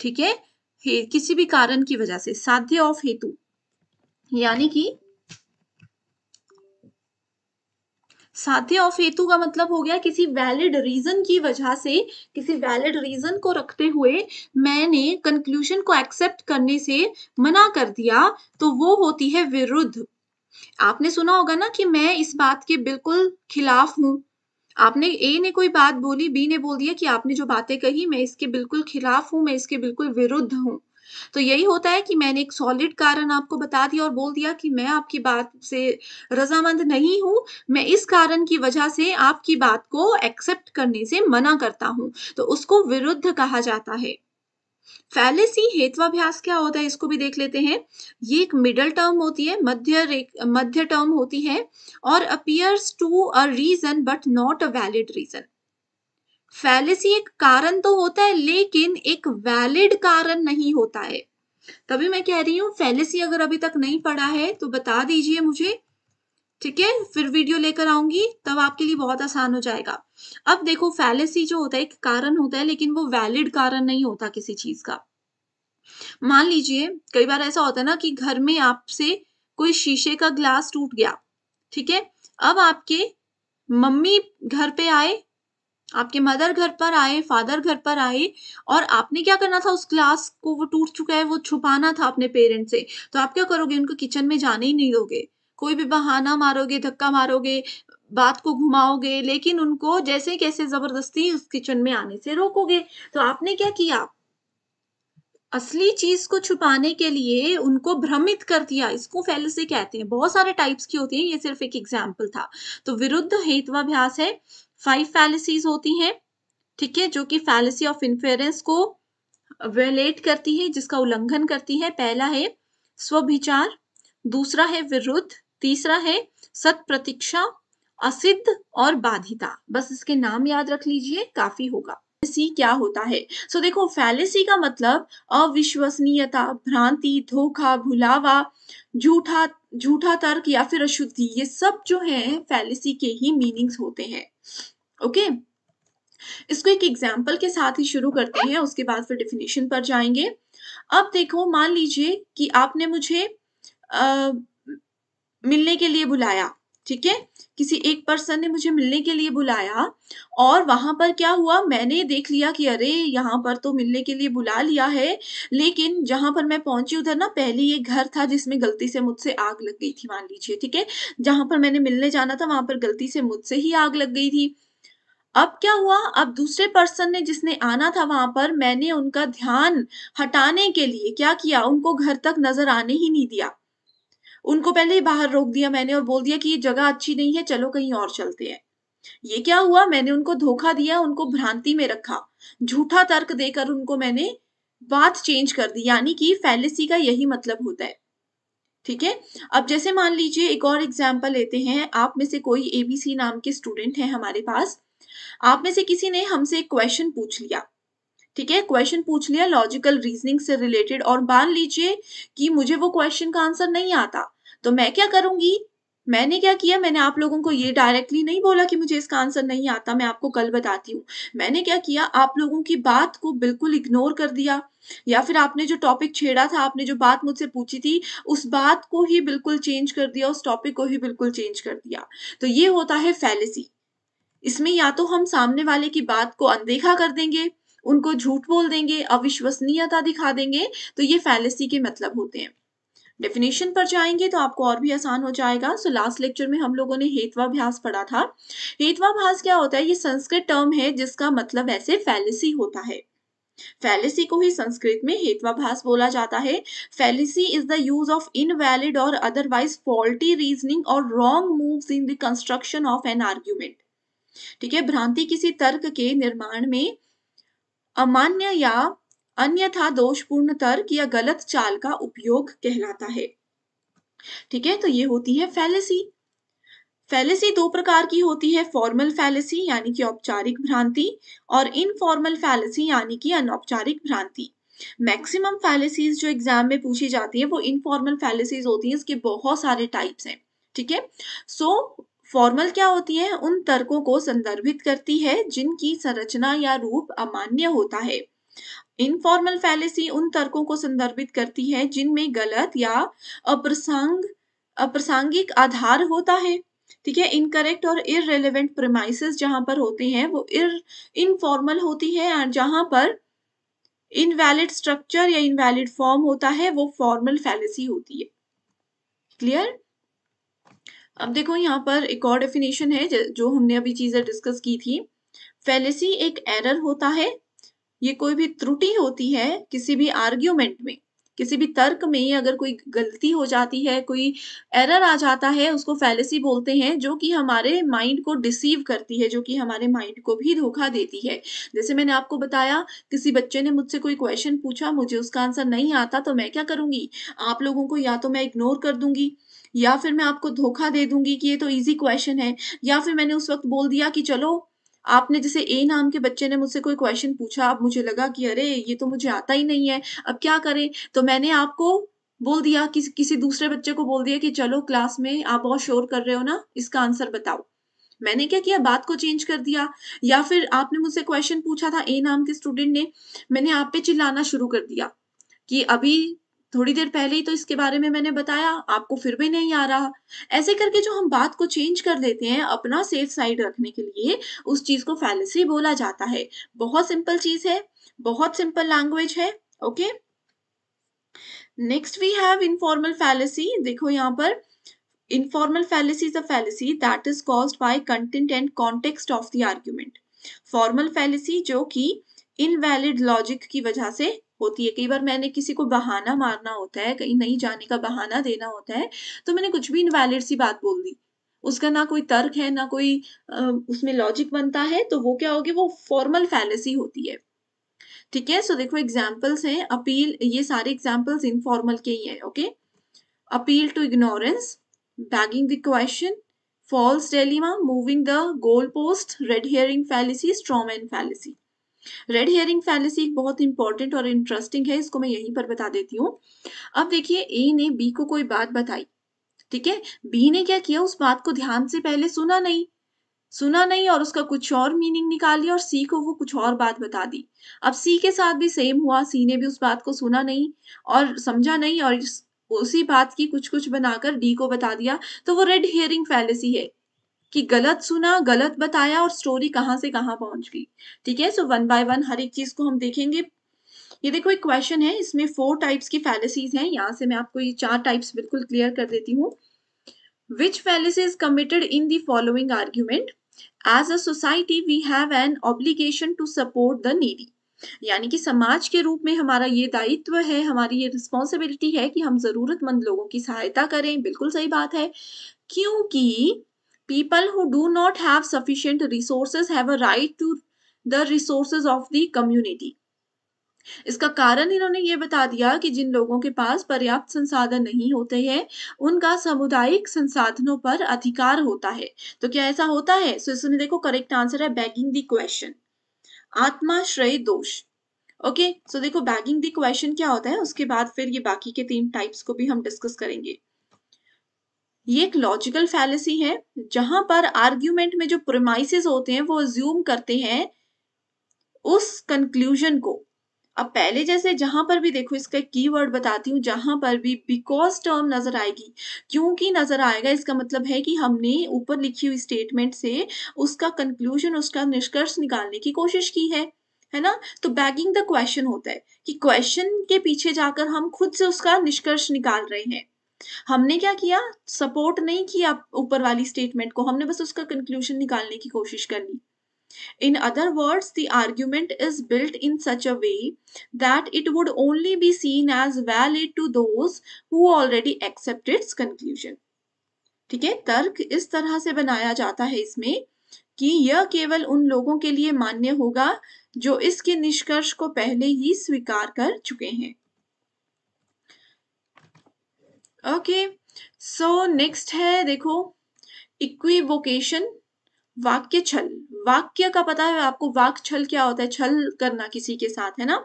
ठीक है किसी भी कारण की वजह से साध्य ऑफ हेतु यानी कि साध्य ऑफ हेतु का मतलब हो गया किसी वैलिड रीजन की वजह से किसी वैलिड रीजन को रखते हुए मैंने कंक्लूजन को एक्सेप्ट करने से मना कर दिया तो वो होती है विरुद्ध आपने सुना होगा ना कि मैं इस बात के बिल्कुल खिलाफ हूं आपने ए ने कोई बात बोली बी ने बोल दिया कि आपने जो बातें कही मैं इसके बिल्कुल खिलाफ हूं मैं इसके बिल्कुल विरुद्ध हूं तो यही होता है कि मैंने एक सॉलिड कारण आपको बता दिया और बोल दिया कि मैं आपकी बात से रजामंद नहीं हूं मैं इस कारण की वजह से आपकी बात को एक्सेप्ट करने से मना करता हूं तो उसको विरुद्ध कहा जाता है फैलेसी हेत्वाभ्यास क्या होता है इसको भी देख लेते हैं ये एक मिडल टर्म होती है मध्य मध्य टर्म होती है और appears to a reason but not a valid reason fallacy एक कारण तो होता है लेकिन एक वैलिड कारण नहीं होता है तभी मैं कह रही हूँ फैलेसी अगर अभी तक नहीं पढ़ा है तो बता दीजिए मुझे ठीक है फिर वीडियो लेकर आऊंगी तब आपके लिए बहुत आसान हो जाएगा अब देखो फैलेसी जो होता है एक कारण होता है लेकिन वो वैलिड कारण नहीं होता किसी चीज का मान लीजिए कई बार ऐसा होता है ना कि घर में आपसे कोई शीशे का ग्लास टूट गया ठीक है अब आपके मम्मी घर पे आए आपके मदर घर पर आए फादर घर पर आए और आपने क्या करना था उस ग्लास को वो टूट चुका है वो छुपाना था अपने पेरेंट्स से तो आप क्या करोगे उनको किचन में जाने ही नहीं दोगे कोई भी बहाना मारोगे धक्का मारोगे बात को घुमाओगे लेकिन उनको जैसे कैसे जबरदस्ती उस किचन में आने से रोकोगे तो आपने क्या किया असली चीज को छुपाने के लिए उनको भ्रमित कर दिया इसको फैल से कहते हैं बहुत सारे टाइप्स की होती है ये सिर्फ एक एग्जाम्पल था तो विरुद्ध हेतवाभ्यास है फाइव फैलिसीज होती हैं ठीक है जो कि फैलिसी ऑफ इन्फेरेंस को वेलेट करती है जिसका उल्लंघन करती है पहला है स्वभिचार दूसरा है विरुद्ध तीसरा है सत प्रतीक्षा असिद्ध और बाधिता बस इसके नाम याद रख लीजिए काफी होगा फैलेसी क्या होता है सो so, देखो फैलेसी का मतलब अविश्वसनीयता भ्रांति धोखा भुलावा झूठा झूठा तर्क या फिर अशुद्धि ये सब जो है फैलेसी के ही मीनिंग्स होते हैं ओके इसको एक एग्जाम्पल के साथ ही शुरू करते हैं उसके बाद फिर डिफिनेशन पर जाएंगे अब देखो मान लीजिए कि आपने मुझे आ, मिलने के लिए बुलाया ठीक है किसी एक पर्सन ने मुझे मिलने के लिए बुलाया और वहां पर क्या हुआ मैंने देख लिया कि अरे यहाँ पर तो मिलने के लिए बुला लिया है लेकिन जहां पर मैं पहुंची उधर ना पहले ये घर था जिसमें गलती से मुझसे आग लग गई थी मान लीजिए ठीक है जहां पर मैंने मिलने जाना था वहां पर गलती से मुझसे ही आग लग गई थी अब क्या हुआ अब दूसरे पर्सन ने जिसने आना था वहां पर मैंने उनका ध्यान हटाने के लिए क्या किया उनको घर तक नजर आने ही नहीं दिया उनको पहले ही बाहर रोक दिया मैंने और बोल दिया कि ये जगह अच्छी नहीं है चलो कहीं और चलते हैं ये क्या हुआ मैंने उनको धोखा दिया उनको भ्रांति में रखा झूठा तर्क देकर उनको मैंने बात चेंज कर दी यानी कि फैलेसी का यही मतलब होता है ठीक है अब जैसे मान लीजिए एक और एग्जाम्पल लेते हैं आप में से कोई एबीसी नाम के स्टूडेंट हैं हमारे पास आप में से किसी ने हमसे एक क्वेश्चन पूछ लिया ठीक है क्वेश्चन पूछ लिया लॉजिकल रीजनिंग से रिलेटेड और मान लीजिए कि मुझे वो क्वेश्चन का आंसर नहीं आता तो मैं क्या करूंगी मैंने क्या किया मैंने आप लोगों को ये डायरेक्टली नहीं बोला कि मुझे इसका आंसर नहीं आता मैं आपको कल बताती हूँ मैंने क्या किया आप लोगों की बात को बिल्कुल इग्नोर कर दिया या फिर आपने जो टॉपिक छेड़ा था आपने जो बात मुझसे पूछी थी उस बात को ही बिल्कुल चेंज कर दिया उस टॉपिक को ही बिल्कुल चेंज कर दिया तो ये होता है फैलेसी इसमें या तो हम सामने वाले की बात को अनदेखा कर देंगे उनको झूठ बोल देंगे अविश्वसनीयता दिखा देंगे तो ये फैलेसी के मतलब होते हैं डेफिनेशन पर जाएंगे तो आपको और भी आसान हो जाएगा सो लास्ट लेक्चर में हम लोगों ने हेतवाभ्यास पढ़ा था हेतवाभ्यास क्या होता है ये संस्कृत टर्म है जिसका मतलब ऐसे फैलेसी होता है फैलेसी को ही संस्कृत में हेतवाभास बोला जाता है fallacy is the use of invalid और अदरवाइज फॉल्टी रीजनिंग और wrong moves in the construction of an argument ठीक है भ्रांति किसी तर्क के निर्माण में अमान्य या अन्यथा दोषपूर्ण तर्क या गलत चाल का उपयोग कहलाता है ठीक है तो ये होती है फैलेसी फैलेसी दो प्रकार की होती है फॉर्मल फैलेसी यानी कि औपचारिक भ्रांति और इनफॉर्मल फैलेसी यानी कि अनौपचारिक भ्रांति मैक्सिमम फैलेसीज जो एग्जाम में पूछी जाती है वो इनफॉर्मल फैलेसीज होती है इसके बहुत सारे टाइप्स हैं ठीक है सो फॉर्मल क्या होती है उन तर्कों को संदर्भित करती है जिनकी संरचना या रूप अमान्य होता है इनफॉर्मल फैलेसी उन तर्कों को संदर्भित करती है जिनमें गलत या अप्रसंग अप्रसांगिक आधार होता है ठीक है इनकरेक्ट और इरेलीवेंट प्रमाइसिस जहां पर होते हैं वो इर इनफॉर्मल होती है और जहां पर इनवैलिड स्ट्रक्चर या इनवैलिड फॉर्म होता है वो फॉर्मल फैलेसी होती है क्लियर अब देखो यहाँ पर एक और डेफिनेशन है जो हमने अभी चीज़ें डिस्कस की थी फेलेसी एक एरर होता है ये कोई भी त्रुटि होती है किसी भी आर्ग्यूमेंट में किसी भी तर्क में अगर कोई गलती हो जाती है कोई एरर आ जाता है उसको फैलेसी बोलते हैं जो कि हमारे माइंड को डिसीव करती है जो कि हमारे माइंड को भी धोखा देती है जैसे मैंने आपको बताया किसी बच्चे ने मुझसे कोई क्वेश्चन पूछा मुझे उसका आंसर नहीं आता तो मैं क्या करूंगी आप लोगों को या तो मैं इग्नोर कर दूंगी या फिर मैं आपको धोखा दे दूंगी कि ये तो ईजी क्वेश्चन है या फिर मैंने उस वक्त बोल दिया कि चलो आपने जैसे ए नाम के बच्चे ने मुझसे कोई क्वेश्चन पूछा अब मुझे लगा कि अरे ये तो मुझे आता ही नहीं है अब क्या करें तो मैंने आपको बोल दिया कि किसी दूसरे बच्चे को बोल दिया कि चलो क्लास में आप बहुत शोर कर रहे हो ना इसका आंसर बताओ मैंने क्या किया बात को चेंज कर दिया या फिर आपने मुझसे क्वेश्चन पूछा था ए नाम के स्टूडेंट ने मैंने आप पे चिल्लाना शुरू कर दिया कि अभी थोड़ी देर पहले ही तो इसके बारे में मैंने बताया आपको फिर भी नहीं आ रहा ऐसे करके जो हम बात को चेंज कर देते हैं अपना सेफ साइड रखने के लिए उस चीज को फैलसी बोला जाता है बहुत सिंपल चीज है बहुत सिंपल लैंग्वेज है okay next we have informal fallacy देखो यहाँ पर informal fallacy is a fallacy that is caused by content and context of the argument formal fallacy जो कि इनवैलिड लॉजिक की वजह से होती है कई बार मैंने किसी को बहाना मारना होता है कहीं नहीं जाने का बहाना देना होता है तो मैंने कुछ भी इनवैलिड सी बात बोल दी उसका ना कोई तर्क है ना कोई उसमें लॉजिक बनता है तो वो क्या होगी वो फॉर्मल फैलेसी होती है ठीक है सो देखो एग्जाम्पल्स हैं अपील ये सारे एग्जाम्पल्स इनफॉर्मल के ही है okay appeal to ignorance begging the question false dilemma, moving the goalpost, red herring fallacy, straw man fallacy. Red herring fallacy बहुत इंपॉर्टेंट और इंटरेस्टिंग है इसको मैं यहीं पर बता देती हूँ अब देखिए ए ने बी को कोई बात बताई ठीक है बी ने क्या किया उस बात को ध्यान से पहले सुना नहीं सुना नहीं और उसका कुछ और मीनिंग निकाल लिया और सी को वो कुछ और बात बता दी अब सी के साथ भी सेम हुआ सी ने भी उस बात को सुना नहीं और समझा नहीं और उसी बात की कुछ कुछ बनाकर डी को बता दिया तो वो रेड हेयरिंग फैलेसी है कि गलत सुना गलत बताया और स्टोरी कहाँ से कहाँ पहुंच गई ठीक है सो वन बाय वन हर एक चीज को हम देखेंगे ये देखो एक क्वेश्चन है इसमें फोर टाइप्स की फैलेसीज हैं यहाँ से मैं आपको ये चार टाइप्स बिल्कुल क्लियर कर देती हूँ विच fallacy is committed in the following argument as a society we have an obligation to support the यानी कि समाज के रूप में हमारा ये दायित्व है हमारी ये रिस्पॉन्सिबिलिटी है कि हम ज़रूरतमंद लोगों की सहायता करें बिल्कुल सही बात है क्योंकि people who do not have sufficient resources have a right to the resources of the community इसका कारण इन्होंने ये बता दिया कि जिन लोगों के पास पर्याप्त संसाधन नहीं होते हैं उनका सामुदायिक संसाधनों पर अधिकार होता है तो क्या ऐसा होता है सो so, इसमें देखो करेक्ट आंसर है बैगिंग द क्वेश्चन आत्माश्रय दोष ओके सो देखो बैगिंग द क्वेश्चन क्या होता है उसके बाद फिर ये बाकी के तीन टाइप्स को भी हम डिस्कस करेंगे ये एक लॉजिकल फैलेसी है जहां पर आर्ग्यूमेंट में जो प्रोमाइसिस होते हैं वो ज्यूम करते हैं उस कंक्लूजन को अब पहले जैसे जहां पर भी देखो इसका की वर्ड बताती हूँ जहां पर भी बिकॉज टर्म नजर आएगी क्योंकि नजर आएगा इसका मतलब है कि हमने ऊपर लिखी हुई स्टेटमेंट से उसका कंक्लूजन उसका निष्कर्ष निकालने की कोशिश की है है ना तो बैगिंग द क्वेश्चन होता है कि क्वेश्चन के पीछे जाकर हम खुद से उसका निष्कर्ष निकाल रहे हैं हमने क्या किया सपोर्ट नहीं किया ऊपर वाली स्टेटमेंट को हमने बस उसका कंक्लूजन निकालने की कोशिश कर ली in other words the argument is built in such a way that it would only be seen as valid to those who already accept its conclusion ठीक है तर्क इस तरह से बनाया जाता है इसमें कि यह केवल उन लोगों के लिए मान्य होगा जो इसके निष्कर्ष को पहले ही स्वीकार कर चुके हैं ओके सो नेक्स्ट है देखो इक्विवोकेशन वाक्य छल वाक्य का पता है आपको वाक्य छल क्या होता है छल करना किसी के साथ है ना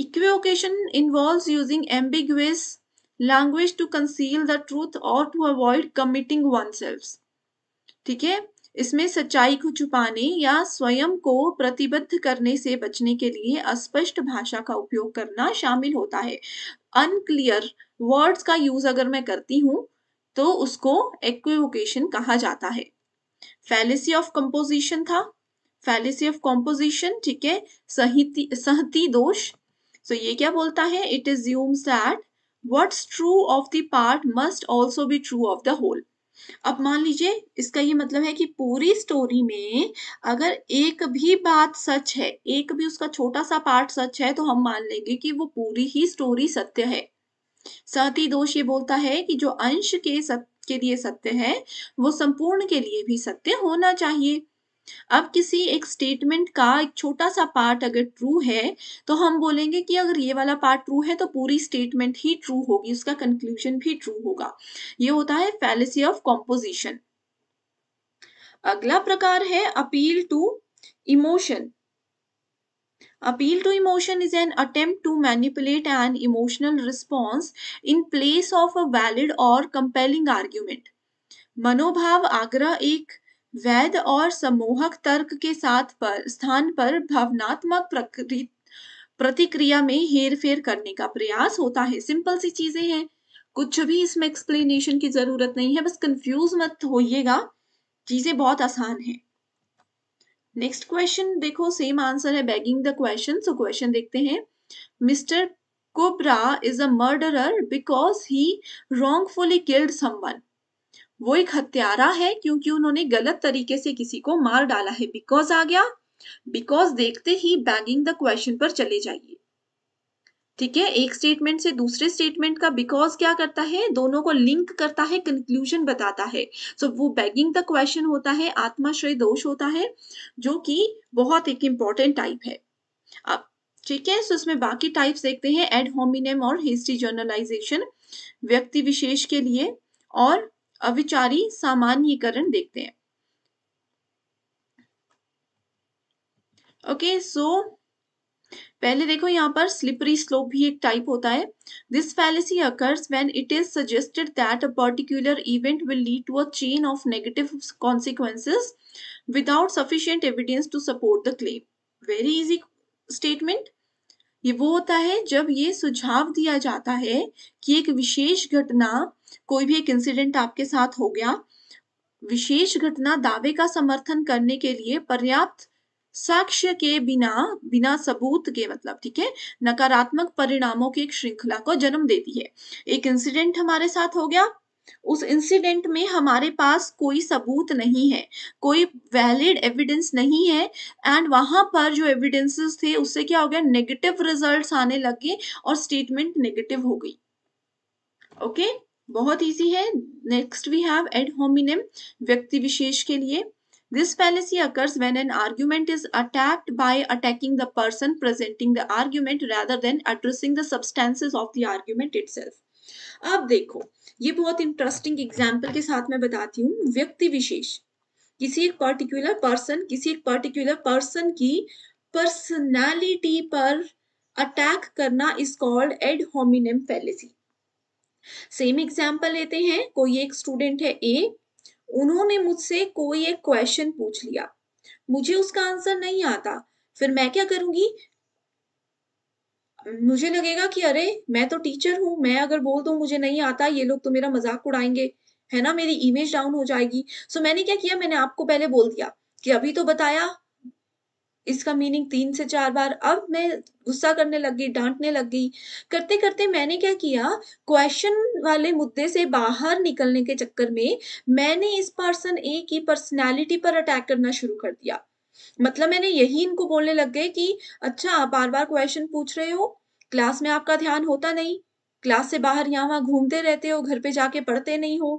equivocation involve using language to conceal the truth और to avoid committing oneself ठीक है इसमें सच्चाई को छुपाने या स्वयं को प्रतिबद्ध करने से बचने के लिए अस्पष्ट भाषा का उपयोग करना शामिल होता है अनक्लियर वर्ड्स का यूज अगर मैं करती हूं तो उसको एक्विवोकेशन कहा जाता है फैलेसी ऑफ कंपोजिशन था फैलेसी ऑफ कॉम्पोजिशन ठीक है सहती सहती दोष सो ये क्या बोलता है it is assumes that what's true of part must also be true of the the अब मान लीजिए इसका ये मतलब है कि पूरी स्टोरी में अगर एक भी बात सच है एक भी उसका छोटा सा पार्ट सच है तो हम मान लेंगे कि वो पूरी ही स्टोरी सत्य है सती दोष ये बोलता है कि जो अंश के सत्य के लिए सत्य है वो संपूर्ण के लिए भी सत्य होना चाहिए अब किसी एक स्टेटमेंट का एक छोटा सा पार्ट अगर ट्रू है तो हम बोलेंगे कि अगर ये वाला पार्ट ट्रू है तो पूरी स्टेटमेंट ही ट्रू होगी उसका कंक्लूजन भी ट्रू होगा ये होता है फैलेसी ऑफ कॉम्पोजिशन अगला प्रकार है appeal to emotion appeal to emotion is an attempt to manipulate an emotional response in place of a valid और कंपेलिंग आर्ग्यूमेंट मनोभाव आग्रह एक वैध और समूहक तर्क के साथ पर स्थान पर भावनात्मक प्रतिक्रिया में हेर फेर करने का प्रयास होता है सिंपल सी चीजें हैं कुछ भी इसमें एक्सप्लेनेशन की जरूरत नहीं है बस कंफ्यूज मत होइएगा चीजें बहुत आसान है नेक्स्ट क्वेश्चन देखो सेम आंसर है begging the question so question देखते हैं mister Cobra is a murderer because he wrongfully killed someone वो एक हत्यारा है क्योंकि उन्होंने गलत तरीके से किसी को मार डाला है बिकॉज आ गया बिकॉज देखते ही बैगिंग द क्वेश्चन पर चले जाइए ठीक है एक स्टेटमेंट से दूसरे स्टेटमेंट का बिकॉज क्या करता है दोनों को लिंक करता है कंक्लूजन बताता है सो so, वो बैगिंग द क्वेश्चन होता है आत्माश्रय दोष होता है जो कि बहुत एक इंपॉर्टेंट टाइप है अब ठीक है सो इसमें बाकी टाइप्स देखते हैं एड होमिनेम और हिस्ट्री जर्नलाइजेशन व्यक्ति विशेष के लिए और अविचारी सामान्यकरण देखते हैं ओके okay, सो so, पहले देखो यहाँ पर स्लिपरी स्लोप भी एक टाइप होता है this fallacy occurs when it is suggested that a particular event will lead to a chain of negative consequences without sufficient evidence to support the claim very easy statement ये वो होता है जब ये सुझाव दिया जाता है कि एक विशेष घटना कोई भी एक इंसिडेंट आपके साथ हो गया विशेष घटना दावे का समर्थन करने के लिए पर्याप्त साक्ष्य के बिना बिना सबूत के मतलब ठीक है नकारात्मक परिणामों की एक श्रृंखला को जन्म देती है एक इंसिडेंट हमारे साथ हो गया उस इंसिडेंट में हमारे पास कोई सबूत नहीं है कोई वैलिड एविडेंस नहीं है एंड वहां पर जो एविडेंसेस थे उससे क्या हो गया नेगेटिव रिजल्ट्स आने लगे और स्टेटमेंट नेगेटिव हो गई ओके okay? बहुत इजी है next we have ad hominem व्यक्ति विशेष के लिए this fallacy occurs when an argument is attacked by attacking the person presenting the argument rather than addressing the substances of the argument itself अब देखो ये बहुत इंटरेस्टिंग एग्जांपल के साथ मैं बताती हूँ व्यक्ति विशेष किसी एक पर्टिकुलर पर्सन किसी एक पर्टिकुलर पर्सन की पर्सनैलिटी पर अटैक करना is called ad hominem fallacy same example लेते हैं कोई एक स्टूडेंट है ए उन्होंने मुझसे कोई एक क्वेश्चन पूछ लिया मुझे उसका आंसर नहीं आता फिर मैं क्या करूंगी मुझे लगेगा कि अरे मैं तो टीचर हूं मैं अगर बोल दू मुझे नहीं आता ये लोग तो मेरा मजाक उड़ाएंगे है ना मेरी इमेज डाउन हो जाएगी सो मैंने क्या किया मैंने आपको पहले बोल दिया कि अभी तो बताया इसका मीनिंग तीन से चार बार अब मैं गुस्सा करने लग गई डांटने लग गई करते करते मैंने क्या किया क्वेश्चन वाले मुद्दे से बाहर निकलने के चक्कर में मैंने इस पर्सन ए की पर्सनैलिटी पर अटैक करना शुरू कर दिया मतलब मैंने यही इनको बोलने लग गए कि अच्छा आप बार बार क्वेश्चन पूछ रहे हो क्लास में आपका ध्यान होता नहीं क्लास से बाहर यहाँ वहाँ घूमते रहते हो घर पे जाके पढ़ते नहीं हो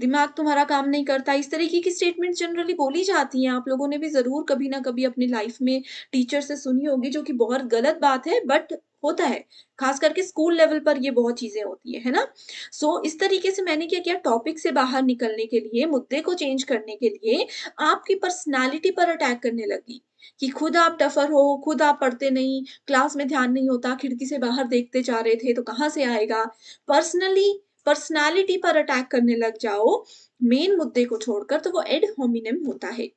दिमाग तुम्हारा काम नहीं करता इस तरीके की स्टेटमेंट जनरली बोली जाती हैं आप लोगों ने भी ज़रूर कभी ना कभी अपनी लाइफ में टीचर से सुनी होगी जो कि बहुत गलत बात है बट होता है खास करके स्कूल लेवल पर ये बहुत चीज़ें होती है है ना सो so, इस तरीके से मैंने क्या किया टॉपिक से बाहर निकलने के लिए मुद्दे को चेंज करने के लिए आपकी पर्सनालिटी पर अटैक करने लगी कि खुद आप टफर हो खुद आप पढ़ते नहीं क्लास में ध्यान नहीं होता खिड़की से बाहर देखते जा रहे थे तो कहाँ से आएगा पर्सनली पर्सनालिटी पर अटैक करने लग जाओ मेन मुद्दे को छोड़कर तो वो एड होमिनम होता है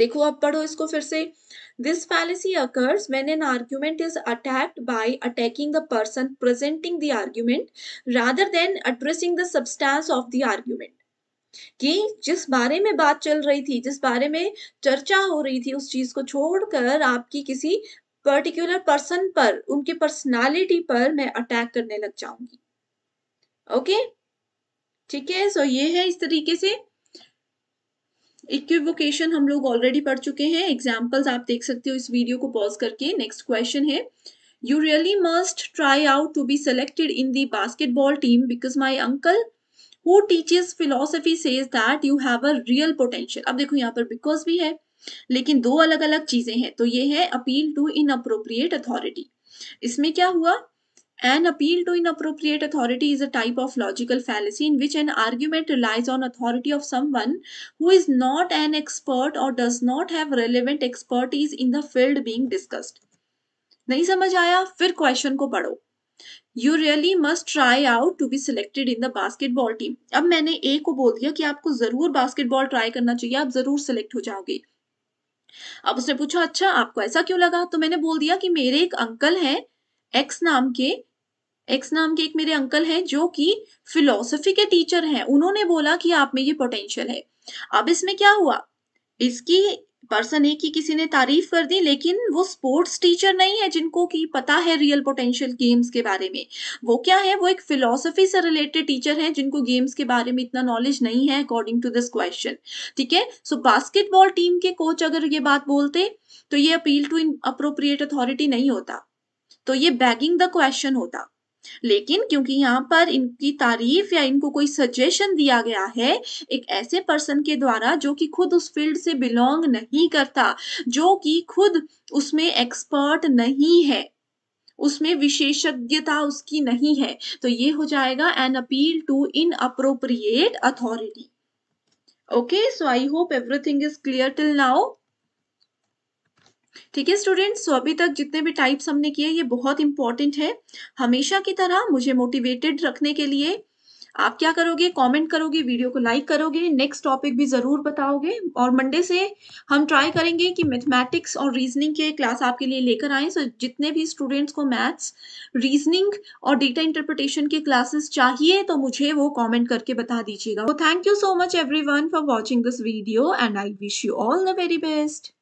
देखो अब पढ़ो इसको फिर से this fallacy occurs when an argument is attacked by attacking the person presenting the argument rather than addressing the substance of the argument कि जिस बारे में बात चल रही थी जिस बारे में चर्चा हो रही थी उस चीज को छोड़कर आपकी किसी पर्टिकुलर पर्सन पर उनके पर्सनालिटी पर मैं अटैक करने लग जाऊंगी ओके ठीक है सो ये है इस तरीके से इक्विवोकेशन हम लोग ऑलरेडी पढ़ चुके हैं एग्जाम्पल्स आप देख सकते हो इस वीडियो को पॉज करके नेक्स्ट क्वेश्चन है you really must try out to be selected in the basketball team because my uncle who teaches philosophy says that you have a real potential अब देखो यहाँ पर बिकॉज भी है लेकिन दो अलग अलग चीजें हैं तो ये है appeal to inappropriate authority इसमें क्या हुआ An appeal to inappropriate authority is a type of logical fallacy in which an argument relies on authority of someone who is not an expert or does not have relevant expertise in the field being discussed. नहीं समझ आया फिर क्वेश्चन को पढ़ो you really must try out to be selected in the basketball team अब मैंने ए को बोल दिया कि आपको जरूर बास्केटबॉल ट्राई करना चाहिए आप जरूर सिलेक्ट हो जाओगे अब उसने पूछा अच्छा आपको ऐसा क्यों लगा तो मैंने बोल दिया कि मेरे एक अंकल हैं एक्स नाम के एक्स नाम के एक मेरे अंकल हैं जो कि फिलोसफी के टीचर हैं उन्होंने बोला कि आप में ये पोटेंशियल है अब इसमें क्या हुआ इसकी पर्सन ए की किसी ने तारीफ कर दी लेकिन वो स्पोर्ट्स टीचर नहीं है जिनको कि पता है रियल पोटेंशियल गेम्स के बारे में वो क्या है वो एक फिलोसफी से रिलेटेड टीचर है जिनको गेम्स के बारे में इतना नॉलेज नहीं है अकॉर्डिंग टू दिस क्वेश्चन ठीक है सो बास्केटबॉल टीम के कोच अगर ये बात बोलते तो ये appeal to inappropriate authority नहीं होता तो ये बैगिंग द क्वेश्चन होता लेकिन क्योंकि यहाँ पर इनकी तारीफ या इनको कोई सजेशन दिया गया है एक ऐसे पर्सन के द्वारा जो कि खुद उस फील्ड से बिलोंग नहीं करता जो कि खुद उसमें एक्सपर्ट नहीं है उसमें विशेषज्ञता उसकी नहीं है तो ये हो जाएगा an appeal to inappropriate authority okay so I hope everything is clear till now ठीक है स्टूडेंट्स सो अभी तक जितने भी टाइप्स हमने किए ये बहुत इंपॉर्टेंट है हमेशा की तरह मुझे मोटिवेटेड रखने के लिए आप क्या करोगे कमेंट करोगे वीडियो को लाइक करोगे नेक्स्ट टॉपिक भी ज़रूर बताओगे और मंडे से हम ट्राई करेंगे कि मैथमेटिक्स और रीजनिंग के क्लास आपके लिए लेकर आए सो जितने भी स्टूडेंट्स को मैथ्स रीजनिंग और डेटा इंटरप्रिटेशन के क्लासेस चाहिए तो मुझे वो कमेंट करके बता दीजिएगा thank you so much every for watching this video and I wish you all the very best